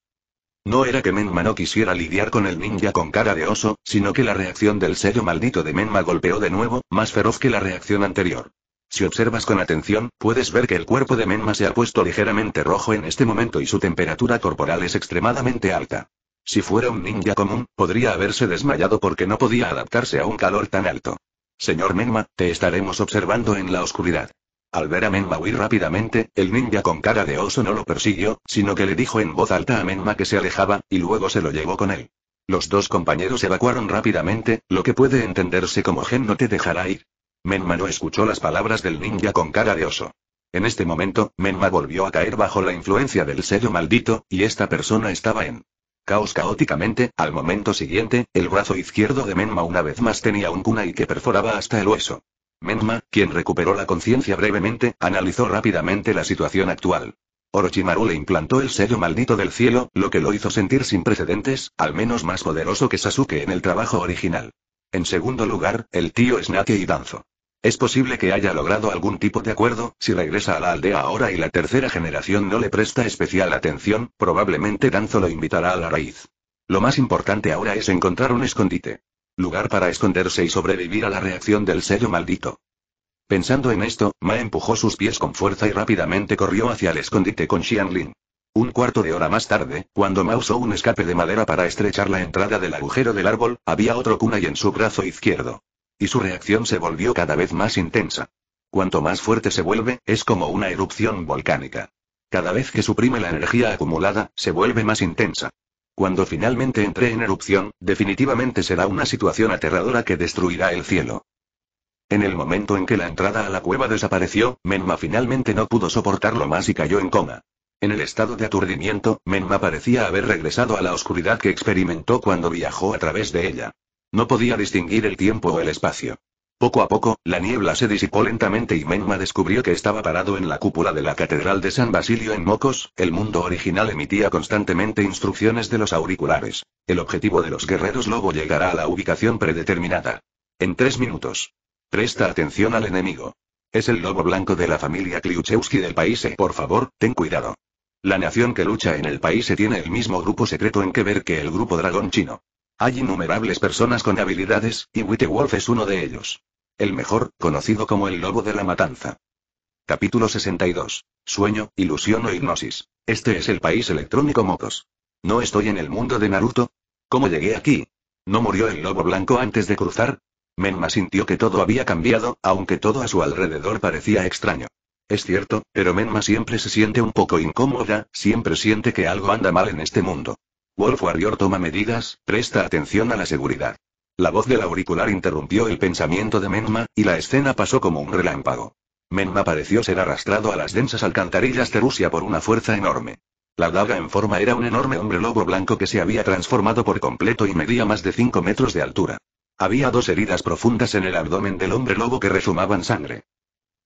Speaker 1: No era que Menma no quisiera lidiar con el ninja con cara de oso, sino que la reacción del sello maldito de Menma golpeó de nuevo, más feroz que la reacción anterior. Si observas con atención, puedes ver que el cuerpo de Menma se ha puesto ligeramente rojo en este momento y su temperatura corporal es extremadamente alta. Si fuera un ninja común, podría haberse desmayado porque no podía adaptarse a un calor tan alto. Señor Menma, te estaremos observando en la oscuridad. Al ver a Menma huir rápidamente, el ninja con cara de oso no lo persiguió, sino que le dijo en voz alta a Menma que se alejaba, y luego se lo llevó con él. Los dos compañeros evacuaron rápidamente, lo que puede entenderse como Gen no te dejará ir. Menma no escuchó las palabras del ninja con cara de oso. En este momento, Menma volvió a caer bajo la influencia del sello maldito, y esta persona estaba en caos caóticamente, al momento siguiente, el brazo izquierdo de Menma una vez más tenía un y que perforaba hasta el hueso. Menma, quien recuperó la conciencia brevemente, analizó rápidamente la situación actual. Orochimaru le implantó el sello maldito del cielo, lo que lo hizo sentir sin precedentes, al menos más poderoso que Sasuke en el trabajo original. En segundo lugar, el tío Snake y Danzo. Es posible que haya logrado algún tipo de acuerdo, si regresa a la aldea ahora y la tercera generación no le presta especial atención, probablemente Danzo lo invitará a la raíz. Lo más importante ahora es encontrar un escondite. Lugar para esconderse y sobrevivir a la reacción del sello maldito. Pensando en esto, Ma empujó sus pies con fuerza y rápidamente corrió hacia el escondite con Xianlin. Un cuarto de hora más tarde, cuando Ma usó un escape de madera para estrechar la entrada del agujero del árbol, había otro kunai en su brazo izquierdo. Y su reacción se volvió cada vez más intensa. Cuanto más fuerte se vuelve, es como una erupción volcánica. Cada vez que suprime la energía acumulada, se vuelve más intensa. Cuando finalmente entré en erupción, definitivamente será una situación aterradora que destruirá el cielo. En el momento en que la entrada a la cueva desapareció, Menma finalmente no pudo soportarlo más y cayó en coma. En el estado de aturdimiento, Menma parecía haber regresado a la oscuridad que experimentó cuando viajó a través de ella. No podía distinguir el tiempo o el espacio. Poco a poco, la niebla se disipó lentamente y Menma descubrió que estaba parado en la cúpula de la Catedral de San Basilio en Mocos, el mundo original emitía constantemente instrucciones de los auriculares. El objetivo de los guerreros lobo llegará a la ubicación predeterminada. En tres minutos. Presta atención al enemigo. Es el lobo blanco de la familia Kliuchewski del país. E. Por favor, ten cuidado. La nación que lucha en el país e tiene el mismo grupo secreto en que ver que el grupo dragón chino. Hay innumerables personas con habilidades, y Wolf es uno de ellos. El mejor, conocido como el lobo de la matanza. Capítulo 62. Sueño, ilusión o hipnosis. Este es el país electrónico Mocos. ¿No estoy en el mundo de Naruto? ¿Cómo llegué aquí? ¿No murió el lobo blanco antes de cruzar? Menma sintió que todo había cambiado, aunque todo a su alrededor parecía extraño. Es cierto, pero Menma siempre se siente un poco incómoda, siempre siente que algo anda mal en este mundo. Wolf Warrior toma medidas, presta atención a la seguridad. La voz del auricular interrumpió el pensamiento de Menma, y la escena pasó como un relámpago. Menma pareció ser arrastrado a las densas alcantarillas de Rusia por una fuerza enorme. La daga en forma era un enorme hombre lobo blanco que se había transformado por completo y medía más de 5 metros de altura. Había dos heridas profundas en el abdomen del hombre lobo que resumaban sangre.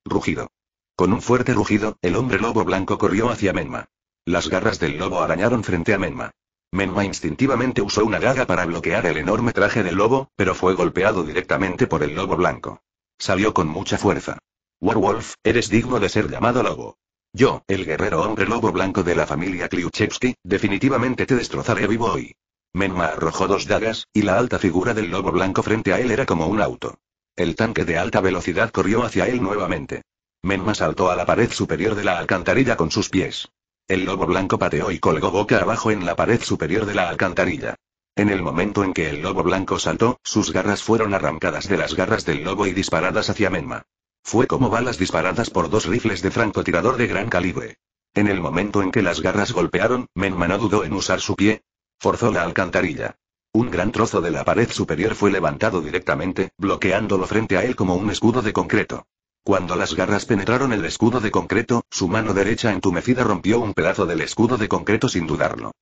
Speaker 1: Rugido. Con un fuerte rugido, el hombre lobo blanco corrió hacia Menma. Las garras del lobo arañaron frente a Menma. Menma instintivamente usó una daga para bloquear el enorme traje del lobo, pero fue golpeado directamente por el lobo blanco. Salió con mucha fuerza. Werewolf, eres digno de ser llamado lobo. Yo, el guerrero hombre lobo blanco de la familia Kliuchevsky, definitivamente te destrozaré vivo hoy. Menma arrojó dos dagas, y la alta figura del lobo blanco frente a él era como un auto. El tanque de alta velocidad corrió hacia él nuevamente. Menma saltó a la pared superior de la alcantarilla con sus pies. El lobo blanco pateó y colgó boca abajo en la pared superior de la alcantarilla. En el momento en que el lobo blanco saltó, sus garras fueron arrancadas de las garras del lobo y disparadas hacia Menma. Fue como balas disparadas por dos rifles de francotirador de gran calibre. En el momento en que las garras golpearon, Menma no dudó en usar su pie. Forzó la alcantarilla. Un gran trozo de la pared superior fue levantado directamente, bloqueándolo frente a él como un escudo de concreto. Cuando las garras penetraron el escudo de concreto, su mano derecha entumecida rompió un pedazo del escudo de concreto sin dudarlo.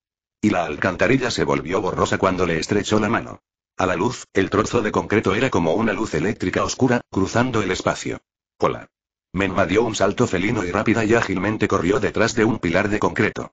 Speaker 1: Y la alcantarilla se volvió borrosa cuando le estrechó la mano. A la luz, el trozo de concreto era como una luz eléctrica oscura, cruzando el espacio. Hola. Menma dio un salto felino y rápida y ágilmente corrió detrás de un pilar de concreto.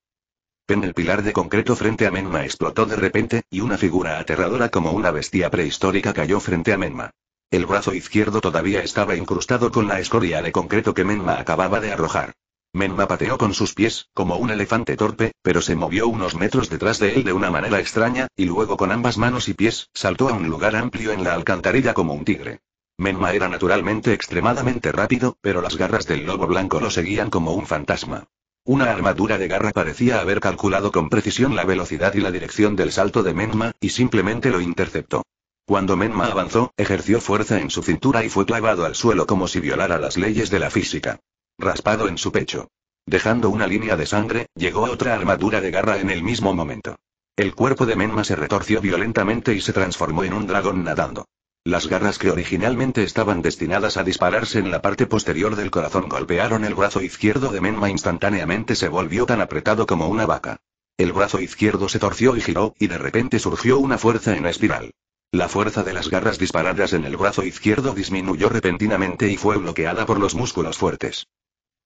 Speaker 1: Pen el pilar de concreto frente a Menma explotó de repente, y una figura aterradora como una bestia prehistórica cayó frente a Menma. El brazo izquierdo todavía estaba incrustado con la escoria de concreto que Menma acababa de arrojar. Menma pateó con sus pies, como un elefante torpe, pero se movió unos metros detrás de él de una manera extraña, y luego con ambas manos y pies, saltó a un lugar amplio en la alcantarilla como un tigre. Menma era naturalmente extremadamente rápido, pero las garras del lobo blanco lo seguían como un fantasma. Una armadura de garra parecía haber calculado con precisión la velocidad y la dirección del salto de Menma, y simplemente lo interceptó. Cuando Menma avanzó, ejerció fuerza en su cintura y fue clavado al suelo como si violara las leyes de la física. Raspado en su pecho. Dejando una línea de sangre, llegó otra armadura de garra en el mismo momento. El cuerpo de Menma se retorció violentamente y se transformó en un dragón nadando. Las garras que originalmente estaban destinadas a dispararse en la parte posterior del corazón golpearon el brazo izquierdo de Menma instantáneamente se volvió tan apretado como una vaca. El brazo izquierdo se torció y giró, y de repente surgió una fuerza en espiral. La fuerza de las garras disparadas en el brazo izquierdo disminuyó repentinamente y fue bloqueada por los músculos fuertes.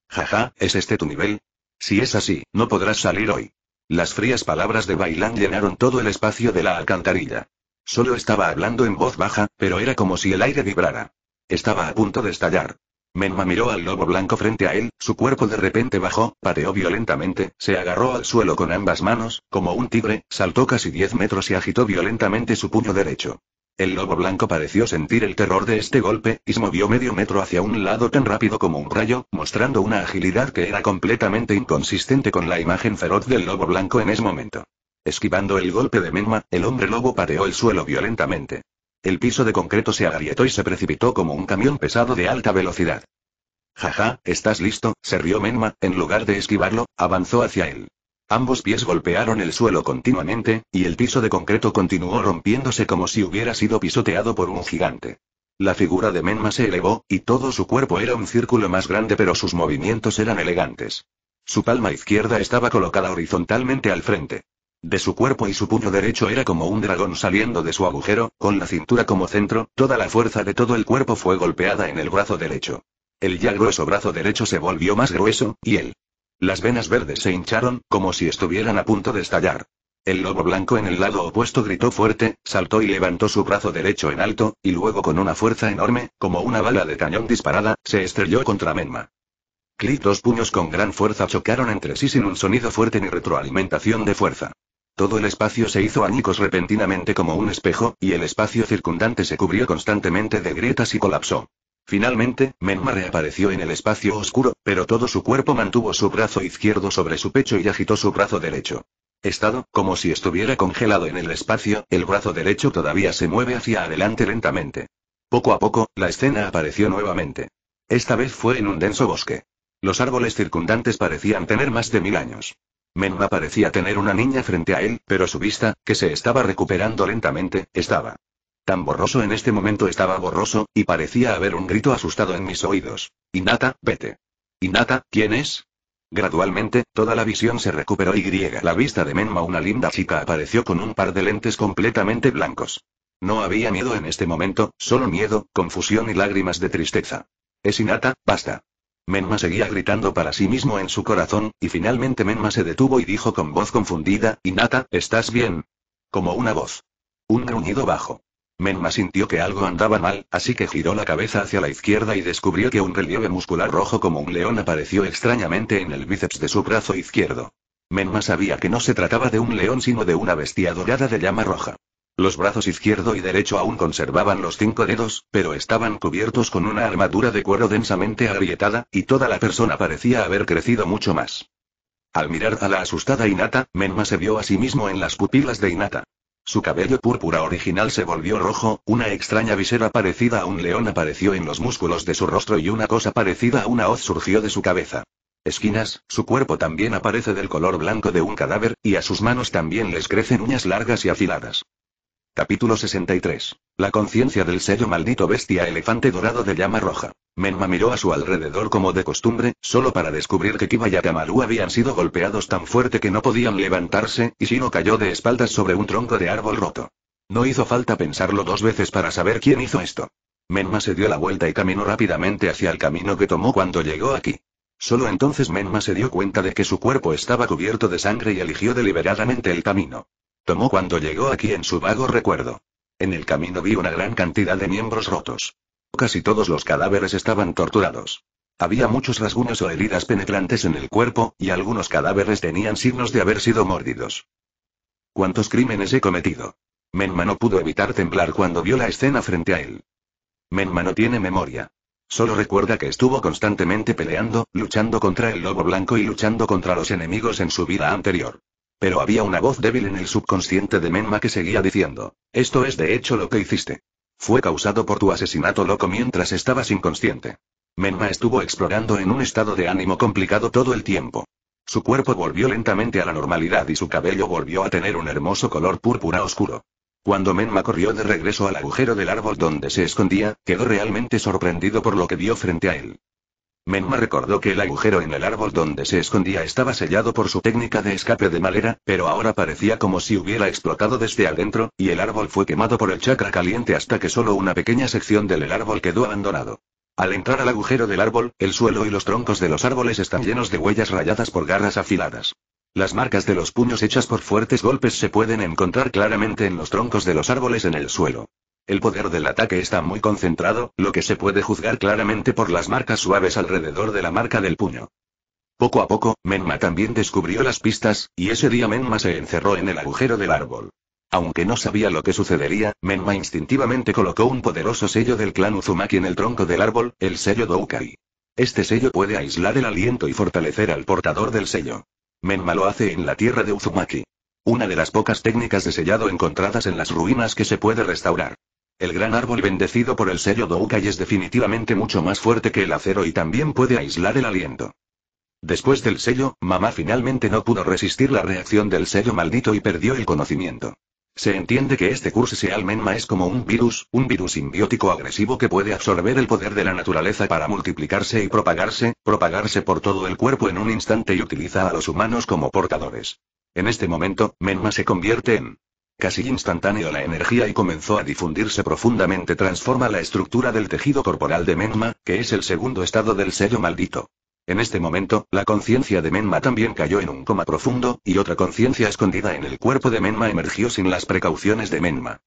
Speaker 1: Jaja, ¿es este tu nivel? Si es así, no podrás salir hoy. Las frías palabras de Bailán llenaron todo el espacio de la alcantarilla. Solo estaba hablando en voz baja, pero era como si el aire vibrara. Estaba a punto de estallar. Menma miró al lobo blanco frente a él, su cuerpo de repente bajó, pateó violentamente, se agarró al suelo con ambas manos, como un tigre, saltó casi 10 metros y agitó violentamente su puño derecho. El lobo blanco pareció sentir el terror de este golpe, y se movió medio metro hacia un lado tan rápido como un rayo, mostrando una agilidad que era completamente inconsistente con la imagen feroz del lobo blanco en ese momento. Esquivando el golpe de Menma, el hombre lobo pateó el suelo violentamente. El piso de concreto se agrietó y se precipitó como un camión pesado de alta velocidad. Jaja, ¿estás listo? se rió Menma, en lugar de esquivarlo, avanzó hacia él. Ambos pies golpearon el suelo continuamente, y el piso de concreto continuó rompiéndose como si hubiera sido pisoteado por un gigante. La figura de Menma se elevó, y todo su cuerpo era un círculo más grande pero sus movimientos eran elegantes. Su palma izquierda estaba colocada horizontalmente al frente. De su cuerpo y su puño derecho era como un dragón saliendo de su agujero, con la cintura como centro, toda la fuerza de todo el cuerpo fue golpeada en el brazo derecho. El ya grueso brazo derecho se volvió más grueso, y él. Las venas verdes se hincharon, como si estuvieran a punto de estallar. El lobo blanco en el lado opuesto gritó fuerte, saltó y levantó su brazo derecho en alto, y luego con una fuerza enorme, como una bala de cañón disparada, se estrelló contra Menma. Clic dos puños con gran fuerza chocaron entre sí sin un sonido fuerte ni retroalimentación de fuerza. Todo el espacio se hizo añicos repentinamente como un espejo, y el espacio circundante se cubrió constantemente de grietas y colapsó. Finalmente, Menma reapareció en el espacio oscuro, pero todo su cuerpo mantuvo su brazo izquierdo sobre su pecho y agitó su brazo derecho. Estado, como si estuviera congelado en el espacio, el brazo derecho todavía se mueve hacia adelante lentamente. Poco a poco, la escena apareció nuevamente. Esta vez fue en un denso bosque. Los árboles circundantes parecían tener más de mil años. Menma parecía tener una niña frente a él, pero su vista, que se estaba recuperando lentamente, estaba. Tan borroso en este momento estaba borroso, y parecía haber un grito asustado en mis oídos. Inata, vete. Inata, ¿quién es? Gradualmente, toda la visión se recuperó y griega la vista de Menma una linda chica apareció con un par de lentes completamente blancos. No había miedo en este momento, solo miedo, confusión y lágrimas de tristeza. Es Inata, basta. Menma seguía gritando para sí mismo en su corazón, y finalmente Menma se detuvo y dijo con voz confundida, Inata, ¿estás bien? Como una voz. Un gruñido bajo. Menma sintió que algo andaba mal, así que giró la cabeza hacia la izquierda y descubrió que un relieve muscular rojo como un león apareció extrañamente en el bíceps de su brazo izquierdo. Menma sabía que no se trataba de un león sino de una bestia dorada de llama roja. Los brazos izquierdo y derecho aún conservaban los cinco dedos, pero estaban cubiertos con una armadura de cuero densamente agrietada, y toda la persona parecía haber crecido mucho más. Al mirar a la asustada Inata, Menma se vio a sí mismo en las pupilas de Inata. Su cabello púrpura original se volvió rojo, una extraña visera parecida a un león apareció en los músculos de su rostro y una cosa parecida a una hoz surgió de su cabeza. Esquinas, su cuerpo también aparece del color blanco de un cadáver, y a sus manos también les crecen uñas largas y afiladas. Capítulo 63. La conciencia del sello maldito bestia elefante dorado de llama roja. Menma miró a su alrededor como de costumbre, solo para descubrir que Kiba y Akamaru habían sido golpeados tan fuerte que no podían levantarse, y Shino cayó de espaldas sobre un tronco de árbol roto. No hizo falta pensarlo dos veces para saber quién hizo esto. Menma se dio la vuelta y caminó rápidamente hacia el camino que tomó cuando llegó aquí. Solo entonces Menma se dio cuenta de que su cuerpo estaba cubierto de sangre y eligió deliberadamente el camino tomó cuando llegó aquí en su vago recuerdo. En el camino vi una gran cantidad de miembros rotos. Casi todos los cadáveres estaban torturados. Había muchos rasguños o heridas penetrantes en el cuerpo, y algunos cadáveres tenían signos de haber sido mordidos. ¿Cuántos crímenes he cometido? Menma no pudo evitar temblar cuando vio la escena frente a él. Menma no tiene memoria. Solo recuerda que estuvo constantemente peleando, luchando contra el lobo blanco y luchando contra los enemigos en su vida anterior. Pero había una voz débil en el subconsciente de Menma que seguía diciendo, esto es de hecho lo que hiciste. Fue causado por tu asesinato loco mientras estabas inconsciente. Menma estuvo explorando en un estado de ánimo complicado todo el tiempo. Su cuerpo volvió lentamente a la normalidad y su cabello volvió a tener un hermoso color púrpura oscuro. Cuando Menma corrió de regreso al agujero del árbol donde se escondía, quedó realmente sorprendido por lo que vio frente a él. Menma recordó que el agujero en el árbol donde se escondía estaba sellado por su técnica de escape de madera, pero ahora parecía como si hubiera explotado desde adentro, y el árbol fue quemado por el chakra caliente hasta que solo una pequeña sección del árbol quedó abandonado. Al entrar al agujero del árbol, el suelo y los troncos de los árboles están llenos de huellas rayadas por garras afiladas. Las marcas de los puños hechas por fuertes golpes se pueden encontrar claramente en los troncos de los árboles en el suelo. El poder del ataque está muy concentrado, lo que se puede juzgar claramente por las marcas suaves alrededor de la marca del puño. Poco a poco, Menma también descubrió las pistas, y ese día Menma se encerró en el agujero del árbol. Aunque no sabía lo que sucedería, Menma instintivamente colocó un poderoso sello del clan Uzumaki en el tronco del árbol, el sello Doukai. Este sello puede aislar el aliento y fortalecer al portador del sello. Menma lo hace en la tierra de Uzumaki. Una de las pocas técnicas de sellado encontradas en las ruinas que se puede restaurar. El gran árbol bendecido por el sello Doukai es definitivamente mucho más fuerte que el acero y también puede aislar el aliento. Después del sello, mamá finalmente no pudo resistir la reacción del sello maldito y perdió el conocimiento. Se entiende que este seal Menma es como un virus, un virus simbiótico agresivo que puede absorber el poder de la naturaleza para multiplicarse y propagarse, propagarse por todo el cuerpo en un instante y utiliza a los humanos como portadores. En este momento, Menma se convierte en casi instantáneo la energía y comenzó a difundirse profundamente transforma la estructura del tejido corporal de Menma, que es el segundo estado del sello maldito. En este momento, la conciencia de Menma también cayó en un coma profundo, y otra conciencia escondida en el cuerpo de Menma emergió sin las precauciones de Menma.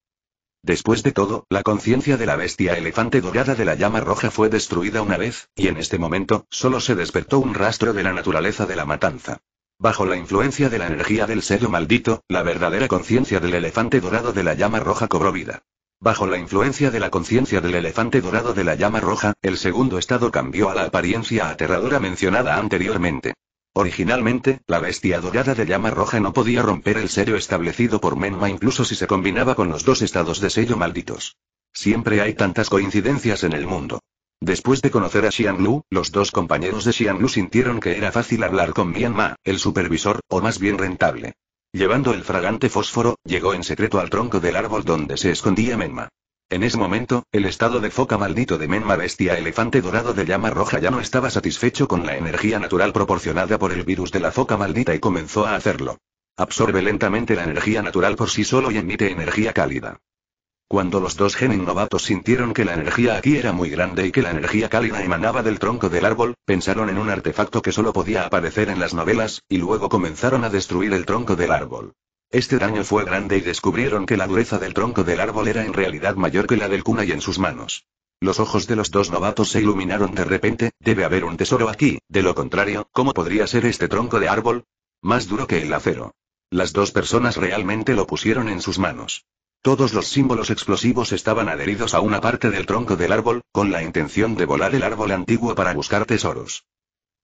Speaker 1: Después de todo, la conciencia de la bestia elefante dorada de la llama roja fue destruida una vez, y en este momento, solo se despertó un rastro de la naturaleza de la matanza. Bajo la influencia de la energía del sello maldito, la verdadera conciencia del elefante dorado de la llama roja cobró vida. Bajo la influencia de la conciencia del elefante dorado de la llama roja, el segundo estado cambió a la apariencia aterradora mencionada anteriormente. Originalmente, la bestia dorada de llama roja no podía romper el sello establecido por Menma incluso si se combinaba con los dos estados de sello malditos. Siempre hay tantas coincidencias en el mundo. Después de conocer a Xiang Lu, los dos compañeros de Xiang Lu sintieron que era fácil hablar con Mianma, Ma, el supervisor, o más bien rentable. Llevando el fragante fósforo, llegó en secreto al tronco del árbol donde se escondía Menma. En ese momento, el estado de foca maldito de Menma bestia elefante dorado de llama roja ya no estaba satisfecho con la energía natural proporcionada por el virus de la foca maldita y comenzó a hacerlo. Absorbe lentamente la energía natural por sí solo y emite energía cálida. Cuando los dos genin novatos sintieron que la energía aquí era muy grande y que la energía cálida emanaba del tronco del árbol, pensaron en un artefacto que solo podía aparecer en las novelas, y luego comenzaron a destruir el tronco del árbol. Este daño fue grande y descubrieron que la dureza del tronco del árbol era en realidad mayor que la del kunai en sus manos. Los ojos de los dos novatos se iluminaron de repente, debe haber un tesoro aquí, de lo contrario, ¿cómo podría ser este tronco de árbol? Más duro que el acero. Las dos personas realmente lo pusieron en sus manos. Todos los símbolos explosivos estaban adheridos a una parte del tronco del árbol, con la intención de volar el árbol antiguo para buscar tesoros.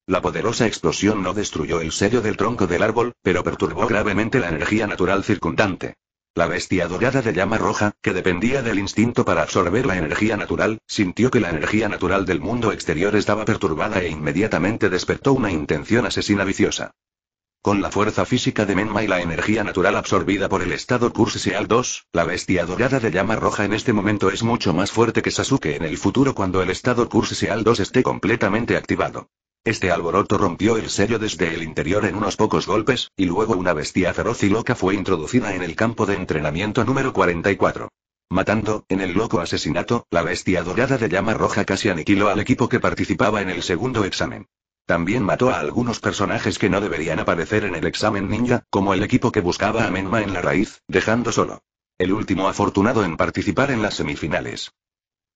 Speaker 1: La poderosa explosión no destruyó el sello del tronco del árbol, pero perturbó gravemente la energía natural circundante. La bestia dorada de llama roja, que dependía del instinto para absorber la energía natural, sintió que la energía natural del mundo exterior estaba perturbada e inmediatamente despertó una intención asesina viciosa. Con la fuerza física de Menma y la energía natural absorbida por el estado Al 2, la bestia dorada de llama roja en este momento es mucho más fuerte que Sasuke en el futuro cuando el estado al 2 esté completamente activado. Este alboroto rompió el sello desde el interior en unos pocos golpes, y luego una bestia feroz y loca fue introducida en el campo de entrenamiento número 44. Matando, en el loco asesinato, la bestia dorada de llama roja casi aniquiló al equipo que participaba en el segundo examen. También mató a algunos personajes que no deberían aparecer en el examen ninja, como el equipo que buscaba a Menma en la raíz, dejando solo. El último afortunado en participar en las semifinales.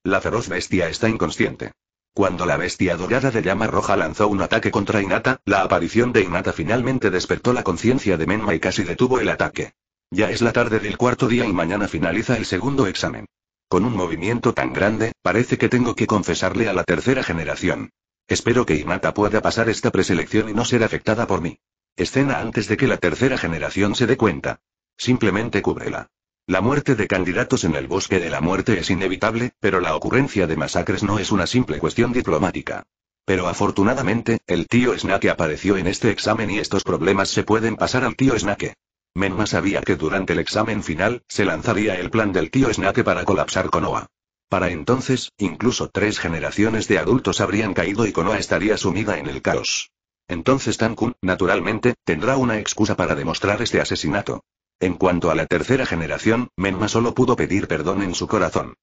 Speaker 1: La feroz bestia está inconsciente. Cuando la bestia dorada de llama roja lanzó un ataque contra Inata, la aparición de Inata finalmente despertó la conciencia de Menma y casi detuvo el ataque. Ya es la tarde del cuarto día y mañana finaliza el segundo examen. Con un movimiento tan grande, parece que tengo que confesarle a la tercera generación. Espero que Imata pueda pasar esta preselección y no ser afectada por mí. Escena antes de que la tercera generación se dé cuenta. Simplemente cúbrela. La muerte de candidatos en el bosque de la muerte es inevitable, pero la ocurrencia de masacres no es una simple cuestión diplomática. Pero afortunadamente, el tío Snake apareció en este examen y estos problemas se pueden pasar al tío Snake. Menma sabía que durante el examen final, se lanzaría el plan del tío Snake para colapsar con Oa. Para entonces, incluso tres generaciones de adultos habrían caído y Konoha estaría sumida en el caos. Entonces Tankun, naturalmente, tendrá una excusa para demostrar este asesinato. En cuanto a la tercera generación, Menma solo pudo pedir perdón en su corazón.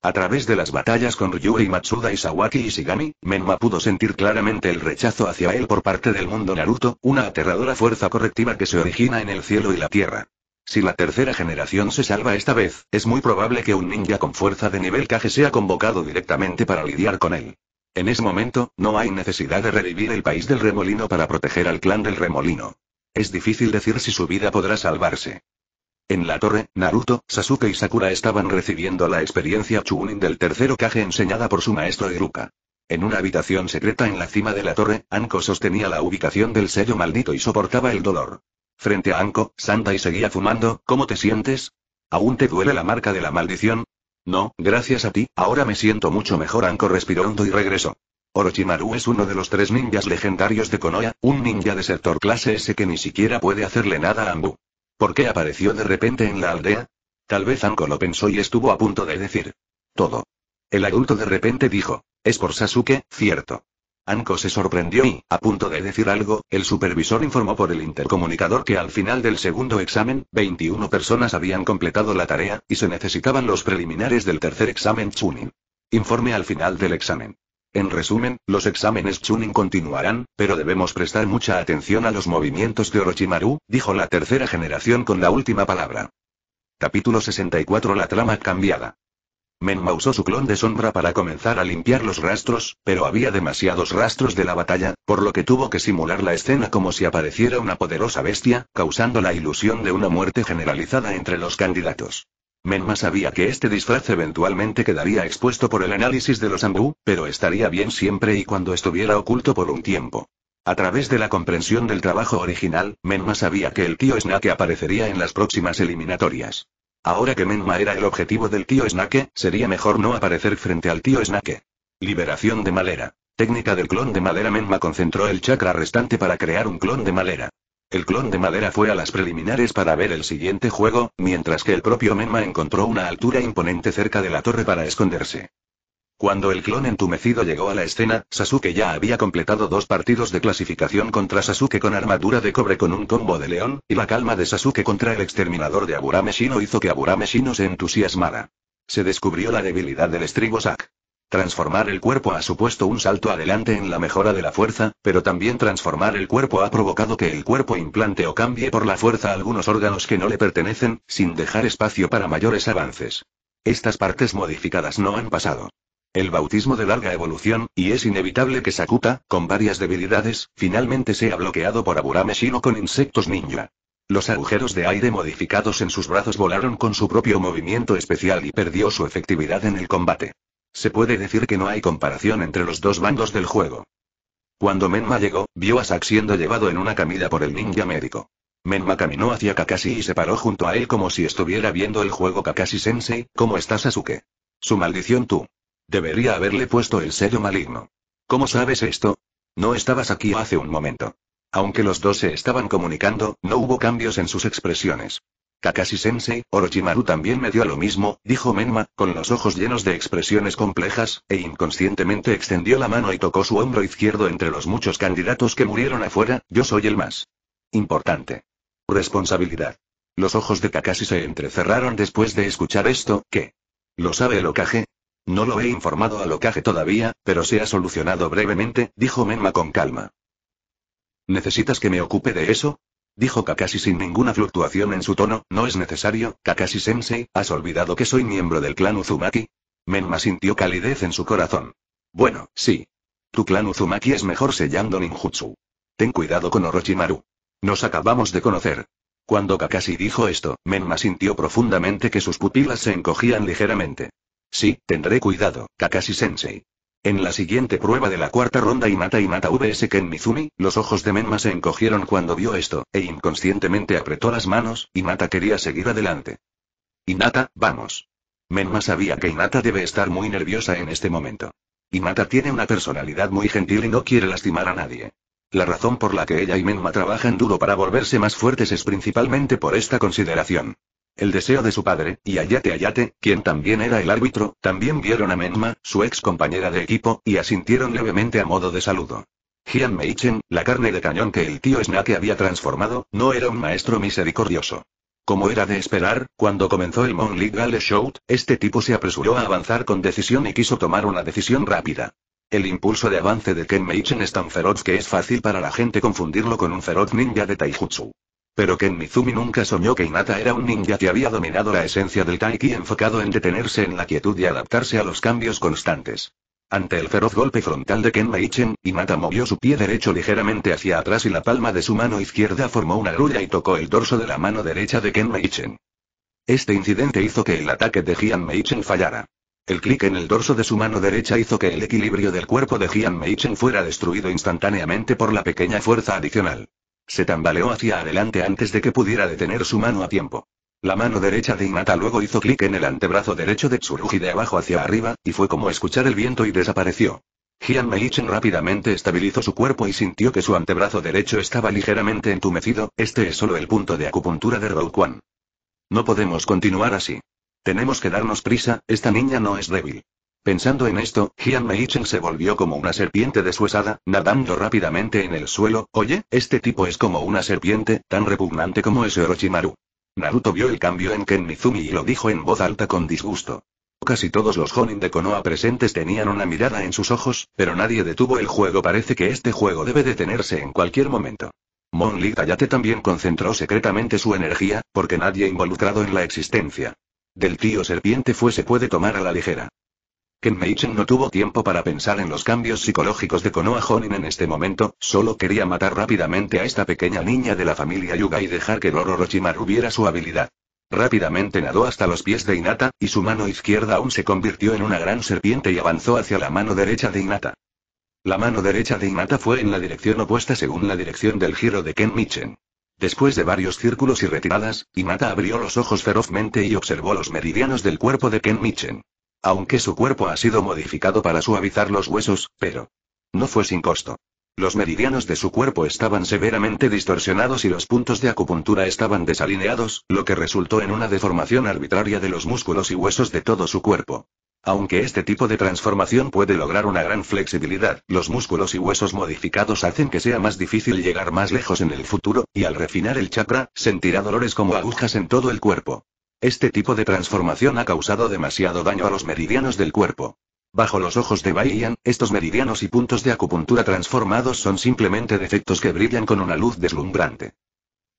Speaker 1: A través de las batallas con y Matsuda Sawaki y Shigami, Menma pudo sentir claramente el rechazo hacia él por parte del mundo Naruto, una aterradora fuerza correctiva que se origina en el cielo y la tierra. Si la tercera generación se salva esta vez, es muy probable que un ninja con fuerza de nivel Kage sea convocado directamente para lidiar con él. En ese momento, no hay necesidad de revivir el país del remolino para proteger al clan del remolino. Es difícil decir si su vida podrá salvarse. En la torre, Naruto, Sasuke y Sakura estaban recibiendo la experiencia Chunin del tercero Kage enseñada por su maestro Iruka. En una habitación secreta en la cima de la torre, Anko sostenía la ubicación del sello maldito y soportaba el dolor. Frente a Anko, y seguía fumando, ¿cómo te sientes? ¿Aún te duele la marca de la maldición? No, gracias a ti, ahora me siento mucho mejor. Anko respiró hondo y regresó. Orochimaru es uno de los tres ninjas legendarios de Konoha, un ninja de sector clase S que ni siquiera puede hacerle nada a Ambu. ¿Por qué apareció de repente en la aldea? Tal vez Anko lo pensó y estuvo a punto de decir. Todo. El adulto de repente dijo. Es por Sasuke, cierto. Anko se sorprendió y, a punto de decir algo, el supervisor informó por el intercomunicador que al final del segundo examen, 21 personas habían completado la tarea, y se necesitaban los preliminares del tercer examen Chunin. Informe al final del examen. En resumen, los exámenes Chunin continuarán, pero debemos prestar mucha atención a los movimientos de Orochimaru, dijo la tercera generación con la última palabra. Capítulo 64 La trama cambiada. Menma usó su clon de sombra para comenzar a limpiar los rastros, pero había demasiados rastros de la batalla, por lo que tuvo que simular la escena como si apareciera una poderosa bestia, causando la ilusión de una muerte generalizada entre los candidatos. Menma sabía que este disfraz eventualmente quedaría expuesto por el análisis de los Ambu, pero estaría bien siempre y cuando estuviera oculto por un tiempo. A través de la comprensión del trabajo original, Menma sabía que el tío Snake aparecería en las próximas eliminatorias. Ahora que Menma era el objetivo del tío Snake, sería mejor no aparecer frente al tío Snake. Liberación de Malera. Técnica del clon de madera Menma concentró el chakra restante para crear un clon de madera. El clon de madera fue a las preliminares para ver el siguiente juego, mientras que el propio Menma encontró una altura imponente cerca de la torre para esconderse. Cuando el clon entumecido llegó a la escena, Sasuke ya había completado dos partidos de clasificación contra Sasuke con armadura de cobre con un combo de león, y la calma de Sasuke contra el exterminador de Aburame Shino hizo que Aburame Shino se entusiasmara. Se descubrió la debilidad del estribo Sak. Transformar el cuerpo ha supuesto un salto adelante en la mejora de la fuerza, pero también transformar el cuerpo ha provocado que el cuerpo implante o cambie por la fuerza algunos órganos que no le pertenecen, sin dejar espacio para mayores avances. Estas partes modificadas no han pasado. El bautismo de larga evolución, y es inevitable que Sakuta, con varias debilidades, finalmente sea bloqueado por Aburame Shino con insectos ninja. Los agujeros de aire modificados en sus brazos volaron con su propio movimiento especial y perdió su efectividad en el combate. Se puede decir que no hay comparación entre los dos bandos del juego. Cuando Menma llegó, vio a Sak siendo llevado en una camilla por el ninja médico. Menma caminó hacia Kakashi y se paró junto a él como si estuviera viendo el juego Kakashi-sensei, ¿cómo estás Sasuke? Su maldición tú. Debería haberle puesto el sello maligno. ¿Cómo sabes esto? No estabas aquí hace un momento. Aunque los dos se estaban comunicando, no hubo cambios en sus expresiones. Kakashi-sensei, Orochimaru también me dio lo mismo, dijo Menma, con los ojos llenos de expresiones complejas, e inconscientemente extendió la mano y tocó su hombro izquierdo entre los muchos candidatos que murieron afuera, yo soy el más. Importante. Responsabilidad. Los ojos de Kakashi se entrecerraron después de escuchar esto, ¿qué? Lo sabe el Okage, no lo he informado a Locaje todavía, pero se ha solucionado brevemente, dijo Menma con calma. ¿Necesitas que me ocupe de eso? Dijo Kakashi sin ninguna fluctuación en su tono, no es necesario, Kakashi-sensei, ¿has olvidado que soy miembro del clan Uzumaki? Menma sintió calidez en su corazón. Bueno, sí. Tu clan Uzumaki es mejor sellando ninjutsu. Ten cuidado con Orochimaru. Nos acabamos de conocer. Cuando Kakashi dijo esto, Menma sintió profundamente que sus pupilas se encogían ligeramente. Sí, tendré cuidado, Kakashi-sensei. En la siguiente prueba de la cuarta ronda y Hinata vs Ken Mizumi, los ojos de Menma se encogieron cuando vio esto, e inconscientemente apretó las manos, Hinata quería seguir adelante. Inata, vamos. Menma sabía que Inata debe estar muy nerviosa en este momento. Inata tiene una personalidad muy gentil y no quiere lastimar a nadie. La razón por la que ella y Menma trabajan duro para volverse más fuertes es principalmente por esta consideración. El deseo de su padre, y Ayate Ayate, quien también era el árbitro, también vieron a Menma, su ex compañera de equipo, y asintieron levemente a modo de saludo. Gian Meichen, la carne de cañón que el tío Snake había transformado, no era un maestro misericordioso. Como era de esperar, cuando comenzó el Mon League Shout, este tipo se apresuró a avanzar con decisión y quiso tomar una decisión rápida. El impulso de avance de Ken Meichen es tan feroz que es fácil para la gente confundirlo con un feroz ninja de Taijutsu. Pero Ken Mizumi nunca soñó que Inata era un ninja que había dominado la esencia del Taiki enfocado en detenerse en la quietud y adaptarse a los cambios constantes. Ante el feroz golpe frontal de Ken Meichen, Hinata movió su pie derecho ligeramente hacia atrás y la palma de su mano izquierda formó una grulla y tocó el dorso de la mano derecha de Ken Meichen. Este incidente hizo que el ataque de Gian Meichen fallara. El clic en el dorso de su mano derecha hizo que el equilibrio del cuerpo de Gian Meichen fuera destruido instantáneamente por la pequeña fuerza adicional. Se tambaleó hacia adelante antes de que pudiera detener su mano a tiempo. La mano derecha de Inata luego hizo clic en el antebrazo derecho de Tsurugi de abajo hacia arriba, y fue como escuchar el viento y desapareció. Hian Meichen rápidamente estabilizó su cuerpo y sintió que su antebrazo derecho estaba ligeramente entumecido, este es solo el punto de acupuntura de Rokuan. No podemos continuar así. Tenemos que darnos prisa, esta niña no es débil. Pensando en esto, Jian Meichen se volvió como una serpiente desuesada, nadando rápidamente en el suelo. Oye, este tipo es como una serpiente, tan repugnante como ese Orochimaru. Naruto vio el cambio en Ken Mizumi y lo dijo en voz alta con disgusto. Casi todos los Honin de Konoha presentes tenían una mirada en sus ojos, pero nadie detuvo el juego. Parece que este juego debe detenerse en cualquier momento. Mon Li también concentró secretamente su energía, porque nadie involucrado en la existencia del tío serpiente fue se puede tomar a la ligera. Ken Meichen no tuvo tiempo para pensar en los cambios psicológicos de Konoha Honin en este momento, solo quería matar rápidamente a esta pequeña niña de la familia Yuga y dejar que Roro Orochimaru viera su habilidad. Rápidamente nadó hasta los pies de Inata, y su mano izquierda aún se convirtió en una gran serpiente y avanzó hacia la mano derecha de Inata. La mano derecha de Inata fue en la dirección opuesta según la dirección del giro de Ken Meichen. Después de varios círculos y retiradas, Inata abrió los ojos ferozmente y observó los meridianos del cuerpo de Ken Michen. Aunque su cuerpo ha sido modificado para suavizar los huesos, pero... No fue sin costo. Los meridianos de su cuerpo estaban severamente distorsionados y los puntos de acupuntura estaban desalineados, lo que resultó en una deformación arbitraria de los músculos y huesos de todo su cuerpo. Aunque este tipo de transformación puede lograr una gran flexibilidad, los músculos y huesos modificados hacen que sea más difícil llegar más lejos en el futuro, y al refinar el chakra, sentirá dolores como agujas en todo el cuerpo. Este tipo de transformación ha causado demasiado daño a los meridianos del cuerpo. Bajo los ojos de Yan, estos meridianos y puntos de acupuntura transformados son simplemente defectos que brillan con una luz deslumbrante.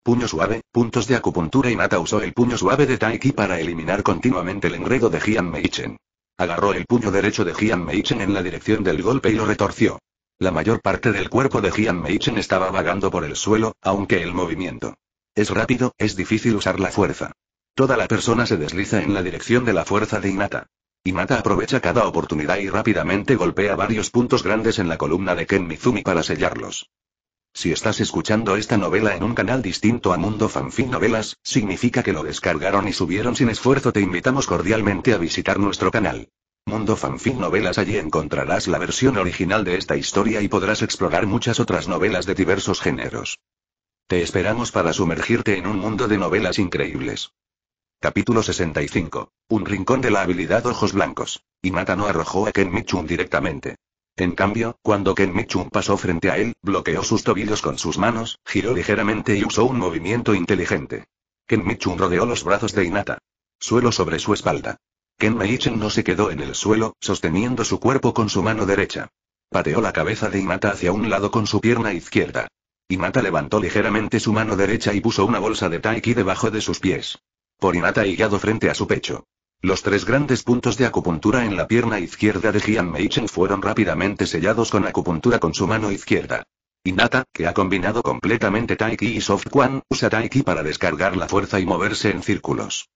Speaker 1: Puño suave, puntos de acupuntura y Nata usó el puño suave de Taiki para eliminar continuamente el enredo de Jian Meichen. Agarró el puño derecho de Jian Meichen en la dirección del golpe y lo retorció. La mayor parte del cuerpo de Jian Meichen estaba vagando por el suelo, aunque el movimiento es rápido, es difícil usar la fuerza. Toda la persona se desliza en la dirección de la fuerza de Inata. Inata aprovecha cada oportunidad y rápidamente golpea varios puntos grandes en la columna de Ken Mizumi para sellarlos. Si estás escuchando esta novela en un canal distinto a Mundo Fanfic Novelas, significa que lo descargaron y subieron sin esfuerzo. Te invitamos cordialmente a visitar nuestro canal. Mundo Fanfic Novelas allí encontrarás la versión original de esta historia y podrás explorar muchas otras novelas de diversos géneros. Te esperamos para sumergirte en un mundo de novelas increíbles. Capítulo 65. Un rincón de la habilidad Ojos Blancos. Inata no arrojó a Ken Michun directamente. En cambio, cuando Ken Michun pasó frente a él, bloqueó sus tobillos con sus manos, giró ligeramente y usó un movimiento inteligente. Ken Michun rodeó los brazos de Inata. Suelo sobre su espalda. Ken Meichen no se quedó en el suelo, sosteniendo su cuerpo con su mano derecha. Pateó la cabeza de Inata hacia un lado con su pierna izquierda. Hinata levantó ligeramente su mano derecha y puso una bolsa de taiki debajo de sus pies. Inata guiado frente a su pecho. Los tres grandes puntos de acupuntura en la pierna izquierda de Jian Meichen fueron rápidamente sellados con acupuntura con su mano izquierda. Inata, que ha combinado completamente Taiki y Soft Quan, usa Taiki para descargar la fuerza y moverse en círculos.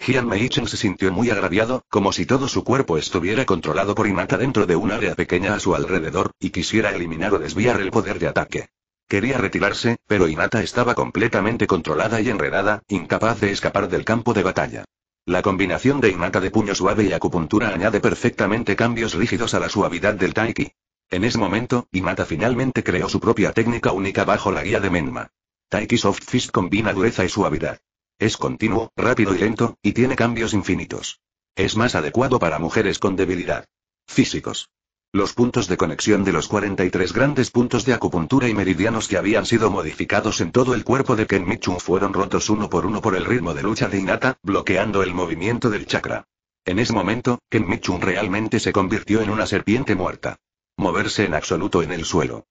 Speaker 1: Jian Meichen se sintió muy agraviado, como si todo su cuerpo estuviera controlado por Inata dentro de un área pequeña a su alrededor, y quisiera eliminar o desviar el poder de ataque. Quería retirarse, pero Inata estaba completamente controlada y enredada, incapaz de escapar del campo de batalla. La combinación de Inata de puño suave y acupuntura añade perfectamente cambios rígidos a la suavidad del Taiki. En ese momento, Inata finalmente creó su propia técnica única bajo la guía de Menma. Taiki Soft Fist combina dureza y suavidad. Es continuo, rápido y lento, y tiene cambios infinitos. Es más adecuado para mujeres con debilidad. Físicos. Los puntos de conexión de los 43 grandes puntos de acupuntura y meridianos que habían sido modificados en todo el cuerpo de Ken Michun fueron rotos uno por uno por el ritmo de lucha de Inata, bloqueando el movimiento del chakra. En ese momento, Ken Michun realmente se convirtió en una serpiente muerta. Moverse en absoluto en el suelo.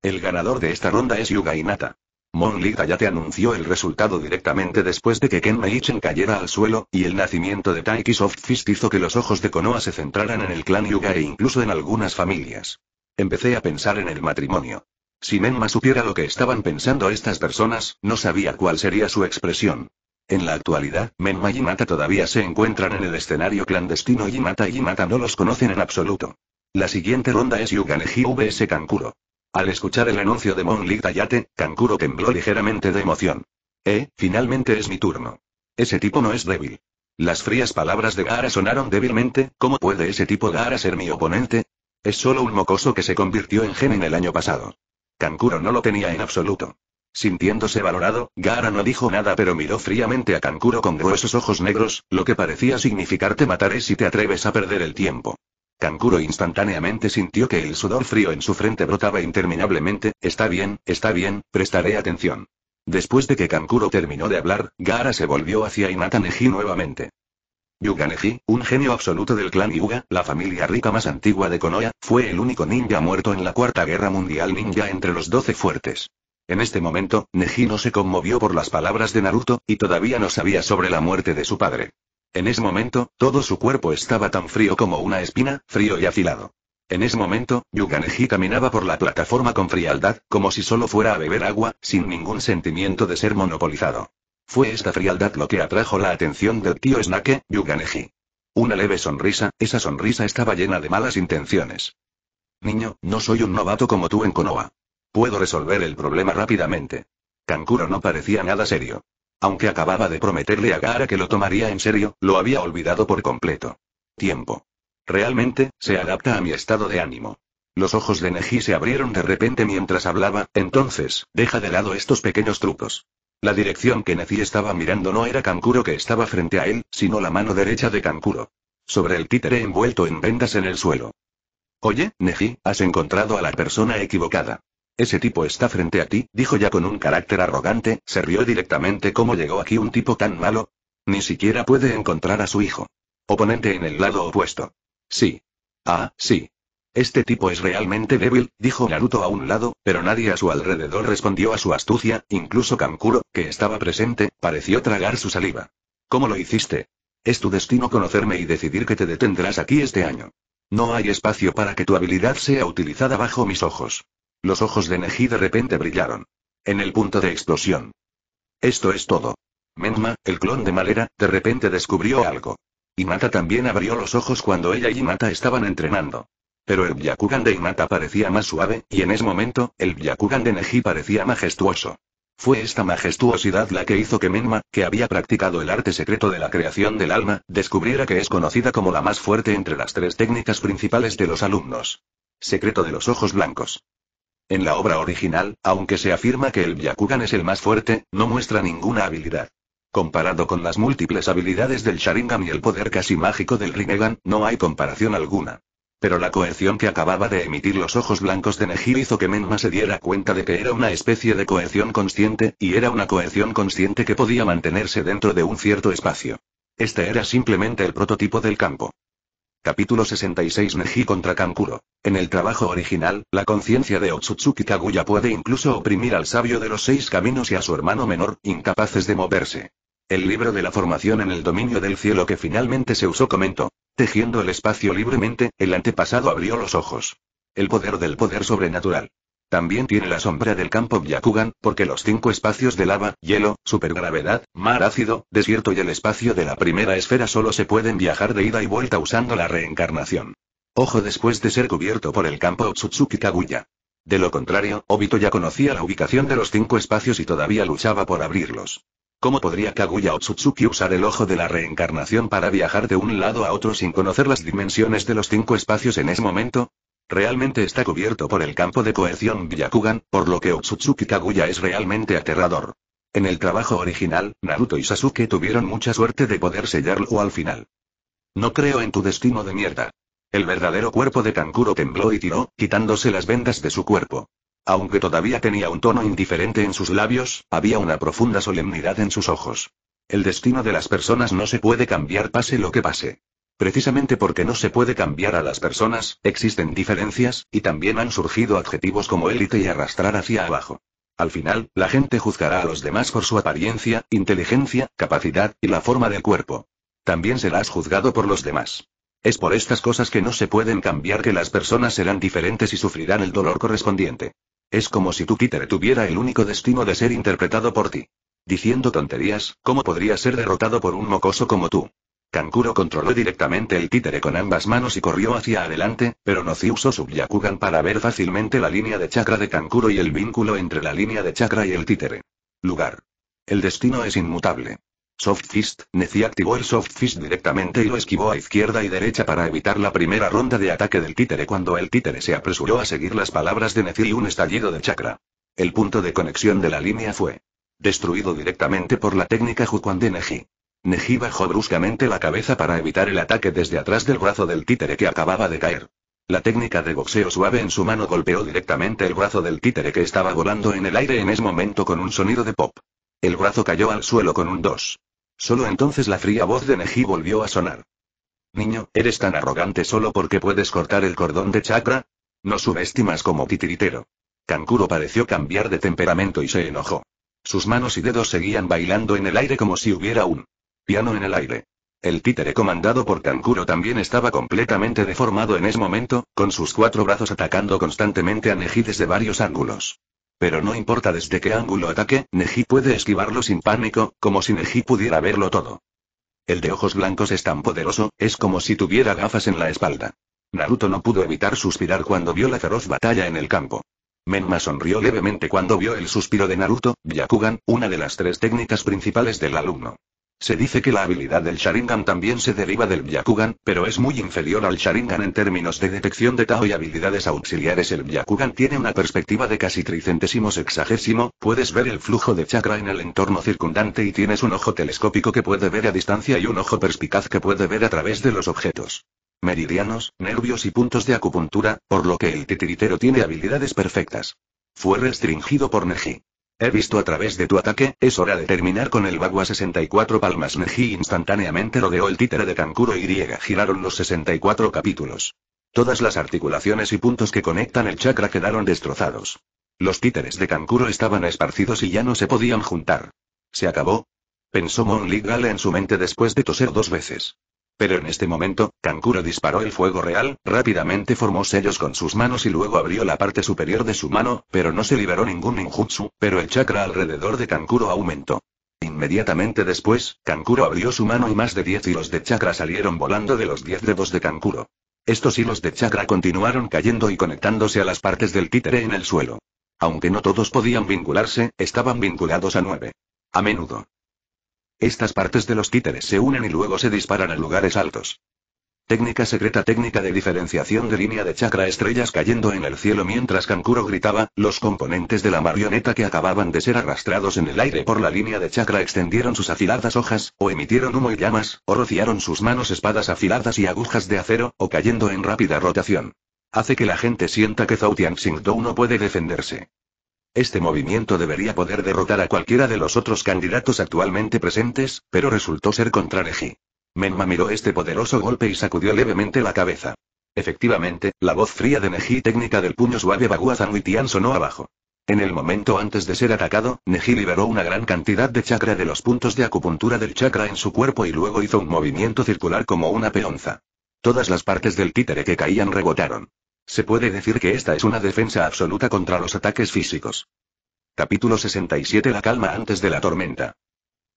Speaker 1: El ganador de esta ronda es Yuga Inata. Mon te anunció el resultado directamente después de que Ken Meichen cayera al suelo, y el nacimiento de Taiki Soft Fist hizo que los ojos de Konoha se centraran en el clan Yuga e incluso en algunas familias. Empecé a pensar en el matrimonio. Si Menma supiera lo que estaban pensando estas personas, no sabía cuál sería su expresión. En la actualidad, Menma y Mata todavía se encuentran en el escenario clandestino y Mata y Mata no los conocen en absoluto. La siguiente ronda es Neji vs Kankuro. Al escuchar el anuncio de Mon Tayate, Kankuro tembló ligeramente de emoción. Eh, finalmente es mi turno. Ese tipo no es débil. Las frías palabras de Gara sonaron débilmente, ¿cómo puede ese tipo Gara ser mi oponente? Es solo un mocoso que se convirtió en gen en el año pasado. Kankuro no lo tenía en absoluto. Sintiéndose valorado, Gara no dijo nada pero miró fríamente a Kankuro con gruesos ojos negros, lo que parecía significar «te mataré si te atreves a perder el tiempo. Kankuro instantáneamente sintió que el sudor frío en su frente brotaba interminablemente, está bien, está bien, prestaré atención. Después de que Kankuro terminó de hablar, Gaara se volvió hacia Neji nuevamente. Yuga Neji, un genio absoluto del clan Yuga, la familia rica más antigua de Konoha, fue el único ninja muerto en la Cuarta Guerra Mundial ninja entre los doce fuertes. En este momento, Neji no se conmovió por las palabras de Naruto, y todavía no sabía sobre la muerte de su padre. En ese momento, todo su cuerpo estaba tan frío como una espina, frío y afilado. En ese momento, Yuganeji caminaba por la plataforma con frialdad, como si solo fuera a beber agua, sin ningún sentimiento de ser monopolizado. Fue esta frialdad lo que atrajo la atención del tío Snake, Yuganeji. Una leve sonrisa, esa sonrisa estaba llena de malas intenciones. Niño, no soy un novato como tú en Konoha. Puedo resolver el problema rápidamente. Kankuro no parecía nada serio. Aunque acababa de prometerle a Gara que lo tomaría en serio, lo había olvidado por completo. Tiempo. Realmente, se adapta a mi estado de ánimo. Los ojos de Neji se abrieron de repente mientras hablaba, entonces, deja de lado estos pequeños trucos. La dirección que Neji estaba mirando no era Kankuro que estaba frente a él, sino la mano derecha de Kankuro. Sobre el títere envuelto en vendas en el suelo. Oye, Neji, has encontrado a la persona equivocada. Ese tipo está frente a ti, dijo ya con un carácter arrogante, se rió directamente cómo llegó aquí un tipo tan malo. Ni siquiera puede encontrar a su hijo. Oponente en el lado opuesto. Sí. Ah, sí. Este tipo es realmente débil, dijo Naruto a un lado, pero nadie a su alrededor respondió a su astucia, incluso Kankuro, que estaba presente, pareció tragar su saliva. ¿Cómo lo hiciste? Es tu destino conocerme y decidir que te detendrás aquí este año. No hay espacio para que tu habilidad sea utilizada bajo mis ojos. Los ojos de Neji de repente brillaron. En el punto de explosión. Esto es todo. Menma, el clon de Malera, de repente descubrió algo. Mata también abrió los ojos cuando ella y Mata estaban entrenando. Pero el Byakugan de Inata parecía más suave, y en ese momento, el Byakugan de Neji parecía majestuoso. Fue esta majestuosidad la que hizo que Menma, que había practicado el arte secreto de la creación del alma, descubriera que es conocida como la más fuerte entre las tres técnicas principales de los alumnos. Secreto de los ojos blancos. En la obra original, aunque se afirma que el Byakugan es el más fuerte, no muestra ninguna habilidad. Comparado con las múltiples habilidades del Sharingan y el poder casi mágico del Rinnegan, no hay comparación alguna. Pero la coerción que acababa de emitir los ojos blancos de Neji hizo que Menma se diera cuenta de que era una especie de coerción consciente, y era una coerción consciente que podía mantenerse dentro de un cierto espacio. Este era simplemente el prototipo del campo. Capítulo 66 Neji contra Kankuro. En el trabajo original, la conciencia de Otsutsuki Kaguya puede incluso oprimir al sabio de los seis caminos y a su hermano menor, incapaces de moverse. El libro de la formación en el dominio del cielo que finalmente se usó comentó. Tejiendo el espacio libremente, el antepasado abrió los ojos. El poder del poder sobrenatural. También tiene la sombra del campo Byakugan, porque los cinco espacios de lava, hielo, supergravedad, mar ácido, desierto y el espacio de la primera esfera solo se pueden viajar de ida y vuelta usando la reencarnación. Ojo después de ser cubierto por el campo Otsutsuki Kaguya. De lo contrario, Obito ya conocía la ubicación de los cinco espacios y todavía luchaba por abrirlos. ¿Cómo podría Kaguya Otsutsuki usar el ojo de la reencarnación para viajar de un lado a otro sin conocer las dimensiones de los cinco espacios en ese momento? Realmente está cubierto por el campo de cohesión Byakugan, por lo que Otsutsuki Kaguya es realmente aterrador. En el trabajo original, Naruto y Sasuke tuvieron mucha suerte de poder sellarlo al final. No creo en tu destino de mierda. El verdadero cuerpo de Kankuro tembló y tiró, quitándose las vendas de su cuerpo. Aunque todavía tenía un tono indiferente en sus labios, había una profunda solemnidad en sus ojos. El destino de las personas no se puede cambiar pase lo que pase. Precisamente porque no se puede cambiar a las personas, existen diferencias, y también han surgido adjetivos como élite y arrastrar hacia abajo. Al final, la gente juzgará a los demás por su apariencia, inteligencia, capacidad, y la forma del cuerpo. También serás juzgado por los demás. Es por estas cosas que no se pueden cambiar que las personas serán diferentes y sufrirán el dolor correspondiente. Es como si tu títere tuviera el único destino de ser interpretado por ti. Diciendo tonterías, ¿cómo podría ser derrotado por un mocoso como tú? Kankuro controló directamente el títere con ambas manos y corrió hacia adelante, pero Nozi usó su Byakugan para ver fácilmente la línea de chakra de Kankuro y el vínculo entre la línea de chakra y el títere. Lugar. El destino es inmutable. Soft Fist, Neci activó el Soft Fist directamente y lo esquivó a izquierda y derecha para evitar la primera ronda de ataque del títere cuando el títere se apresuró a seguir las palabras de Neci y un estallido de chakra. El punto de conexión de la línea fue destruido directamente por la técnica Jukuan de Neji. Neji bajó bruscamente la cabeza para evitar el ataque desde atrás del brazo del títere que acababa de caer. La técnica de boxeo suave en su mano golpeó directamente el brazo del títere que estaba volando en el aire en ese momento con un sonido de pop. El brazo cayó al suelo con un dos. Solo entonces la fría voz de Neji volvió a sonar. Niño, ¿eres tan arrogante solo porque puedes cortar el cordón de chakra? No subestimas como titiritero. Kankuro pareció cambiar de temperamento y se enojó. Sus manos y dedos seguían bailando en el aire como si hubiera un piano en el aire. El títere comandado por Kankuro también estaba completamente deformado en ese momento, con sus cuatro brazos atacando constantemente a Neji desde varios ángulos. Pero no importa desde qué ángulo ataque, Neji puede esquivarlo sin pánico, como si Neji pudiera verlo todo. El de ojos blancos es tan poderoso, es como si tuviera gafas en la espalda. Naruto no pudo evitar suspirar cuando vio la feroz batalla en el campo. Menma sonrió levemente cuando vio el suspiro de Naruto, Yakugan, una de las tres técnicas principales del alumno. Se dice que la habilidad del Sharingan también se deriva del Byakugan, pero es muy inferior al Sharingan en términos de detección de Tao y habilidades auxiliares. El Byakugan tiene una perspectiva de casi tricentésimo sexagésimo, puedes ver el flujo de chakra en el entorno circundante y tienes un ojo telescópico que puede ver a distancia y un ojo perspicaz que puede ver a través de los objetos. Meridianos, nervios y puntos de acupuntura, por lo que el titiritero tiene habilidades perfectas. Fue restringido por Neji. He visto a través de tu ataque, es hora de terminar con el Bagua 64 Palmas Neji instantáneamente rodeó el títere de Kankuro y giraron los 64 capítulos. Todas las articulaciones y puntos que conectan el chakra quedaron destrozados. Los títeres de Kankuro estaban esparcidos y ya no se podían juntar. ¿Se acabó? Pensó Monly Gale en su mente después de toser dos veces. Pero en este momento, Kankuro disparó el fuego real, rápidamente formó sellos con sus manos y luego abrió la parte superior de su mano, pero no se liberó ningún ninjutsu, pero el chakra alrededor de Kankuro aumentó. Inmediatamente después, Kankuro abrió su mano y más de 10 hilos de chakra salieron volando de los 10 dedos de Kankuro. Estos hilos de chakra continuaron cayendo y conectándose a las partes del títere en el suelo. Aunque no todos podían vincularse, estaban vinculados a nueve. A menudo, estas partes de los títeres se unen y luego se disparan a lugares altos. Técnica secreta técnica de diferenciación de línea de chakra estrellas cayendo en el cielo mientras Kankuro gritaba, los componentes de la marioneta que acababan de ser arrastrados en el aire por la línea de chakra extendieron sus afiladas hojas, o emitieron humo y llamas, o rociaron sus manos espadas afiladas y agujas de acero, o cayendo en rápida rotación. Hace que la gente sienta que Zhou Xingdou no puede defenderse. Este movimiento debería poder derrotar a cualquiera de los otros candidatos actualmente presentes, pero resultó ser contra Neji. Menma miró este poderoso golpe y sacudió levemente la cabeza. Efectivamente, la voz fría de Neji técnica del puño suave Bagua Zanuitian sonó abajo. En el momento antes de ser atacado, Neji liberó una gran cantidad de chakra de los puntos de acupuntura del chakra en su cuerpo y luego hizo un movimiento circular como una peonza. Todas las partes del títere que caían rebotaron. Se puede decir que esta es una defensa absoluta contra los ataques físicos. Capítulo 67 La calma antes de la tormenta.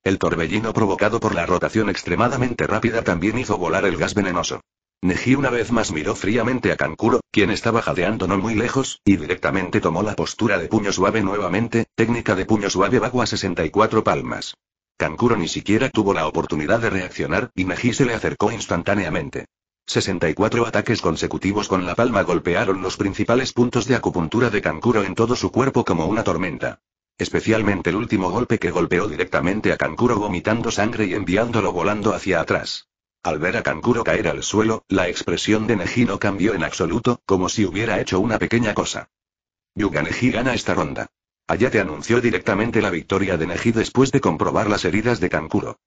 Speaker 1: El torbellino provocado por la rotación extremadamente rápida también hizo volar el gas venenoso. Neji una vez más miró fríamente a Kankuro, quien estaba jadeando no muy lejos, y directamente tomó la postura de puño suave nuevamente, técnica de puño suave bajo a 64 palmas. Kankuro ni siquiera tuvo la oportunidad de reaccionar, y Neji se le acercó instantáneamente. 64 ataques consecutivos con la palma golpearon los principales puntos de acupuntura de Kankuro en todo su cuerpo como una tormenta. Especialmente el último golpe que golpeó directamente a Kankuro vomitando sangre y enviándolo volando hacia atrás. Al ver a Kankuro caer al suelo, la expresión de Neji no cambió en absoluto, como si hubiera hecho una pequeña cosa. Yuga Neji gana esta ronda. te anunció directamente la victoria de Neji después de comprobar las heridas de Kankuro.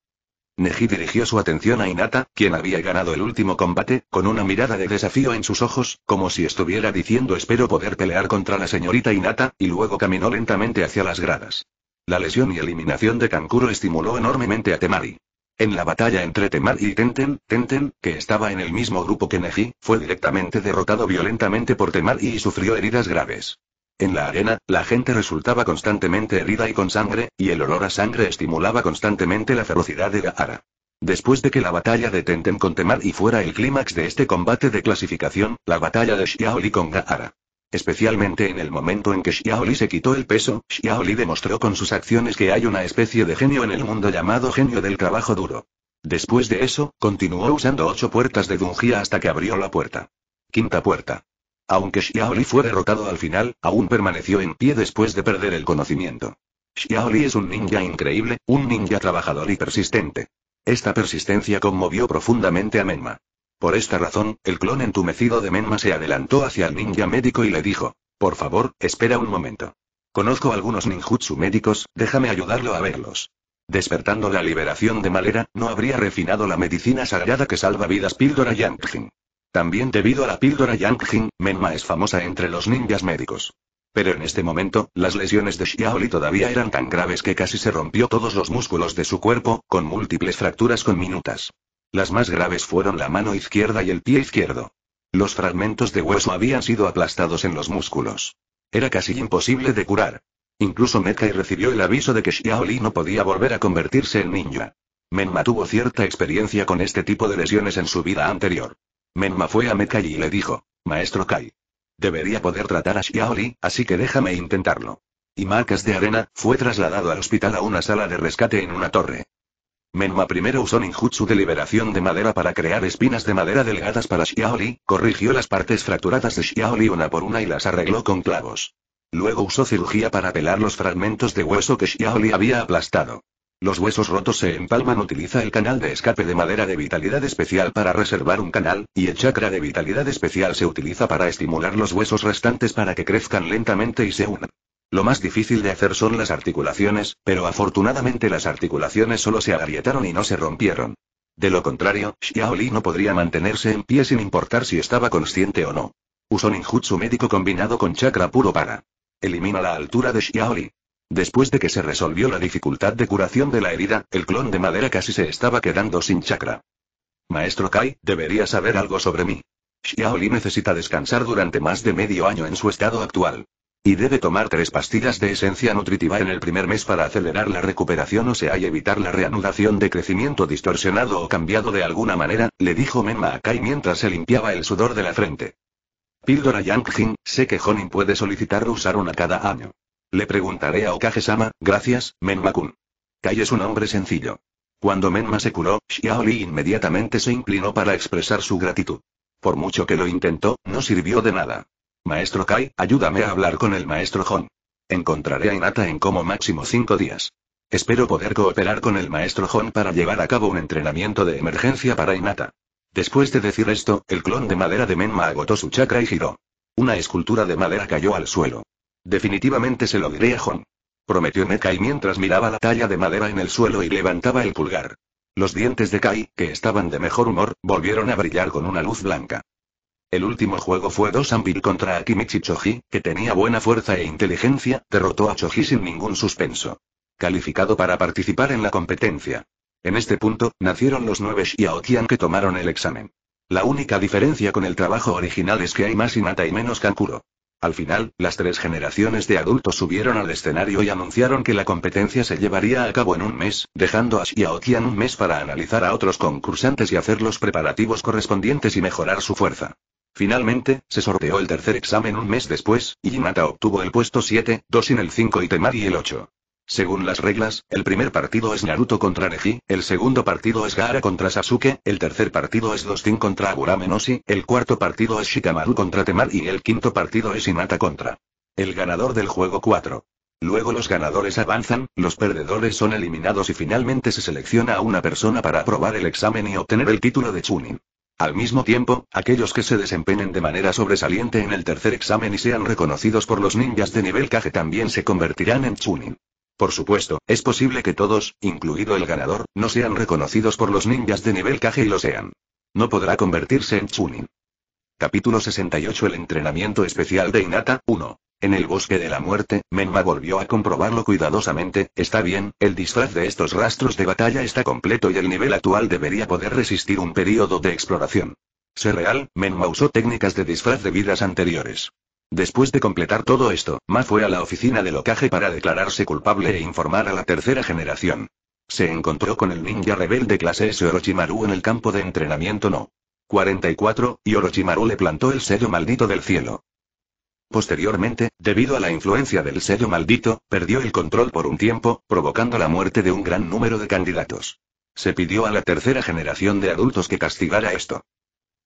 Speaker 1: Neji dirigió su atención a Inata, quien había ganado el último combate, con una mirada de desafío en sus ojos, como si estuviera diciendo espero poder pelear contra la señorita Inata, y luego caminó lentamente hacia las gradas. La lesión y eliminación de Kankuro estimuló enormemente a Temari. En la batalla entre Temari y Tenten, Tenten, que estaba en el mismo grupo que Neji, fue directamente derrotado violentamente por Temari y sufrió heridas graves. En la arena, la gente resultaba constantemente herida y con sangre, y el olor a sangre estimulaba constantemente la ferocidad de Gaara. Después de que la batalla de Tenten con Temari y fuera el clímax de este combate de clasificación, la batalla de Xiaoli con Gaara. Especialmente en el momento en que Xiaoli se quitó el peso, Xiaoli demostró con sus acciones que hay una especie de genio en el mundo llamado genio del trabajo duro. Después de eso, continuó usando ocho puertas de Dungia hasta que abrió la puerta. Quinta puerta. Aunque Xiaoli fue derrotado al final, aún permaneció en pie después de perder el conocimiento. Xiaoli es un ninja increíble, un ninja trabajador y persistente. Esta persistencia conmovió profundamente a Menma. Por esta razón, el clon entumecido de Menma se adelantó hacia el ninja médico y le dijo, por favor, espera un momento. Conozco algunos ninjutsu médicos, déjame ayudarlo a verlos. Despertando la liberación de Malera, no habría refinado la medicina sagrada que salva vidas píldora Yangjin. También debido a la píldora jing, Menma es famosa entre los ninjas médicos. Pero en este momento, las lesiones de Xiaoli todavía eran tan graves que casi se rompió todos los músculos de su cuerpo, con múltiples fracturas con minutas. Las más graves fueron la mano izquierda y el pie izquierdo. Los fragmentos de hueso habían sido aplastados en los músculos. Era casi imposible de curar. Incluso Mekai recibió el aviso de que Xiaoli no podía volver a convertirse en ninja. Menma tuvo cierta experiencia con este tipo de lesiones en su vida anterior. Menma fue a Mekai y le dijo, Maestro Kai. Debería poder tratar a Xiaoli, así que déjame intentarlo. Y Marcas de Arena fue trasladado al hospital a una sala de rescate en una torre. Menma primero usó ninjutsu de liberación de madera para crear espinas de madera delgadas para Xiaoli, corrigió las partes fracturadas de Xiaoli una por una y las arregló con clavos. Luego usó cirugía para pelar los fragmentos de hueso que Xiaoli había aplastado. Los huesos rotos se empalman. Utiliza el canal de escape de madera de vitalidad especial para reservar un canal, y el chakra de vitalidad especial se utiliza para estimular los huesos restantes para que crezcan lentamente y se unan. Lo más difícil de hacer son las articulaciones, pero afortunadamente las articulaciones solo se agrietaron y no se rompieron. De lo contrario, Xiaoli no podría mantenerse en pie sin importar si estaba consciente o no. Usó ninjutsu médico combinado con chakra puro para. Elimina la altura de Xiaoli. Después de que se resolvió la dificultad de curación de la herida, el clon de madera casi se estaba quedando sin chakra. Maestro Kai, debería saber algo sobre mí. Xiaoli necesita descansar durante más de medio año en su estado actual. Y debe tomar tres pastillas de esencia nutritiva en el primer mes para acelerar la recuperación o sea y evitar la reanudación de crecimiento distorsionado o cambiado de alguna manera, le dijo Menma a Kai mientras se limpiaba el sudor de la frente. Píldora Yangjin, sé que Honin puede solicitar usar una cada año. Le preguntaré a Okage-sama, gracias, Menma-kun. Kai es un hombre sencillo. Cuando Menma se curó, Xiaoli inmediatamente se inclinó para expresar su gratitud. Por mucho que lo intentó, no sirvió de nada. Maestro Kai, ayúdame a hablar con el maestro Hon. Encontraré a Inata en como máximo cinco días. Espero poder cooperar con el maestro Hon para llevar a cabo un entrenamiento de emergencia para Inata. Después de decir esto, el clon de madera de Menma agotó su chakra y giró. Una escultura de madera cayó al suelo. Definitivamente se lo diré a Hon». Prometió Nekai mientras miraba la talla de madera en el suelo y levantaba el pulgar. Los dientes de Kai, que estaban de mejor humor, volvieron a brillar con una luz blanca. El último juego fue Dosanville contra Akimichi Choji, que tenía buena fuerza e inteligencia, derrotó a Choji sin ningún suspenso. Calificado para participar en la competencia. En este punto, nacieron los nueve Xiaotian que tomaron el examen. La única diferencia con el trabajo original es que hay más Inata y menos Kankuro. Al final, las tres generaciones de adultos subieron al escenario y anunciaron que la competencia se llevaría a cabo en un mes, dejando a Xiaotian un mes para analizar a otros concursantes y hacer los preparativos correspondientes y mejorar su fuerza. Finalmente, se sorteó el tercer examen un mes después, y Hinata obtuvo el puesto 7, 2 en el 5 y Temari el 8. Según las reglas, el primer partido es Naruto contra Neji, el segundo partido es Gaara contra Sasuke, el tercer partido es Dostin contra Agurame el cuarto partido es Shikamaru contra Temar y el quinto partido es Hinata contra el ganador del juego 4. Luego los ganadores avanzan, los perdedores son eliminados y finalmente se selecciona a una persona para aprobar el examen y obtener el título de Chunin. Al mismo tiempo, aquellos que se desempeñen de manera sobresaliente en el tercer examen y sean reconocidos por los ninjas de nivel Kage también se convertirán en Chunin. Por supuesto, es posible que todos, incluido el ganador, no sean reconocidos por los ninjas de nivel Kage y lo sean. No podrá convertirse en Chunin. Capítulo 68 El entrenamiento especial de Inata, 1. En el bosque de la muerte, Menma volvió a comprobarlo cuidadosamente, está bien, el disfraz de estos rastros de batalla está completo y el nivel actual debería poder resistir un periodo de exploración. Ser real, Menma usó técnicas de disfraz de vidas anteriores. Después de completar todo esto, Ma fue a la oficina de locaje para declararse culpable e informar a la tercera generación. Se encontró con el ninja rebelde clase S Orochimaru en el campo de entrenamiento no. 44, y Orochimaru le plantó el sello maldito del cielo. Posteriormente, debido a la influencia del sello maldito, perdió el control por un tiempo, provocando la muerte de un gran número de candidatos. Se pidió a la tercera generación de adultos que castigara esto.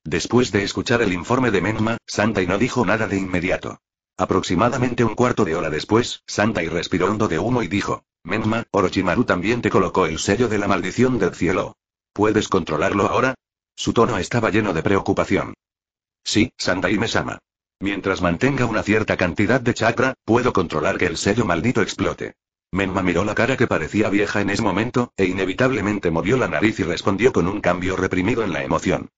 Speaker 1: Después de escuchar el informe de Menma, Santa no dijo nada de inmediato. Aproximadamente un cuarto de hora después, Santa respiró hondo de humo y dijo: Menma, Orochimaru también te colocó el sello de la maldición del cielo. ¿Puedes controlarlo ahora? Su tono estaba lleno de preocupación. Sí, Sandai me Mesama. Mientras mantenga una cierta cantidad de chakra, puedo controlar que el sello maldito explote. Menma miró la cara que parecía vieja en ese momento, e inevitablemente movió la nariz y respondió con un cambio reprimido en la emoción.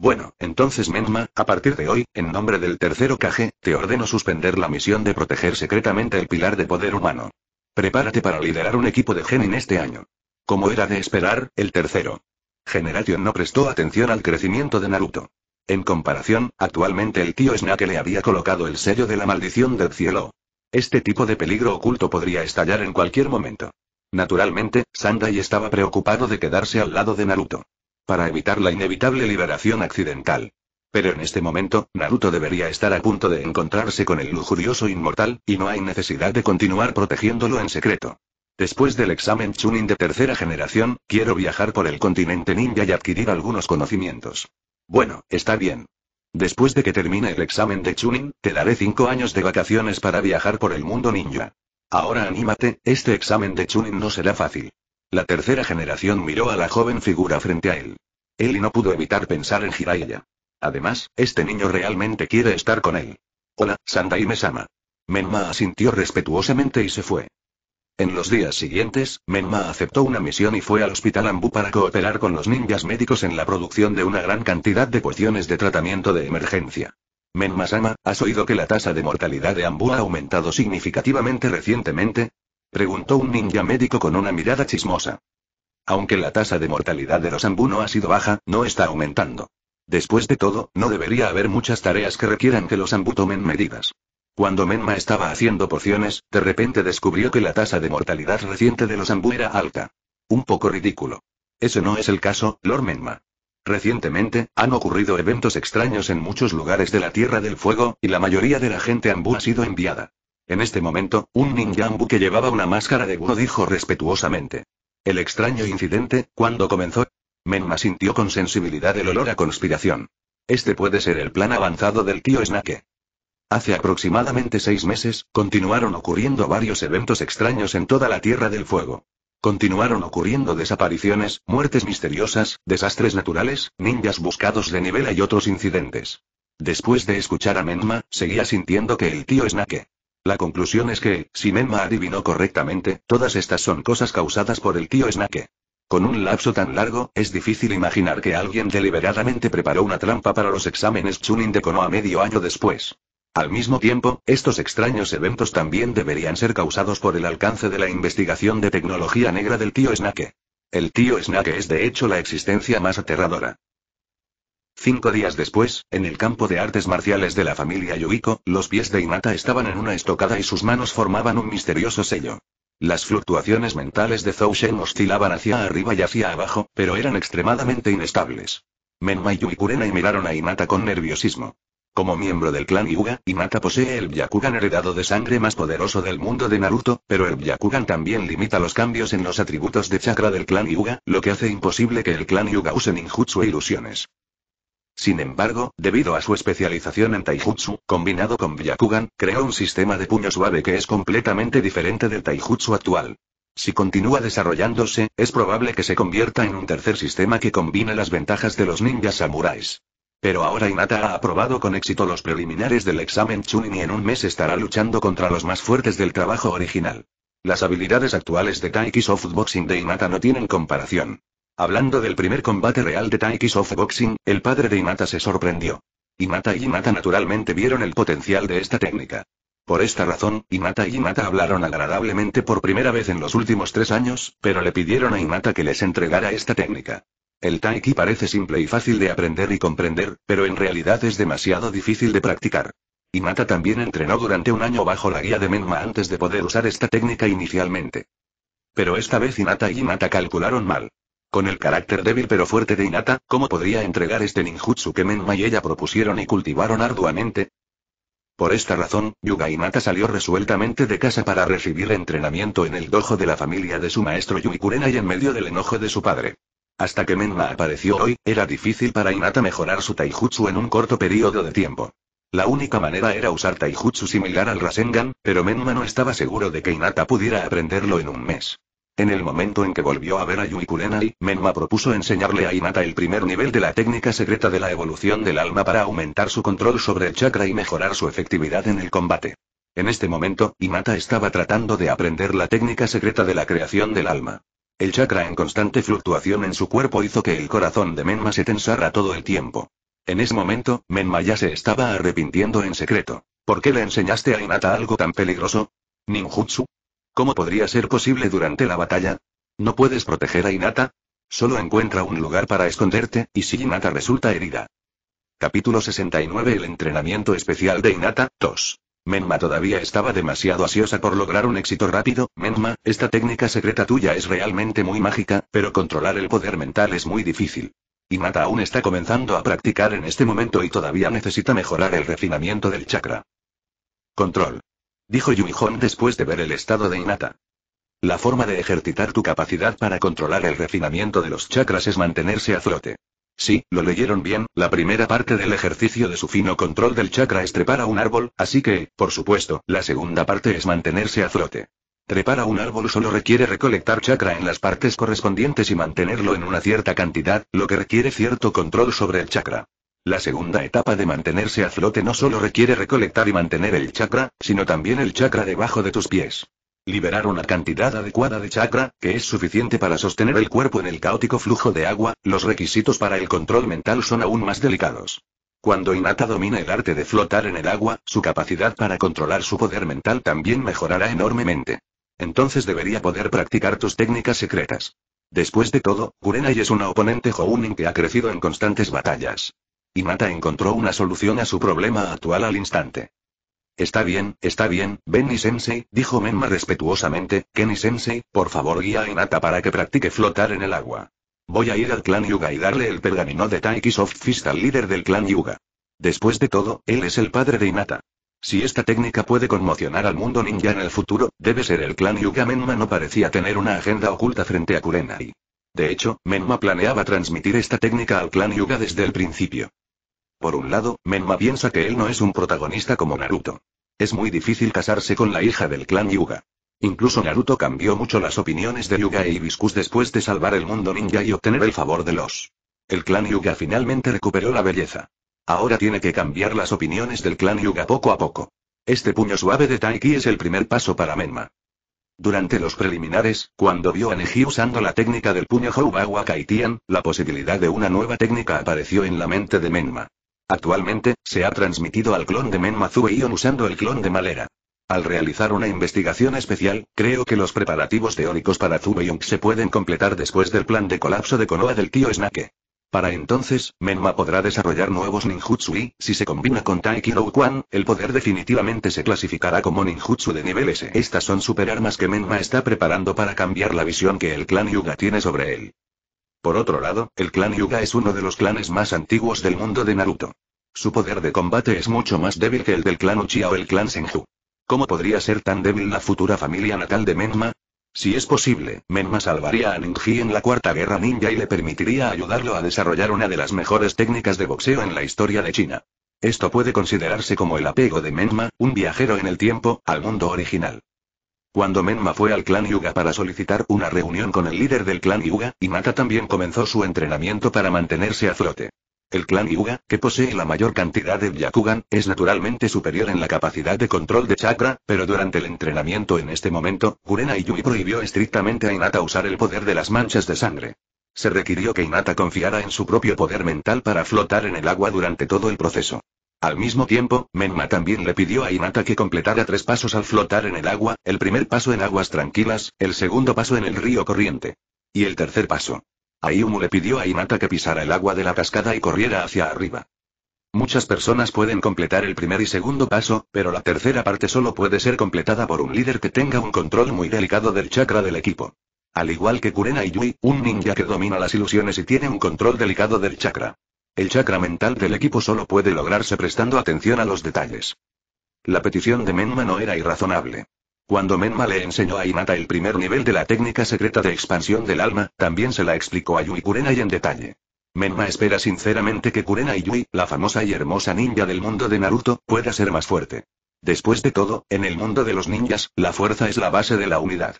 Speaker 1: Bueno, entonces Menma, a partir de hoy, en nombre del tercero Kage, te ordeno suspender la misión de proteger secretamente el pilar de poder humano. Prepárate para liderar un equipo de Genin este año. Como era de esperar, el tercero. Generation no prestó atención al crecimiento de Naruto. En comparación, actualmente el tío Snake le había colocado el sello de la maldición del cielo. Este tipo de peligro oculto podría estallar en cualquier momento. Naturalmente, Sandai estaba preocupado de quedarse al lado de Naruto para evitar la inevitable liberación accidental. Pero en este momento, Naruto debería estar a punto de encontrarse con el lujurioso inmortal, y no hay necesidad de continuar protegiéndolo en secreto. Después del examen Chunin de tercera generación, quiero viajar por el continente ninja y adquirir algunos conocimientos. Bueno, está bien. Después de que termine el examen de Chunin, te daré cinco años de vacaciones para viajar por el mundo ninja. Ahora anímate, este examen de Chunin no será fácil. La tercera generación miró a la joven figura frente a él. Él no pudo evitar pensar en Jiraiya. Además, este niño realmente quiere estar con él. Hola, Sandai Mesama. Menma asintió respetuosamente y se fue. En los días siguientes, Menma aceptó una misión y fue al Hospital Ambu para cooperar con los ninjas médicos en la producción de una gran cantidad de pociones de tratamiento de emergencia. Menma-sama, ¿has oído que la tasa de mortalidad de Ambu ha aumentado significativamente recientemente? Preguntó un ninja médico con una mirada chismosa. Aunque la tasa de mortalidad de los ambu no ha sido baja, no está aumentando. Después de todo, no debería haber muchas tareas que requieran que los ambu tomen medidas. Cuando Menma estaba haciendo pociones, de repente descubrió que la tasa de mortalidad reciente de los ambu era alta. Un poco ridículo. Ese no es el caso, Lord Menma. Recientemente, han ocurrido eventos extraños en muchos lugares de la Tierra del Fuego, y la mayoría de la gente ambú ha sido enviada. En este momento, un ninjambu que llevaba una máscara de uno dijo respetuosamente. El extraño incidente, cuando comenzó? Menma sintió con sensibilidad el olor a conspiración. Este puede ser el plan avanzado del tío Snake. Hace aproximadamente seis meses, continuaron ocurriendo varios eventos extraños en toda la Tierra del Fuego. Continuaron ocurriendo desapariciones, muertes misteriosas, desastres naturales, ninjas buscados de nivel y otros incidentes. Después de escuchar a Menma, seguía sintiendo que el tío Snake la conclusión es que, si Menma adivinó correctamente, todas estas son cosas causadas por el tío Snake. Con un lapso tan largo, es difícil imaginar que alguien deliberadamente preparó una trampa para los exámenes Chunin de Konoha medio año después. Al mismo tiempo, estos extraños eventos también deberían ser causados por el alcance de la investigación de tecnología negra del tío Snake. El tío Snake es de hecho la existencia más aterradora. Cinco días después, en el campo de artes marciales de la familia Yuiko, los pies de Inata estaban en una estocada y sus manos formaban un misterioso sello. Las fluctuaciones mentales de Zhou Shen oscilaban hacia arriba y hacia abajo, pero eran extremadamente inestables. Menma y Yuikurenai miraron a Inata con nerviosismo. Como miembro del clan Yuga, Inata posee el Byakugan heredado de sangre más poderoso del mundo de Naruto, pero el Byakugan también limita los cambios en los atributos de chakra del clan Yuga, lo que hace imposible que el clan Yuga use ninjutsu e ilusiones. Sin embargo, debido a su especialización en taijutsu, combinado con Byakugan, creó un sistema de puño suave que es completamente diferente del taijutsu actual. Si continúa desarrollándose, es probable que se convierta en un tercer sistema que combine las ventajas de los ninjas samuráis. Pero ahora Inata ha aprobado con éxito los preliminares del examen Chunin y en un mes estará luchando contra los más fuertes del trabajo original. Las habilidades actuales de Taiki Softboxing de Inata no tienen comparación. Hablando del primer combate real de Taiki of Boxing, el padre de imata se sorprendió. Imata y Imata naturalmente vieron el potencial de esta técnica. Por esta razón, Imata y Imata hablaron agradablemente por primera vez en los últimos tres años, pero le pidieron a Imata que les entregara esta técnica. El Taiki parece simple y fácil de aprender y comprender, pero en realidad es demasiado difícil de practicar. Imata también entrenó durante un año bajo la guía de Menma antes de poder usar esta técnica inicialmente. Pero esta vez Inata y Imata calcularon mal. Con el carácter débil pero fuerte de Inata, ¿cómo podría entregar este ninjutsu que Menma y ella propusieron y cultivaron arduamente? Por esta razón, Yuga Inata salió resueltamente de casa para recibir entrenamiento en el dojo de la familia de su maestro Yuikurena y en medio del enojo de su padre. Hasta que Menma apareció hoy, era difícil para Inata mejorar su taijutsu en un corto periodo de tiempo. La única manera era usar taijutsu similar al Rasengan, pero Menma no estaba seguro de que Inata pudiera aprenderlo en un mes. En el momento en que volvió a ver a Yui Kurenai, Menma propuso enseñarle a Hinata el primer nivel de la técnica secreta de la evolución del alma para aumentar su control sobre el chakra y mejorar su efectividad en el combate. En este momento, Hinata estaba tratando de aprender la técnica secreta de la creación del alma. El chakra en constante fluctuación en su cuerpo hizo que el corazón de Menma se tensara todo el tiempo. En ese momento, Menma ya se estaba arrepintiendo en secreto. ¿Por qué le enseñaste a Hinata algo tan peligroso? ¿Ninjutsu? ¿Cómo podría ser posible durante la batalla? ¿No puedes proteger a Inata? Solo encuentra un lugar para esconderte, y si Inata resulta herida. Capítulo 69 El entrenamiento especial de Inata, 2. Menma todavía estaba demasiado ansiosa por lograr un éxito rápido. Menma, esta técnica secreta tuya es realmente muy mágica, pero controlar el poder mental es muy difícil. Inata aún está comenzando a practicar en este momento y todavía necesita mejorar el refinamiento del chakra. Control dijo Hong después de ver el estado de Inata. La forma de ejercitar tu capacidad para controlar el refinamiento de los chakras es mantenerse a flote. Sí, lo leyeron bien, la primera parte del ejercicio de su fino control del chakra es trepar a un árbol, así que, por supuesto, la segunda parte es mantenerse a flote. Trepar a un árbol solo requiere recolectar chakra en las partes correspondientes y mantenerlo en una cierta cantidad, lo que requiere cierto control sobre el chakra. La segunda etapa de mantenerse a flote no solo requiere recolectar y mantener el chakra, sino también el chakra debajo de tus pies. Liberar una cantidad adecuada de chakra, que es suficiente para sostener el cuerpo en el caótico flujo de agua, los requisitos para el control mental son aún más delicados. Cuando Inata domina el arte de flotar en el agua, su capacidad para controlar su poder mental también mejorará enormemente. Entonces debería poder practicar tus técnicas secretas. Después de todo, Kurenai es una oponente Jounin que ha crecido en constantes batallas. Y encontró una solución a su problema actual al instante. Está bien, está bien, Benny Sensei, dijo Menma respetuosamente, Kenny Sensei, por favor guía a Inata para que practique flotar en el agua. Voy a ir al clan Yuga y darle el pergamino de Taiki Soft Fist al líder del clan Yuga. Después de todo, él es el padre de Inata. Si esta técnica puede conmocionar al mundo ninja en el futuro, debe ser el clan Yuga. Menma no parecía tener una agenda oculta frente a Kurenai. De hecho, Menma planeaba transmitir esta técnica al clan Yuga desde el principio. Por un lado, Menma piensa que él no es un protagonista como Naruto. Es muy difícil casarse con la hija del clan Yuga. Incluso Naruto cambió mucho las opiniones de Yuga e Ibiscus después de salvar el mundo ninja y obtener el favor de los. El clan Yuga finalmente recuperó la belleza. Ahora tiene que cambiar las opiniones del clan Yuga poco a poco. Este puño suave de Taiki es el primer paso para Menma. Durante los preliminares, cuando vio a Neji usando la técnica del puño Houbawa Kaitian, la posibilidad de una nueva técnica apareció en la mente de Menma. Actualmente, se ha transmitido al clon de Menma Ion usando el clon de Malera. Al realizar una investigación especial, creo que los preparativos teóricos para Zubeyong se pueden completar después del plan de colapso de Konoha del tío Snake. Para entonces, Menma podrá desarrollar nuevos ninjutsu y, si se combina con Taiki Kwan, el poder definitivamente se clasificará como ninjutsu de nivel S. Estas son superarmas que Menma está preparando para cambiar la visión que el clan Yuga tiene sobre él. Por otro lado, el clan Yuga es uno de los clanes más antiguos del mundo de Naruto. Su poder de combate es mucho más débil que el del clan Uchiha o el clan Senju. ¿Cómo podría ser tan débil la futura familia natal de Menma? Si es posible, Menma salvaría a Ninji en la Cuarta Guerra Ninja y le permitiría ayudarlo a desarrollar una de las mejores técnicas de boxeo en la historia de China. Esto puede considerarse como el apego de Menma, un viajero en el tiempo, al mundo original. Cuando Menma fue al clan Yuga para solicitar una reunión con el líder del clan Yuga, Inata también comenzó su entrenamiento para mantenerse a flote. El clan Yuga, que posee la mayor cantidad de Yakugan, es naturalmente superior en la capacidad de control de chakra, pero durante el entrenamiento en este momento, Kurena Yumi prohibió estrictamente a Inata usar el poder de las manchas de sangre. Se requirió que Inata confiara en su propio poder mental para flotar en el agua durante todo el proceso. Al mismo tiempo, Menma también le pidió a Inata que completara tres pasos al flotar en el agua, el primer paso en aguas tranquilas, el segundo paso en el río corriente. Y el tercer paso. Ayumu le pidió a Inata que pisara el agua de la cascada y corriera hacia arriba. Muchas personas pueden completar el primer y segundo paso, pero la tercera parte solo puede ser completada por un líder que tenga un control muy delicado del chakra del equipo. Al igual que Kurena y Yui, un ninja que domina las ilusiones y tiene un control delicado del chakra. El chakra mental del equipo solo puede lograrse prestando atención a los detalles. La petición de Menma no era irrazonable. Cuando Menma le enseñó a Inata el primer nivel de la técnica secreta de expansión del alma, también se la explicó a Yui Kurenai en detalle. Menma espera sinceramente que y Yui, la famosa y hermosa ninja del mundo de Naruto, pueda ser más fuerte. Después de todo, en el mundo de los ninjas, la fuerza es la base de la unidad.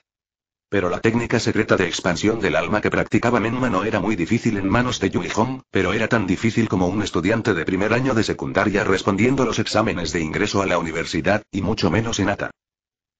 Speaker 1: Pero la técnica secreta de expansión del alma que practicaba Menma no era muy difícil en manos de Yui Hong, pero era tan difícil como un estudiante de primer año de secundaria respondiendo los exámenes de ingreso a la universidad, y mucho menos en Ata.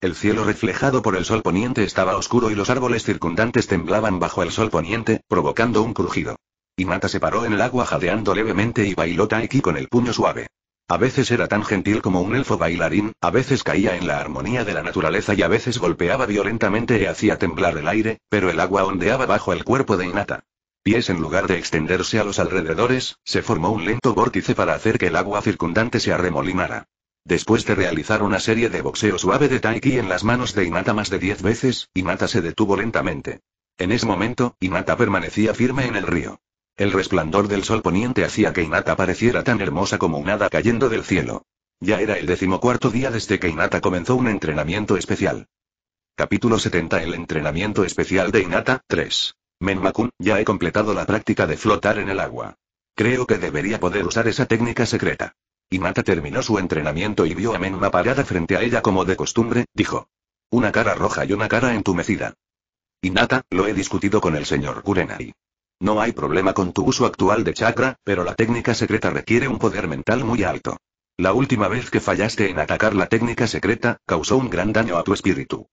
Speaker 1: El cielo reflejado por el sol poniente estaba oscuro y los árboles circundantes temblaban bajo el sol poniente, provocando un crujido. Inata se paró en el agua jadeando levemente y bailó Taiki con el puño suave. A veces era tan gentil como un elfo bailarín, a veces caía en la armonía de la naturaleza y a veces golpeaba violentamente y hacía temblar el aire, pero el agua ondeaba bajo el cuerpo de Inata. Pies en lugar de extenderse a los alrededores, se formó un lento vórtice para hacer que el agua circundante se arremolinara. Después de realizar una serie de boxeo suave de Taiki en las manos de Inata más de diez veces, Inata se detuvo lentamente. En ese momento, Inata permanecía firme en el río. El resplandor del sol poniente hacía que Inata pareciera tan hermosa como un hada cayendo del cielo. Ya era el decimocuarto día desde que Inata comenzó un entrenamiento especial. Capítulo 70 El entrenamiento especial de Inata, 3. Menmakun, ya he completado la práctica de flotar en el agua. Creo que debería poder usar esa técnica secreta. Inata terminó su entrenamiento y vio a Menma parada frente a ella como de costumbre, dijo. Una cara roja y una cara entumecida. Inata, lo he discutido con el señor Kurenai. No hay problema con tu uso actual de chakra, pero la técnica secreta requiere un poder mental muy alto. La última vez que fallaste en atacar la técnica secreta, causó un gran daño a tu espíritu.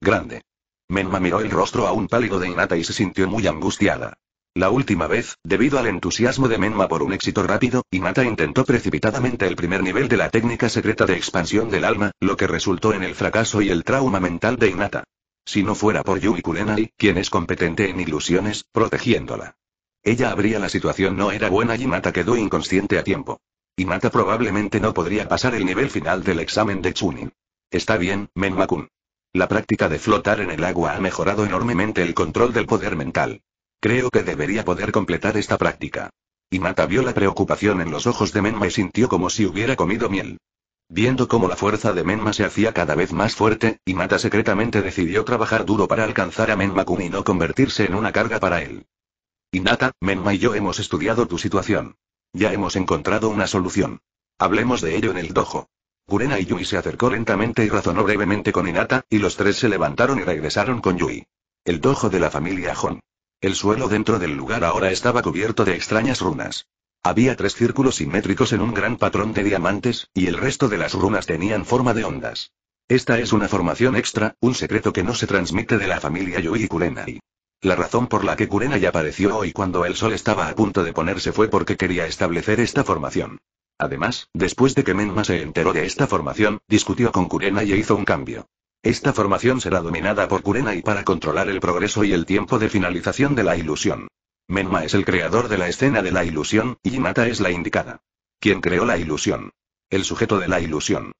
Speaker 1: Grande. Menma miró el rostro aún pálido de Inata y se sintió muy angustiada. La última vez, debido al entusiasmo de Menma por un éxito rápido, Inata intentó precipitadamente el primer nivel de la técnica secreta de expansión del alma, lo que resultó en el fracaso y el trauma mental de Inata. Si no fuera por Yui Kurenai, quien es competente en ilusiones, protegiéndola. Ella habría la situación no era buena y Mata quedó inconsciente a tiempo. Y Mata probablemente no podría pasar el nivel final del examen de Chunin. Está bien, Menma-kun. La práctica de flotar en el agua ha mejorado enormemente el control del poder mental. Creo que debería poder completar esta práctica. Y Mata vio la preocupación en los ojos de Menma y sintió como si hubiera comido miel. Viendo cómo la fuerza de Menma se hacía cada vez más fuerte, Inata secretamente decidió trabajar duro para alcanzar a Menma Kun y no convertirse en una carga para él. Inata, Menma y yo hemos estudiado tu situación. Ya hemos encontrado una solución. Hablemos de ello en el dojo. Kurena y Yui se acercó lentamente y razonó brevemente con Inata, y los tres se levantaron y regresaron con Yui. El dojo de la familia Hon. El suelo dentro del lugar ahora estaba cubierto de extrañas runas. Había tres círculos simétricos en un gran patrón de diamantes, y el resto de las runas tenían forma de ondas. Esta es una formación extra, un secreto que no se transmite de la familia Yui y Kurenai. La razón por la que Kurenai apareció hoy cuando el sol estaba a punto de ponerse fue porque quería establecer esta formación. Además, después de que Menma se enteró de esta formación, discutió con Kurenai e hizo un cambio. Esta formación será dominada por Kurenai para controlar el progreso y el tiempo de finalización de la ilusión. Menma es el creador de la escena de la ilusión, y Hinata es la indicada. ¿Quién creó la ilusión. El sujeto de la ilusión.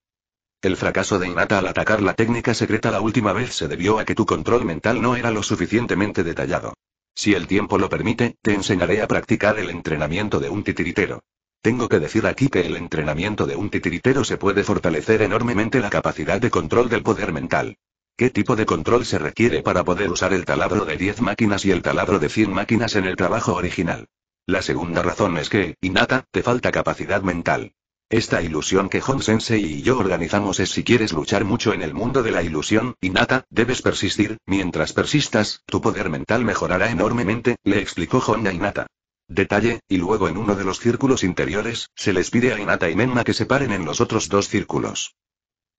Speaker 1: El fracaso de Inata al atacar la técnica secreta la última vez se debió a que tu control mental no era lo suficientemente detallado. Si el tiempo lo permite, te enseñaré a practicar el entrenamiento de un titiritero. Tengo que decir aquí que el entrenamiento de un titiritero se puede fortalecer enormemente la capacidad de control del poder mental. ¿Qué tipo de control se requiere para poder usar el taladro de 10 máquinas y el taladro de 100 máquinas en el trabajo original? La segunda razón es que, Inata, te falta capacidad mental. Esta ilusión que Hon Sensei y yo organizamos es si quieres luchar mucho en el mundo de la ilusión, Inata, debes persistir, mientras persistas, tu poder mental mejorará enormemente, le explicó Honda a Inata. Detalle, y luego en uno de los círculos interiores, se les pide a Inata y Menma que se paren en los otros dos círculos.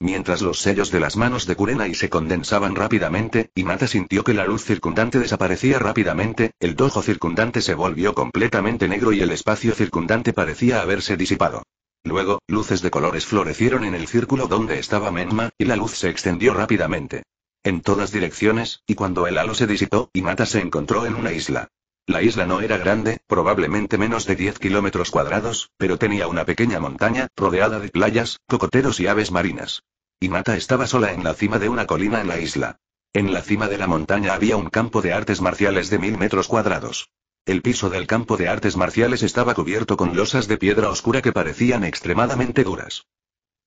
Speaker 1: Mientras los sellos de las manos de Kurenai se condensaban rápidamente, Mata sintió que la luz circundante desaparecía rápidamente, el dojo circundante se volvió completamente negro y el espacio circundante parecía haberse disipado. Luego, luces de colores florecieron en el círculo donde estaba Menma, y la luz se extendió rápidamente. En todas direcciones, y cuando el halo se disipó, Mata se encontró en una isla. La isla no era grande, probablemente menos de 10 kilómetros cuadrados, pero tenía una pequeña montaña, rodeada de playas, cocoteros y aves marinas. Y Mata estaba sola en la cima de una colina en la isla. En la cima de la montaña había un campo de artes marciales de mil metros cuadrados. El piso del campo de artes marciales estaba cubierto con losas de piedra oscura que parecían extremadamente duras.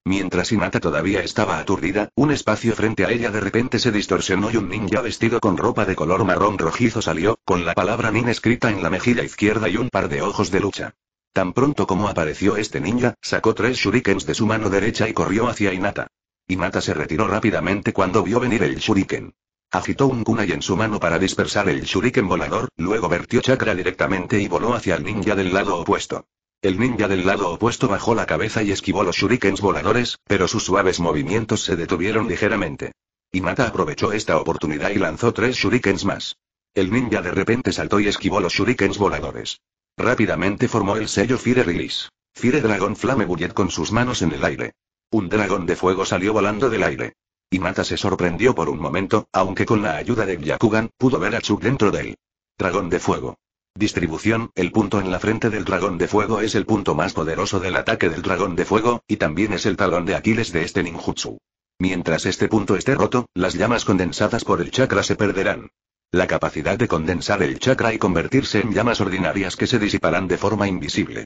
Speaker 1: Mientras Inata todavía estaba aturdida, un espacio frente a ella de repente se distorsionó y un ninja vestido con ropa de color marrón rojizo salió, con la palabra Nin escrita en la mejilla izquierda y un par de ojos de lucha. Tan pronto como apareció este ninja, sacó tres shurikens de su mano derecha y corrió hacia Inata. Inata se retiró rápidamente cuando vio venir el shuriken. Agitó un kunai en su mano para dispersar el shuriken volador, luego vertió chakra directamente y voló hacia el ninja del lado opuesto. El ninja del lado opuesto bajó la cabeza y esquivó los shurikens voladores, pero sus suaves movimientos se detuvieron ligeramente. Imata aprovechó esta oportunidad y lanzó tres shurikens más. El ninja de repente saltó y esquivó los shurikens voladores. Rápidamente formó el sello Fire Release. Fire Dragon Flame Bullet con sus manos en el aire. Un dragón de fuego salió volando del aire. Imata se sorprendió por un momento, aunque con la ayuda de Yakugan, pudo ver a Chuk dentro del dragón de fuego. Distribución, el punto en la frente del dragón de fuego es el punto más poderoso del ataque del dragón de fuego, y también es el talón de Aquiles de este ninjutsu. Mientras este punto esté roto, las llamas condensadas por el chakra se perderán. La capacidad de condensar el chakra y convertirse en llamas ordinarias que se disiparán de forma invisible.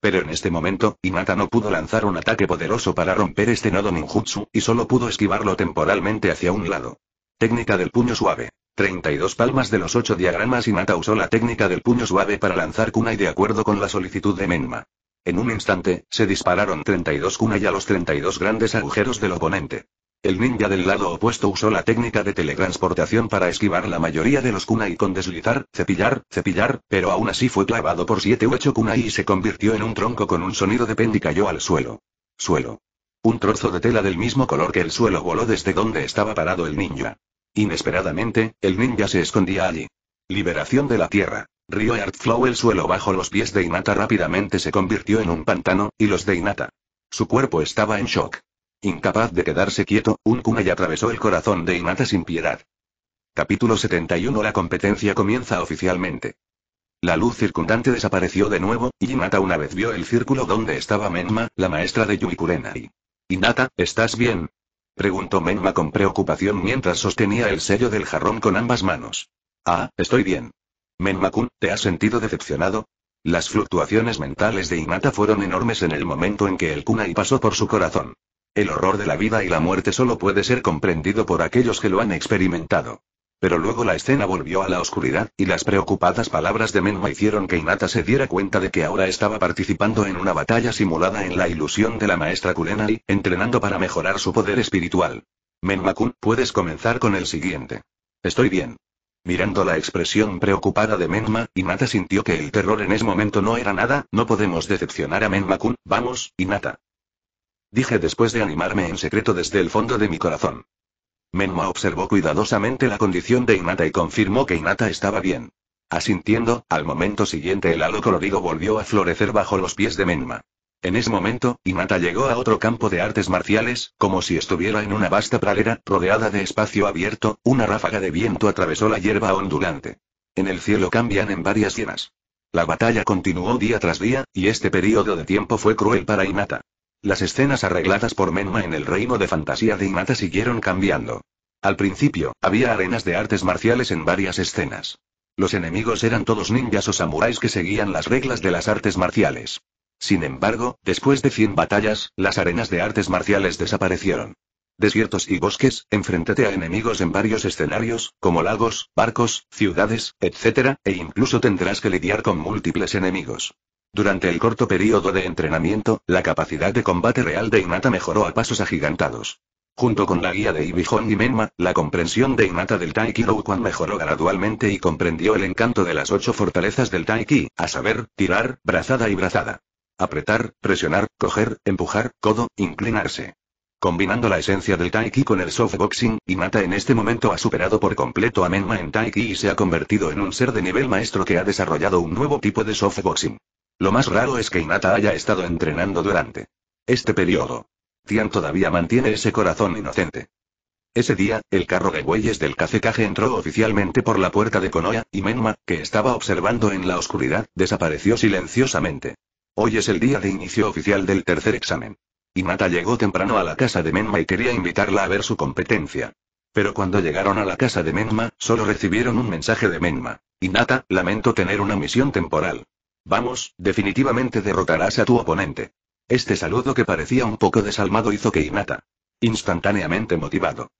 Speaker 1: Pero en este momento, Inata no pudo lanzar un ataque poderoso para romper este nodo ninjutsu, y solo pudo esquivarlo temporalmente hacia un lado. Técnica del puño suave. 32 palmas de los 8 diagramas y Nata usó la técnica del puño suave para lanzar kunai de acuerdo con la solicitud de Menma. En un instante, se dispararon 32 kunai a los 32 grandes agujeros del oponente. El ninja del lado opuesto usó la técnica de teletransportación para esquivar la mayoría de los kunai con deslizar, cepillar, cepillar, pero aún así fue clavado por 7 u 8 kunai y se convirtió en un tronco con un sonido de pen y cayó al suelo. Suelo. Un trozo de tela del mismo color que el suelo voló desde donde estaba parado el ninja. Inesperadamente, el ninja se escondía allí. Liberación de la tierra. Río Flow el suelo bajo los pies de Inata rápidamente se convirtió en un pantano, y los de Inata. Su cuerpo estaba en shock. Incapaz de quedarse quieto, un kunai atravesó el corazón de Inata sin piedad. Capítulo 71 La competencia comienza oficialmente. La luz circundante desapareció de nuevo, y Inata una vez vio el círculo donde estaba Menma, la maestra de Yuikurenai. Inata, ¿estás bien? Preguntó Menma con preocupación mientras sostenía el sello del jarrón con ambas manos. Ah, estoy bien. Menma-kun, ¿te has sentido decepcionado? Las fluctuaciones mentales de Hinata fueron enormes en el momento en que el kunai pasó por su corazón. El horror de la vida y la muerte solo puede ser comprendido por aquellos que lo han experimentado. Pero luego la escena volvió a la oscuridad, y las preocupadas palabras de Menma hicieron que Inata se diera cuenta de que ahora estaba participando en una batalla simulada en la ilusión de la maestra y entrenando para mejorar su poder espiritual. Menma-kun, puedes comenzar con el siguiente. Estoy bien. Mirando la expresión preocupada de Menma, Inata sintió que el terror en ese momento no era nada, no podemos decepcionar a Menma-kun, vamos, Inata. Dije después de animarme en secreto desde el fondo de mi corazón. Menma observó cuidadosamente la condición de Inata y confirmó que Inata estaba bien. Asintiendo, al momento siguiente el halo colorido volvió a florecer bajo los pies de Menma. En ese momento, Inata llegó a otro campo de artes marciales, como si estuviera en una vasta pradera, rodeada de espacio abierto, una ráfaga de viento atravesó la hierba ondulante. En el cielo cambian en varias hienas. La batalla continuó día tras día, y este periodo de tiempo fue cruel para Inata. Las escenas arregladas por Menma en el reino de fantasía de Inata siguieron cambiando. Al principio, había arenas de artes marciales en varias escenas. Los enemigos eran todos ninjas o samuráis que seguían las reglas de las artes marciales. Sin embargo, después de 100 batallas, las arenas de artes marciales desaparecieron. Desiertos y bosques, enfrentate a enemigos en varios escenarios, como lagos, barcos, ciudades, etc., e incluso tendrás que lidiar con múltiples enemigos. Durante el corto periodo de entrenamiento, la capacidad de combate real de Inata mejoró a pasos agigantados. Junto con la guía de Ibihon y Menma, la comprensión de Inata del Taiki Kwan mejoró gradualmente y comprendió el encanto de las ocho fortalezas del Taiki, a saber, tirar, brazada y brazada. Apretar, presionar, coger, empujar, codo, inclinarse. Combinando la esencia del Taiki con el softboxing, Inata en este momento ha superado por completo a Menma en Taiki y se ha convertido en un ser de nivel maestro que ha desarrollado un nuevo tipo de softboxing. Lo más raro es que Inata haya estado entrenando durante este periodo. Tian todavía mantiene ese corazón inocente. Ese día, el carro de bueyes del cacecaje entró oficialmente por la puerta de Konoha, y Menma, que estaba observando en la oscuridad, desapareció silenciosamente. Hoy es el día de inicio oficial del tercer examen. Inata llegó temprano a la casa de Menma y quería invitarla a ver su competencia. Pero cuando llegaron a la casa de Menma, solo recibieron un mensaje de Menma. Inata, lamento tener una misión temporal. Vamos, definitivamente derrotarás a tu oponente. Este saludo que parecía un poco desalmado hizo que Inata. Instantáneamente motivado.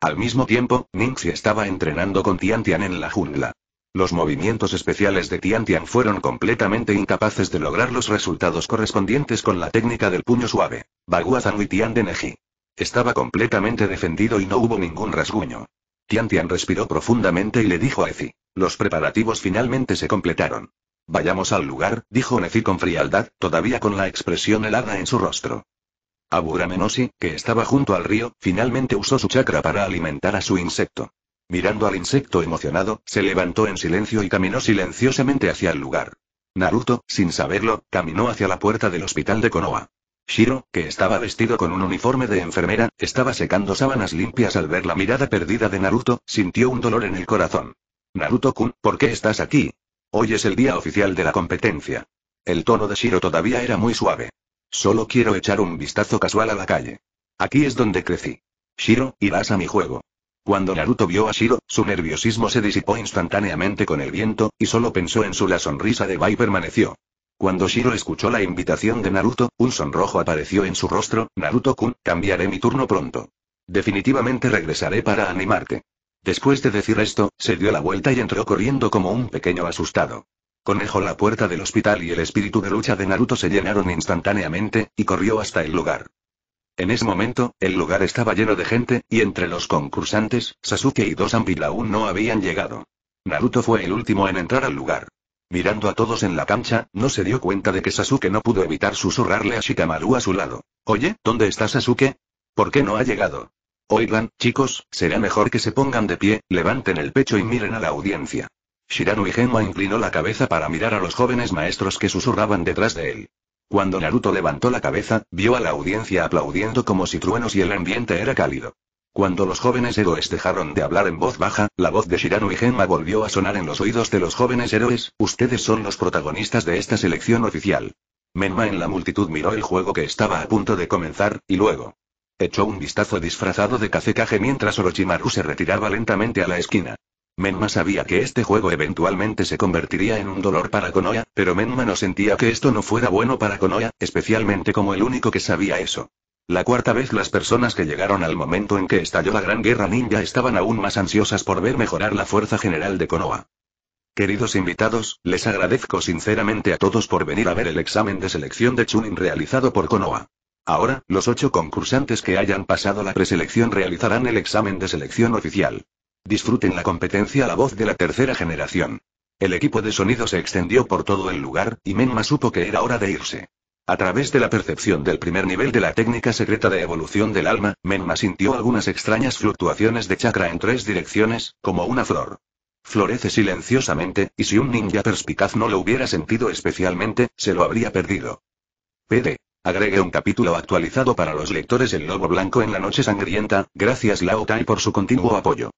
Speaker 1: Al mismo tiempo, Ningxi estaba entrenando con Tian Tian en la jungla. Los movimientos especiales de Tian Tian fueron completamente incapaces de lograr los resultados correspondientes con la técnica del puño suave. Baguazan y Tian de Estaba completamente defendido y no hubo ningún rasguño. Tian Tian respiró profundamente y le dijo a Ezi. Los preparativos finalmente se completaron. Vayamos al lugar, dijo Nefi con frialdad, todavía con la expresión helada en su rostro. Aburamenosi, que estaba junto al río, finalmente usó su chakra para alimentar a su insecto. Mirando al insecto emocionado, se levantó en silencio y caminó silenciosamente hacia el lugar. Naruto, sin saberlo, caminó hacia la puerta del hospital de Konoha. Shiro, que estaba vestido con un uniforme de enfermera, estaba secando sábanas limpias al ver la mirada perdida de Naruto, sintió un dolor en el corazón. Naruto-kun, ¿por qué estás aquí? Hoy es el día oficial de la competencia. El tono de Shiro todavía era muy suave. Solo quiero echar un vistazo casual a la calle. Aquí es donde crecí. Shiro, irás a mi juego. Cuando Naruto vio a Shiro, su nerviosismo se disipó instantáneamente con el viento, y solo pensó en su la sonrisa de Bai permaneció. Cuando Shiro escuchó la invitación de Naruto, un sonrojo apareció en su rostro, Naruto-kun, cambiaré mi turno pronto. Definitivamente regresaré para animarte. Después de decir esto, se dio la vuelta y entró corriendo como un pequeño asustado. Conejo la puerta del hospital y el espíritu de lucha de Naruto se llenaron instantáneamente, y corrió hasta el lugar. En ese momento, el lugar estaba lleno de gente, y entre los concursantes, Sasuke y dos aún no habían llegado. Naruto fue el último en entrar al lugar. Mirando a todos en la cancha, no se dio cuenta de que Sasuke no pudo evitar susurrarle a Shikamaru a su lado. Oye, ¿dónde está Sasuke? ¿Por qué no ha llegado? Oigan, chicos, será mejor que se pongan de pie, levanten el pecho y miren a la audiencia. y Genma inclinó la cabeza para mirar a los jóvenes maestros que susurraban detrás de él. Cuando Naruto levantó la cabeza, vio a la audiencia aplaudiendo como si truenos y el ambiente era cálido. Cuando los jóvenes héroes dejaron de hablar en voz baja, la voz de Shirano Genma volvió a sonar en los oídos de los jóvenes héroes, ustedes son los protagonistas de esta selección oficial. Menma en la multitud miró el juego que estaba a punto de comenzar, y luego, Echó un vistazo disfrazado de cacecaje mientras Orochimaru se retiraba lentamente a la esquina. Menma sabía que este juego eventualmente se convertiría en un dolor para Konoha, pero Menma no sentía que esto no fuera bueno para Konoha, especialmente como el único que sabía eso. La cuarta vez las personas que llegaron al momento en que estalló la Gran Guerra Ninja estaban aún más ansiosas por ver mejorar la fuerza general de Konoha. Queridos invitados, les agradezco sinceramente a todos por venir a ver el examen de selección de Chunin realizado por Konoha. Ahora, los ocho concursantes que hayan pasado la preselección realizarán el examen de selección oficial. Disfruten la competencia a La voz de la tercera generación. El equipo de sonido se extendió por todo el lugar, y Menma supo que era hora de irse. A través de la percepción del primer nivel de la técnica secreta de evolución del alma, Menma sintió algunas extrañas fluctuaciones de chakra en tres direcciones, como una flor. Florece silenciosamente, y si un ninja perspicaz no lo hubiera sentido especialmente, se lo habría perdido. PD. Agregue un capítulo actualizado para los lectores El Lobo Blanco en la Noche Sangrienta, gracias Lao Tai por su continuo apoyo.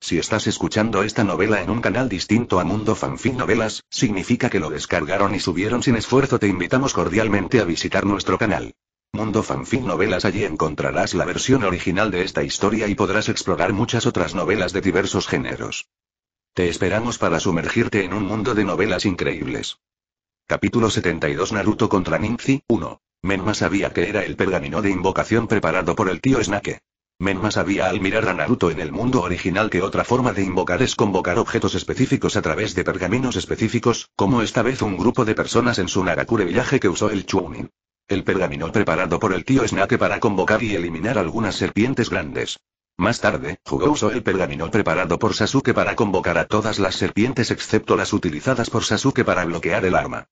Speaker 1: Si estás escuchando esta novela en un canal distinto a Mundo Fanfic Novelas, significa que lo descargaron y subieron sin esfuerzo. Te invitamos cordialmente a visitar nuestro canal. Mundo Fanfic Novelas allí encontrarás la versión original de esta historia y podrás explorar muchas otras novelas de diversos géneros. Te esperamos para sumergirte en un mundo de novelas increíbles. Capítulo 72 Naruto contra Ninzi, 1. Menma sabía que era el pergamino de invocación preparado por el tío Snake. Menma sabía al mirar a Naruto en el mundo original que otra forma de invocar es convocar objetos específicos a través de pergaminos específicos, como esta vez un grupo de personas en su Nagakure villaje que usó el Chunin. El pergamino preparado por el tío Snake para convocar y eliminar algunas serpientes grandes. Más tarde, Jugo usó el pergamino preparado por Sasuke para convocar a todas las serpientes excepto las utilizadas por Sasuke para bloquear el arma.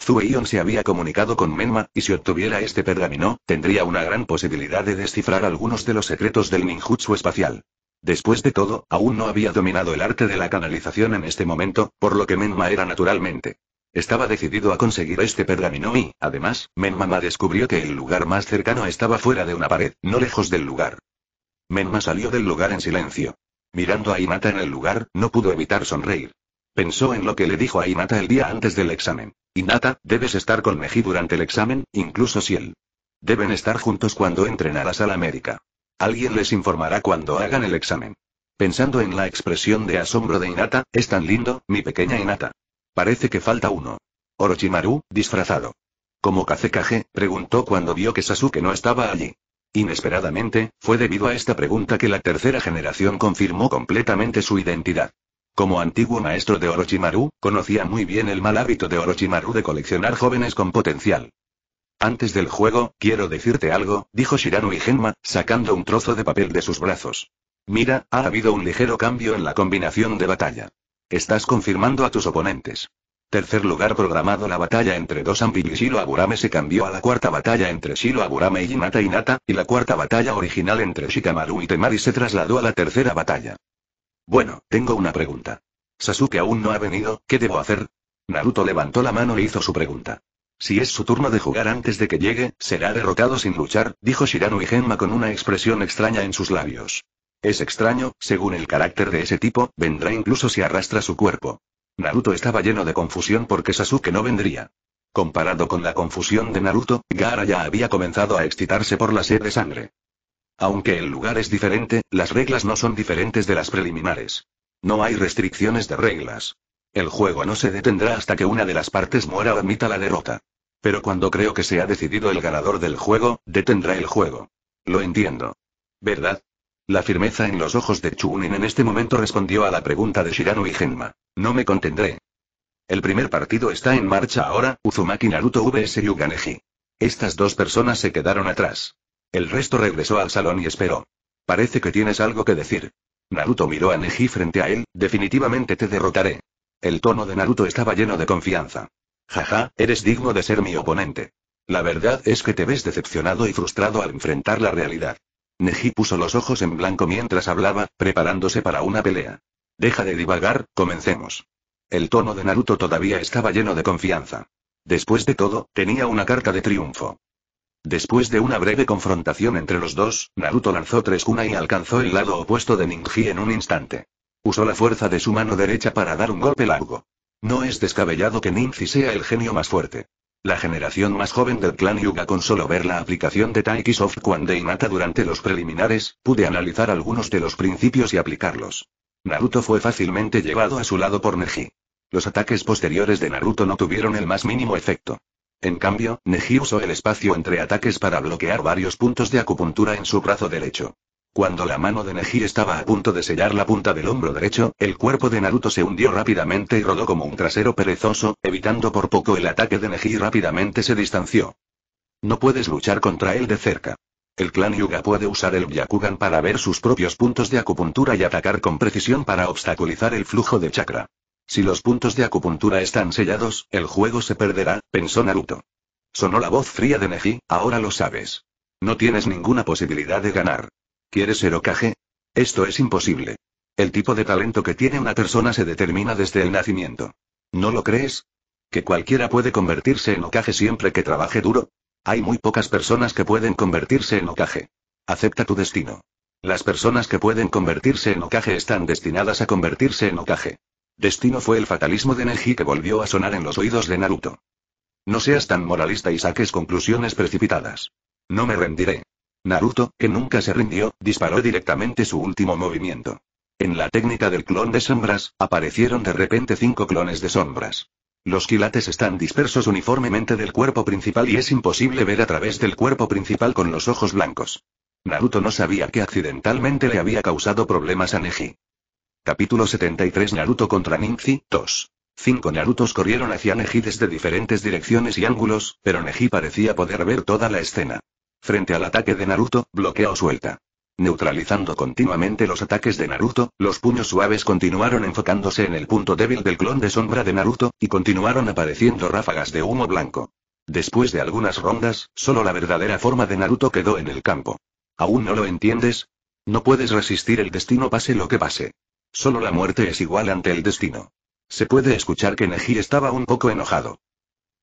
Speaker 1: Zueyon se había comunicado con Menma, y si obtuviera este pergamino, tendría una gran posibilidad de descifrar algunos de los secretos del ninjutsu espacial. Después de todo, aún no había dominado el arte de la canalización en este momento, por lo que Menma era naturalmente. Estaba decidido a conseguir este pergamino y, además, Menma descubrió que el lugar más cercano estaba fuera de una pared, no lejos del lugar. Menma salió del lugar en silencio. Mirando a Inata en el lugar, no pudo evitar sonreír. Pensó en lo que le dijo a Inata el día antes del examen. Inata, debes estar con Meji durante el examen, incluso si él. Deben estar juntos cuando entren a la sala médica. Alguien les informará cuando hagan el examen. Pensando en la expresión de asombro de Inata, es tan lindo, mi pequeña Inata. Parece que falta uno. Orochimaru, disfrazado. Como Kazekage, preguntó cuando vio que Sasuke no estaba allí. Inesperadamente, fue debido a esta pregunta que la tercera generación confirmó completamente su identidad. Como antiguo maestro de Orochimaru, conocía muy bien el mal hábito de Orochimaru de coleccionar jóvenes con potencial. Antes del juego, quiero decirte algo, dijo Shiranu y Genma, sacando un trozo de papel de sus brazos. Mira, ha habido un ligero cambio en la combinación de batalla. Estás confirmando a tus oponentes. Tercer lugar programado la batalla entre dos y Shiro Aburame se cambió a la cuarta batalla entre Shiro Aburame y Hinata Hinata, y la cuarta batalla original entre Shikamaru y Temari se trasladó a la tercera batalla. Bueno, tengo una pregunta. Sasuke aún no ha venido, ¿qué debo hacer? Naruto levantó la mano e hizo su pregunta. Si es su turno de jugar antes de que llegue, será derrotado sin luchar, dijo Shirano y Genma con una expresión extraña en sus labios. Es extraño, según el carácter de ese tipo, vendrá incluso si arrastra su cuerpo. Naruto estaba lleno de confusión porque Sasuke no vendría. Comparado con la confusión de Naruto, Gaara ya había comenzado a excitarse por la sed de sangre. Aunque el lugar es diferente, las reglas no son diferentes de las preliminares. No hay restricciones de reglas. El juego no se detendrá hasta que una de las partes muera o admita la derrota. Pero cuando creo que se ha decidido el ganador del juego, detendrá el juego. Lo entiendo. ¿Verdad? La firmeza en los ojos de Chunin en este momento respondió a la pregunta de Shirano y Genma. No me contendré. El primer partido está en marcha ahora, Uzumaki Naruto vs Yuganeji. Estas dos personas se quedaron atrás. El resto regresó al salón y esperó. Parece que tienes algo que decir. Naruto miró a Neji frente a él, definitivamente te derrotaré. El tono de Naruto estaba lleno de confianza. Jaja, eres digno de ser mi oponente. La verdad es que te ves decepcionado y frustrado al enfrentar la realidad. Neji puso los ojos en blanco mientras hablaba, preparándose para una pelea. Deja de divagar, comencemos. El tono de Naruto todavía estaba lleno de confianza. Después de todo, tenía una carta de triunfo. Después de una breve confrontación entre los dos, Naruto lanzó tres cuna y alcanzó el lado opuesto de Ninji en un instante. Usó la fuerza de su mano derecha para dar un golpe largo. No es descabellado que Ninji sea el genio más fuerte. La generación más joven del clan Yuga con solo ver la aplicación de Taiki Soft Quan de Inata durante los preliminares, pude analizar algunos de los principios y aplicarlos. Naruto fue fácilmente llevado a su lado por Neji. Los ataques posteriores de Naruto no tuvieron el más mínimo efecto. En cambio, Neji usó el espacio entre ataques para bloquear varios puntos de acupuntura en su brazo derecho. Cuando la mano de Neji estaba a punto de sellar la punta del hombro derecho, el cuerpo de Naruto se hundió rápidamente y rodó como un trasero perezoso, evitando por poco el ataque de Neji y rápidamente se distanció. No puedes luchar contra él de cerca. El clan Yuga puede usar el Byakugan para ver sus propios puntos de acupuntura y atacar con precisión para obstaculizar el flujo de chakra. Si los puntos de acupuntura están sellados, el juego se perderá, pensó Naruto. Sonó la voz fría de Neji, ahora lo sabes. No tienes ninguna posibilidad de ganar. ¿Quieres ser Okage? Esto es imposible. El tipo de talento que tiene una persona se determina desde el nacimiento. ¿No lo crees? ¿Que cualquiera puede convertirse en Okage siempre que trabaje duro? Hay muy pocas personas que pueden convertirse en Okage. Acepta tu destino. Las personas que pueden convertirse en Okage están destinadas a convertirse en Okage. Destino fue el fatalismo de Neji que volvió a sonar en los oídos de Naruto. No seas tan moralista y saques conclusiones precipitadas. No me rendiré. Naruto, que nunca se rindió, disparó directamente su último movimiento. En la técnica del clon de sombras, aparecieron de repente cinco clones de sombras. Los quilates están dispersos uniformemente del cuerpo principal y es imposible ver a través del cuerpo principal con los ojos blancos. Naruto no sabía que accidentalmente le había causado problemas a Neji. Capítulo 73 Naruto contra Ninzi, 2. Cinco Narutos corrieron hacia Neji desde diferentes direcciones y ángulos, pero Neji parecía poder ver toda la escena. Frente al ataque de Naruto, bloqueo suelta. Neutralizando continuamente los ataques de Naruto, los puños suaves continuaron enfocándose en el punto débil del clon de sombra de Naruto, y continuaron apareciendo ráfagas de humo blanco. Después de algunas rondas, solo la verdadera forma de Naruto quedó en el campo. ¿Aún no lo entiendes? No puedes resistir el destino pase lo que pase. Solo la muerte es igual ante el destino. Se puede escuchar que Neji estaba un poco enojado.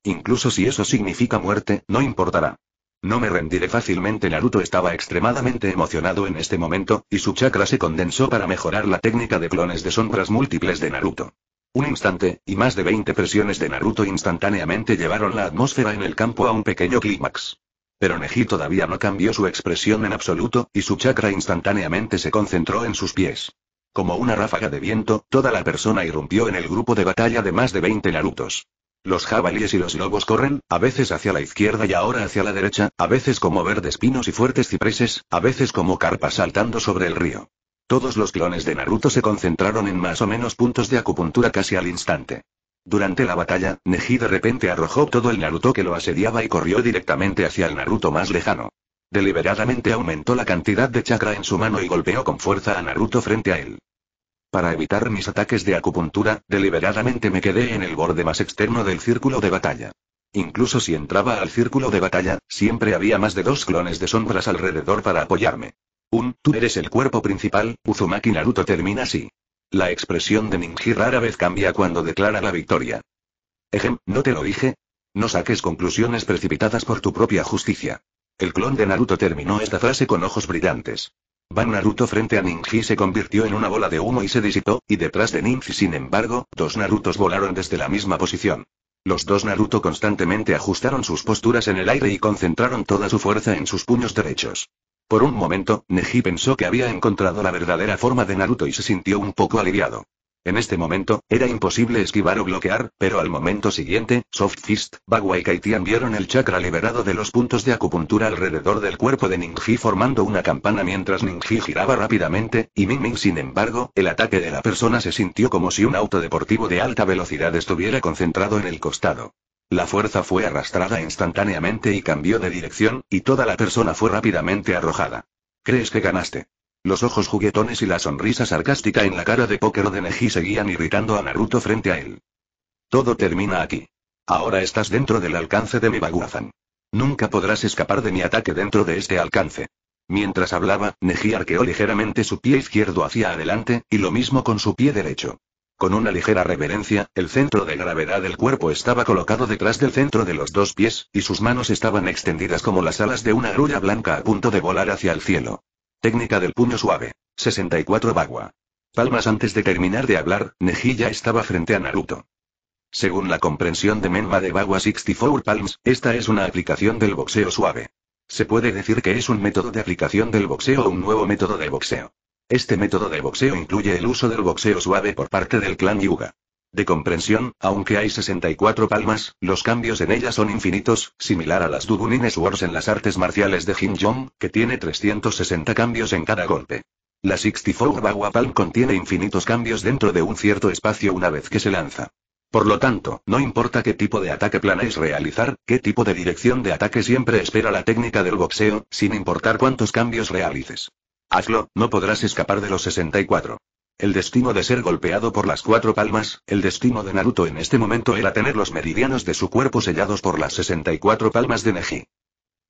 Speaker 1: Incluso si eso significa muerte, no importará. No me rendiré fácilmente. Naruto estaba extremadamente emocionado en este momento, y su chakra se condensó para mejorar la técnica de clones de sombras múltiples de Naruto. Un instante, y más de 20 presiones de Naruto instantáneamente llevaron la atmósfera en el campo a un pequeño clímax. Pero Neji todavía no cambió su expresión en absoluto, y su chakra instantáneamente se concentró en sus pies. Como una ráfaga de viento, toda la persona irrumpió en el grupo de batalla de más de 20 Narutos. Los jabalíes y los lobos corren, a veces hacia la izquierda y ahora hacia la derecha, a veces como verdes pinos y fuertes cipreses, a veces como carpas saltando sobre el río. Todos los clones de Naruto se concentraron en más o menos puntos de acupuntura casi al instante. Durante la batalla, Neji de repente arrojó todo el Naruto que lo asediaba y corrió directamente hacia el Naruto más lejano. Deliberadamente aumentó la cantidad de chakra en su mano y golpeó con fuerza a Naruto frente a él. Para evitar mis ataques de acupuntura, deliberadamente me quedé en el borde más externo del círculo de batalla. Incluso si entraba al círculo de batalla, siempre había más de dos clones de sombras alrededor para apoyarme. Un, tú eres el cuerpo principal, Uzumaki Naruto termina así. La expresión de Ninji rara vez cambia cuando declara la victoria. Ejem, ¿no te lo dije? No saques conclusiones precipitadas por tu propia justicia. El clon de Naruto terminó esta frase con ojos brillantes. Van Naruto frente a Ninji se convirtió en una bola de humo y se disipó, y detrás de Ninji sin embargo, dos Narutos volaron desde la misma posición. Los dos Naruto constantemente ajustaron sus posturas en el aire y concentraron toda su fuerza en sus puños derechos. Por un momento, Neji pensó que había encontrado la verdadera forma de Naruto y se sintió un poco aliviado. En este momento, era imposible esquivar o bloquear, pero al momento siguiente, Soft Fist, Bagua y Kaitian vieron el chakra liberado de los puntos de acupuntura alrededor del cuerpo de Ningji formando una campana mientras Ningji giraba rápidamente, y Ming Ming sin embargo, el ataque de la persona se sintió como si un auto deportivo de alta velocidad estuviera concentrado en el costado. La fuerza fue arrastrada instantáneamente y cambió de dirección, y toda la persona fue rápidamente arrojada. ¿Crees que ganaste? Los ojos juguetones y la sonrisa sarcástica en la cara de Poker de Neji seguían irritando a Naruto frente a él. Todo termina aquí. Ahora estás dentro del alcance de mi Baguazan. Nunca podrás escapar de mi ataque dentro de este alcance. Mientras hablaba, Neji arqueó ligeramente su pie izquierdo hacia adelante, y lo mismo con su pie derecho. Con una ligera reverencia, el centro de gravedad del cuerpo estaba colocado detrás del centro de los dos pies, y sus manos estaban extendidas como las alas de una grulla blanca a punto de volar hacia el cielo. Técnica del puño suave. 64 Bagua. Palmas antes de terminar de hablar, Neji ya estaba frente a Naruto. Según la comprensión de Menma de Bagua 64 Palms, esta es una aplicación del boxeo suave. Se puede decir que es un método de aplicación del boxeo o un nuevo método de boxeo. Este método de boxeo incluye el uso del boxeo suave por parte del clan Yuga. De comprensión, aunque hay 64 palmas, los cambios en ella son infinitos, similar a las Dugunines Wars en las artes marciales de Jin Jong, que tiene 360 cambios en cada golpe. La 64 Bagua Palm contiene infinitos cambios dentro de un cierto espacio una vez que se lanza. Por lo tanto, no importa qué tipo de ataque planees realizar, qué tipo de dirección de ataque siempre espera la técnica del boxeo, sin importar cuántos cambios realices. Hazlo, no podrás escapar de los 64. El destino de ser golpeado por las cuatro palmas, el destino de Naruto en este momento era tener los meridianos de su cuerpo sellados por las 64 palmas de Neji.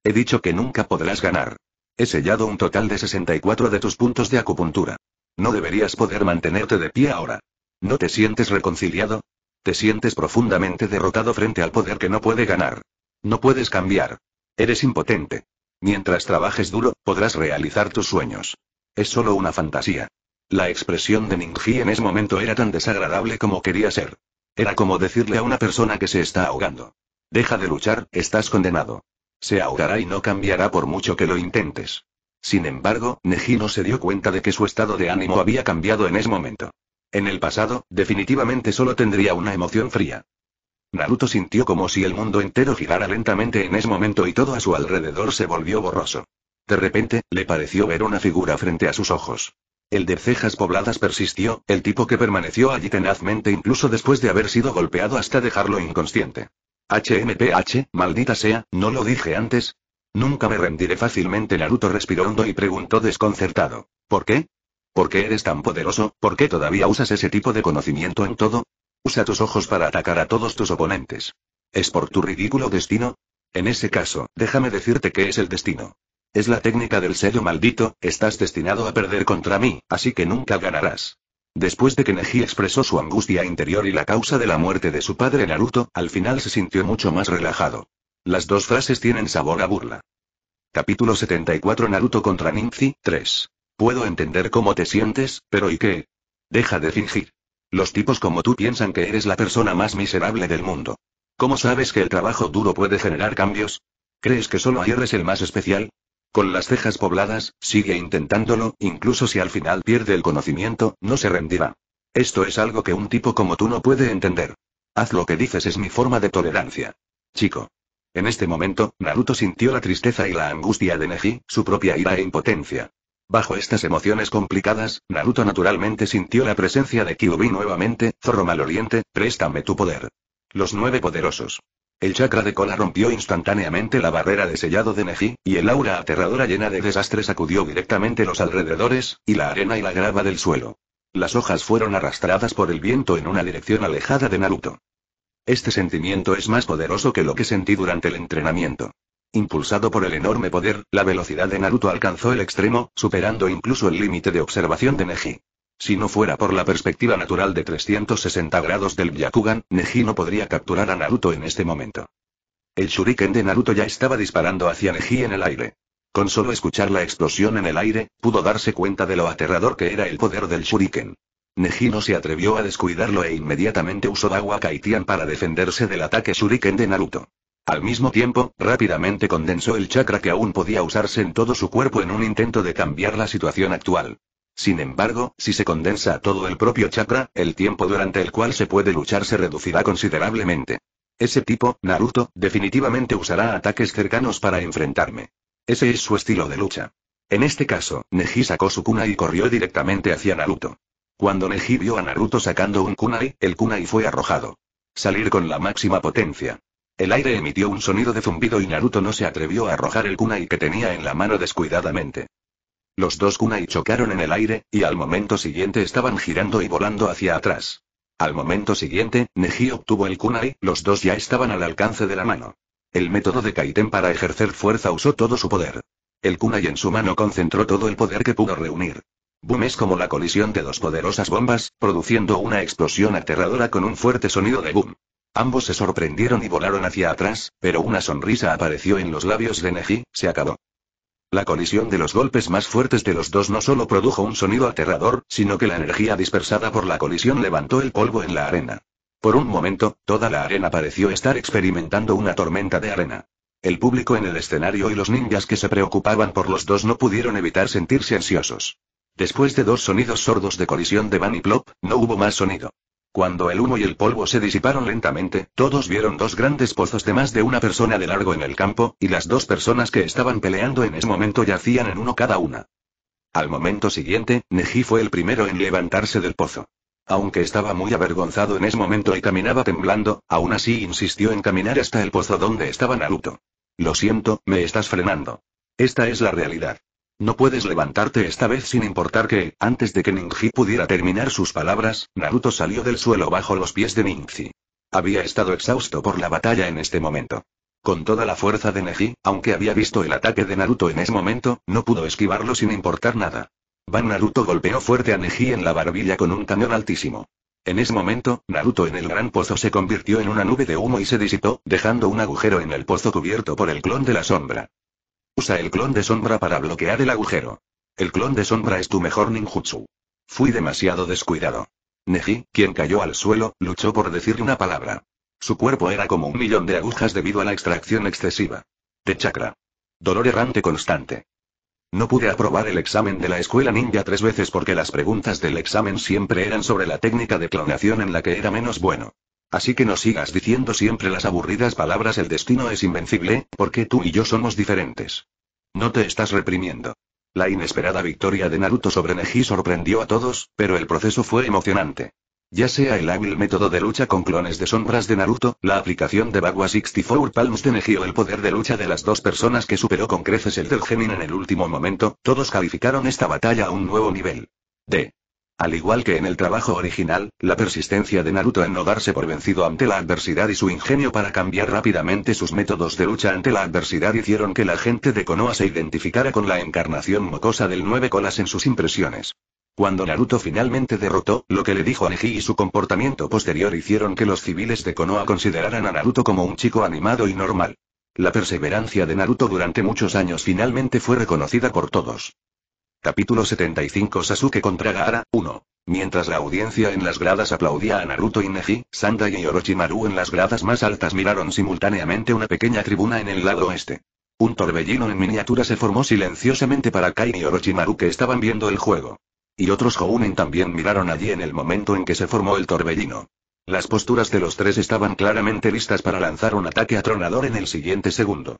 Speaker 1: He dicho que nunca podrás ganar. He sellado un total de 64 de tus puntos de acupuntura. No deberías poder mantenerte de pie ahora. ¿No te sientes reconciliado? Te sientes profundamente derrotado frente al poder que no puede ganar. No puedes cambiar. Eres impotente. Mientras trabajes duro, podrás realizar tus sueños. Es solo una fantasía. La expresión de Ningxi en ese momento era tan desagradable como quería ser. Era como decirle a una persona que se está ahogando. Deja de luchar, estás condenado. Se ahogará y no cambiará por mucho que lo intentes. Sin embargo, Neji no se dio cuenta de que su estado de ánimo había cambiado en ese momento. En el pasado, definitivamente solo tendría una emoción fría. Naruto sintió como si el mundo entero girara lentamente en ese momento y todo a su alrededor se volvió borroso. De repente, le pareció ver una figura frente a sus ojos. El de cejas pobladas persistió, el tipo que permaneció allí tenazmente incluso después de haber sido golpeado hasta dejarlo inconsciente. HMPH, maldita sea, no lo dije antes. Nunca me rendiré fácilmente. Naruto respiró hondo y preguntó desconcertado. ¿Por qué? ¿Por qué eres tan poderoso? ¿Por qué todavía usas ese tipo de conocimiento en todo? Usa tus ojos para atacar a todos tus oponentes. ¿Es por tu ridículo destino? En ese caso, déjame decirte que es el destino. Es la técnica del sello maldito, estás destinado a perder contra mí, así que nunca ganarás. Después de que Neji expresó su angustia interior y la causa de la muerte de su padre Naruto, al final se sintió mucho más relajado. Las dos frases tienen sabor a burla. Capítulo 74 Naruto contra Ninzi, 3. Puedo entender cómo te sientes, pero ¿y qué? Deja de fingir. Los tipos como tú piensan que eres la persona más miserable del mundo. ¿Cómo sabes que el trabajo duro puede generar cambios? ¿Crees que solo ayer es el más especial? Con las cejas pobladas, sigue intentándolo, incluso si al final pierde el conocimiento, no se rendirá. Esto es algo que un tipo como tú no puede entender. Haz lo que dices es mi forma de tolerancia. Chico. En este momento, Naruto sintió la tristeza y la angustia de Neji, su propia ira e impotencia. Bajo estas emociones complicadas, Naruto naturalmente sintió la presencia de Kyuubi nuevamente, Zorro Maloliente, préstame tu poder. Los nueve poderosos. El chakra de cola rompió instantáneamente la barrera de sellado de Neji, y el aura aterradora llena de desastres sacudió directamente los alrededores, y la arena y la grava del suelo. Las hojas fueron arrastradas por el viento en una dirección alejada de Naruto. Este sentimiento es más poderoso que lo que sentí durante el entrenamiento. Impulsado por el enorme poder, la velocidad de Naruto alcanzó el extremo, superando incluso el límite de observación de Neji. Si no fuera por la perspectiva natural de 360 grados del Byakugan, Neji no podría capturar a Naruto en este momento. El shuriken de Naruto ya estaba disparando hacia Neji en el aire. Con solo escuchar la explosión en el aire, pudo darse cuenta de lo aterrador que era el poder del shuriken. Neji no se atrevió a descuidarlo e inmediatamente usó Agua Kaitian para defenderse del ataque shuriken de Naruto. Al mismo tiempo, rápidamente condensó el chakra que aún podía usarse en todo su cuerpo en un intento de cambiar la situación actual. Sin embargo, si se condensa todo el propio chakra, el tiempo durante el cual se puede luchar se reducirá considerablemente. Ese tipo, Naruto, definitivamente usará ataques cercanos para enfrentarme. Ese es su estilo de lucha. En este caso, Neji sacó su kunai y corrió directamente hacia Naruto. Cuando Neji vio a Naruto sacando un kunai, el kunai fue arrojado. Salir con la máxima potencia. El aire emitió un sonido de zumbido y Naruto no se atrevió a arrojar el kunai que tenía en la mano descuidadamente. Los dos kunai chocaron en el aire, y al momento siguiente estaban girando y volando hacia atrás. Al momento siguiente, Neji obtuvo el kunai, los dos ya estaban al alcance de la mano. El método de Kaiten para ejercer fuerza usó todo su poder. El kunai en su mano concentró todo el poder que pudo reunir. Boom es como la colisión de dos poderosas bombas, produciendo una explosión aterradora con un fuerte sonido de boom. Ambos se sorprendieron y volaron hacia atrás, pero una sonrisa apareció en los labios de Neji, se acabó. La colisión de los golpes más fuertes de los dos no solo produjo un sonido aterrador, sino que la energía dispersada por la colisión levantó el polvo en la arena. Por un momento, toda la arena pareció estar experimentando una tormenta de arena. El público en el escenario y los ninjas que se preocupaban por los dos no pudieron evitar sentirse ansiosos. Después de dos sonidos sordos de colisión de Van y Plop, no hubo más sonido. Cuando el humo y el polvo se disiparon lentamente, todos vieron dos grandes pozos de más de una persona de largo en el campo, y las dos personas que estaban peleando en ese momento yacían en uno cada una. Al momento siguiente, Neji fue el primero en levantarse del pozo. Aunque estaba muy avergonzado en ese momento y caminaba temblando, aún así insistió en caminar hasta el pozo donde estaba Naruto. Lo siento, me estás frenando. Esta es la realidad. No puedes levantarte esta vez sin importar que, antes de que Ningji pudiera terminar sus palabras, Naruto salió del suelo bajo los pies de Ningji. Había estado exhausto por la batalla en este momento. Con toda la fuerza de Neji, aunque había visto el ataque de Naruto en ese momento, no pudo esquivarlo sin importar nada. Van Naruto golpeó fuerte a Neji en la barbilla con un cañón altísimo. En ese momento, Naruto en el gran pozo se convirtió en una nube de humo y se disipó, dejando un agujero en el pozo cubierto por el clon de la sombra. Usa el clon de sombra para bloquear el agujero. El clon de sombra es tu mejor ninjutsu. Fui demasiado descuidado. Neji, quien cayó al suelo, luchó por decir una palabra. Su cuerpo era como un millón de agujas debido a la extracción excesiva. De chakra. Dolor errante constante. No pude aprobar el examen de la escuela ninja tres veces porque las preguntas del examen siempre eran sobre la técnica de clonación en la que era menos bueno. Así que no sigas diciendo siempre las aburridas palabras el destino es invencible, porque tú y yo somos diferentes. No te estás reprimiendo. La inesperada victoria de Naruto sobre Neji sorprendió a todos, pero el proceso fue emocionante. Ya sea el hábil método de lucha con clones de sombras de Naruto, la aplicación de Bagua 64 Palms de Neji o el poder de lucha de las dos personas que superó con creces el del Gemin en el último momento, todos calificaron esta batalla a un nuevo nivel. D. Al igual que en el trabajo original, la persistencia de Naruto en no darse por vencido ante la adversidad y su ingenio para cambiar rápidamente sus métodos de lucha ante la adversidad hicieron que la gente de Konoha se identificara con la encarnación mocosa del nueve colas en sus impresiones. Cuando Naruto finalmente derrotó, lo que le dijo a Neji y su comportamiento posterior hicieron que los civiles de Konoha consideraran a Naruto como un chico animado y normal. La perseverancia de Naruto durante muchos años finalmente fue reconocida por todos. Capítulo 75 Sasuke contra Gaara, 1. Mientras la audiencia en las gradas aplaudía a Naruto y Neji, Sanda y Orochimaru en las gradas más altas miraron simultáneamente una pequeña tribuna en el lado oeste. Un torbellino en miniatura se formó silenciosamente para Kai y Orochimaru que estaban viendo el juego. Y otros Hounen también miraron allí en el momento en que se formó el torbellino. Las posturas de los tres estaban claramente listas para lanzar un ataque atronador en el siguiente segundo.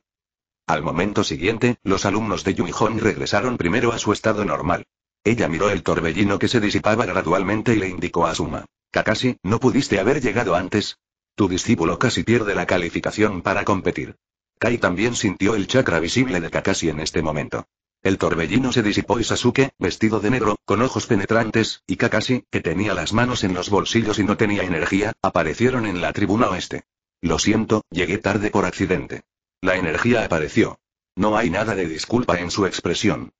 Speaker 1: Al momento siguiente, los alumnos de Hong regresaron primero a su estado normal. Ella miró el torbellino que se disipaba gradualmente y le indicó a Suma. Kakashi, no pudiste haber llegado antes. Tu discípulo casi pierde la calificación para competir. Kai también sintió el chakra visible de Kakashi en este momento. El torbellino se disipó y Sasuke, vestido de negro, con ojos penetrantes, y Kakashi, que tenía las manos en los bolsillos y no tenía energía, aparecieron en la tribuna oeste. Lo siento, llegué tarde por accidente. La energía apareció. No hay nada de disculpa en su expresión.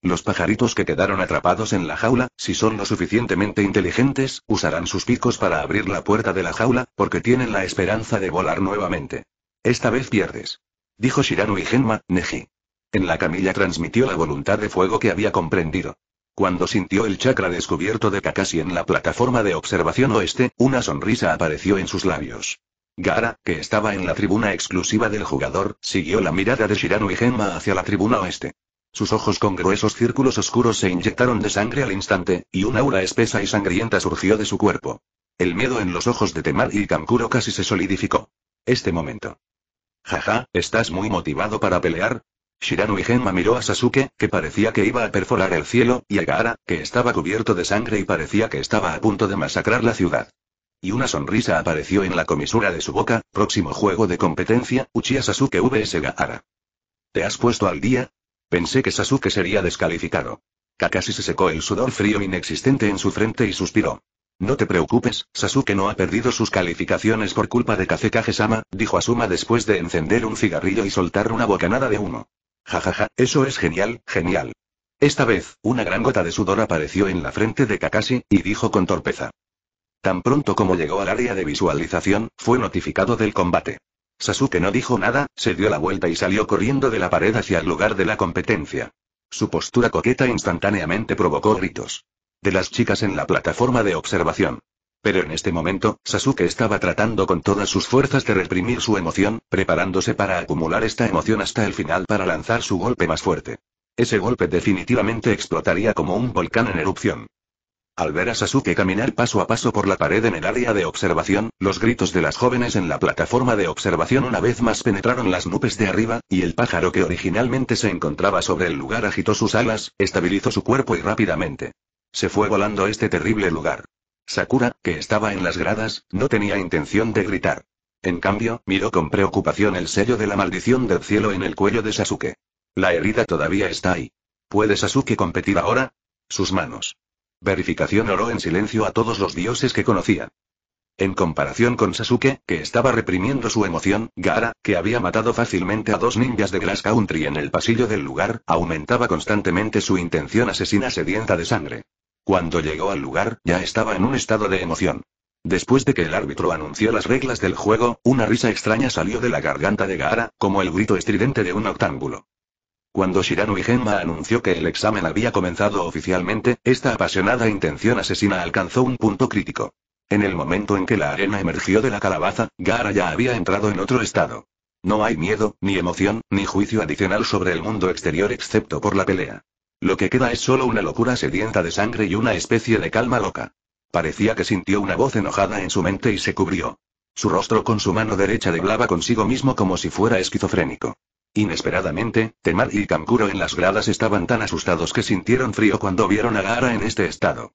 Speaker 1: Los pajaritos que quedaron atrapados en la jaula, si son lo suficientemente inteligentes, usarán sus picos para abrir la puerta de la jaula, porque tienen la esperanza de volar nuevamente. Esta vez pierdes. Dijo Shiranu y Genma, Neji. En la camilla transmitió la voluntad de fuego que había comprendido. Cuando sintió el chakra descubierto de Kakashi en la plataforma de observación oeste, una sonrisa apareció en sus labios. Gara, que estaba en la tribuna exclusiva del jugador, siguió la mirada de Shirano y Gemma hacia la tribuna oeste. Sus ojos con gruesos círculos oscuros se inyectaron de sangre al instante, y una aura espesa y sangrienta surgió de su cuerpo. El miedo en los ojos de Temar y Kankuro casi se solidificó. Este momento. Jaja, ¿estás muy motivado para pelear? Shirano y Gemma miró a Sasuke, que parecía que iba a perforar el cielo, y a Gara, que estaba cubierto de sangre y parecía que estaba a punto de masacrar la ciudad. Y una sonrisa apareció en la comisura de su boca, próximo juego de competencia, Uchiha Sasuke vs Gaara. ¿Te has puesto al día? Pensé que Sasuke sería descalificado. Kakashi se secó el sudor frío inexistente en su frente y suspiró. No te preocupes, Sasuke no ha perdido sus calificaciones por culpa de Kazekage-sama, dijo Asuma después de encender un cigarrillo y soltar una bocanada de humo. Jajaja, eso es genial, genial. Esta vez, una gran gota de sudor apareció en la frente de Kakashi, y dijo con torpeza. Tan pronto como llegó al área de visualización, fue notificado del combate. Sasuke no dijo nada, se dio la vuelta y salió corriendo de la pared hacia el lugar de la competencia. Su postura coqueta instantáneamente provocó gritos. De las chicas en la plataforma de observación. Pero en este momento, Sasuke estaba tratando con todas sus fuerzas de reprimir su emoción, preparándose para acumular esta emoción hasta el final para lanzar su golpe más fuerte. Ese golpe definitivamente explotaría como un volcán en erupción. Al ver a Sasuke caminar paso a paso por la pared en el área de observación, los gritos de las jóvenes en la plataforma de observación una vez más penetraron las nubes de arriba, y el pájaro que originalmente se encontraba sobre el lugar agitó sus alas, estabilizó su cuerpo y rápidamente. Se fue volando este terrible lugar. Sakura, que estaba en las gradas, no tenía intención de gritar. En cambio, miró con preocupación el sello de la maldición del cielo en el cuello de Sasuke. La herida todavía está ahí. ¿Puede Sasuke competir ahora? Sus manos. Verificación oró en silencio a todos los dioses que conocía. En comparación con Sasuke, que estaba reprimiendo su emoción, Gaara, que había matado fácilmente a dos ninjas de Grass Country en el pasillo del lugar, aumentaba constantemente su intención asesina sedienta de sangre. Cuando llegó al lugar, ya estaba en un estado de emoción. Después de que el árbitro anunció las reglas del juego, una risa extraña salió de la garganta de Gaara, como el grito estridente de un octángulo. Cuando Shiranui y Gemma anunció que el examen había comenzado oficialmente, esta apasionada intención asesina alcanzó un punto crítico. En el momento en que la arena emergió de la calabaza, Gara ya había entrado en otro estado. No hay miedo, ni emoción, ni juicio adicional sobre el mundo exterior excepto por la pelea. Lo que queda es solo una locura sedienta de sangre y una especie de calma loca. Parecía que sintió una voz enojada en su mente y se cubrió. Su rostro con su mano derecha deblaba consigo mismo como si fuera esquizofrénico. Inesperadamente, Temar y Kankuro en las gradas estaban tan asustados que sintieron frío cuando vieron a Gara en este estado.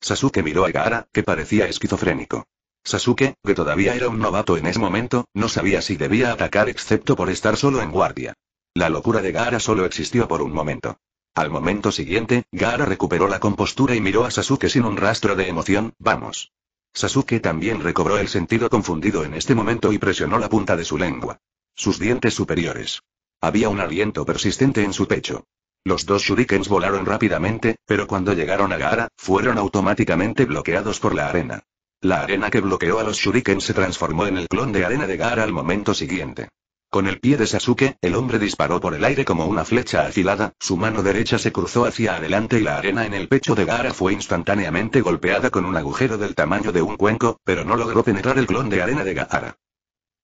Speaker 1: Sasuke miró a Gara, que parecía esquizofrénico. Sasuke, que todavía era un novato en ese momento, no sabía si debía atacar excepto por estar solo en guardia. La locura de Gara solo existió por un momento. Al momento siguiente, Gara recuperó la compostura y miró a Sasuke sin un rastro de emoción, vamos. Sasuke también recobró el sentido confundido en este momento y presionó la punta de su lengua sus dientes superiores. Había un aliento persistente en su pecho. Los dos shurikens volaron rápidamente, pero cuando llegaron a Gaara, fueron automáticamente bloqueados por la arena. La arena que bloqueó a los shurikens se transformó en el clon de arena de Gaara al momento siguiente. Con el pie de Sasuke, el hombre disparó por el aire como una flecha afilada, su mano derecha se cruzó hacia adelante y la arena en el pecho de Gaara fue instantáneamente golpeada con un agujero del tamaño de un cuenco, pero no logró penetrar el clon de arena de Gaara.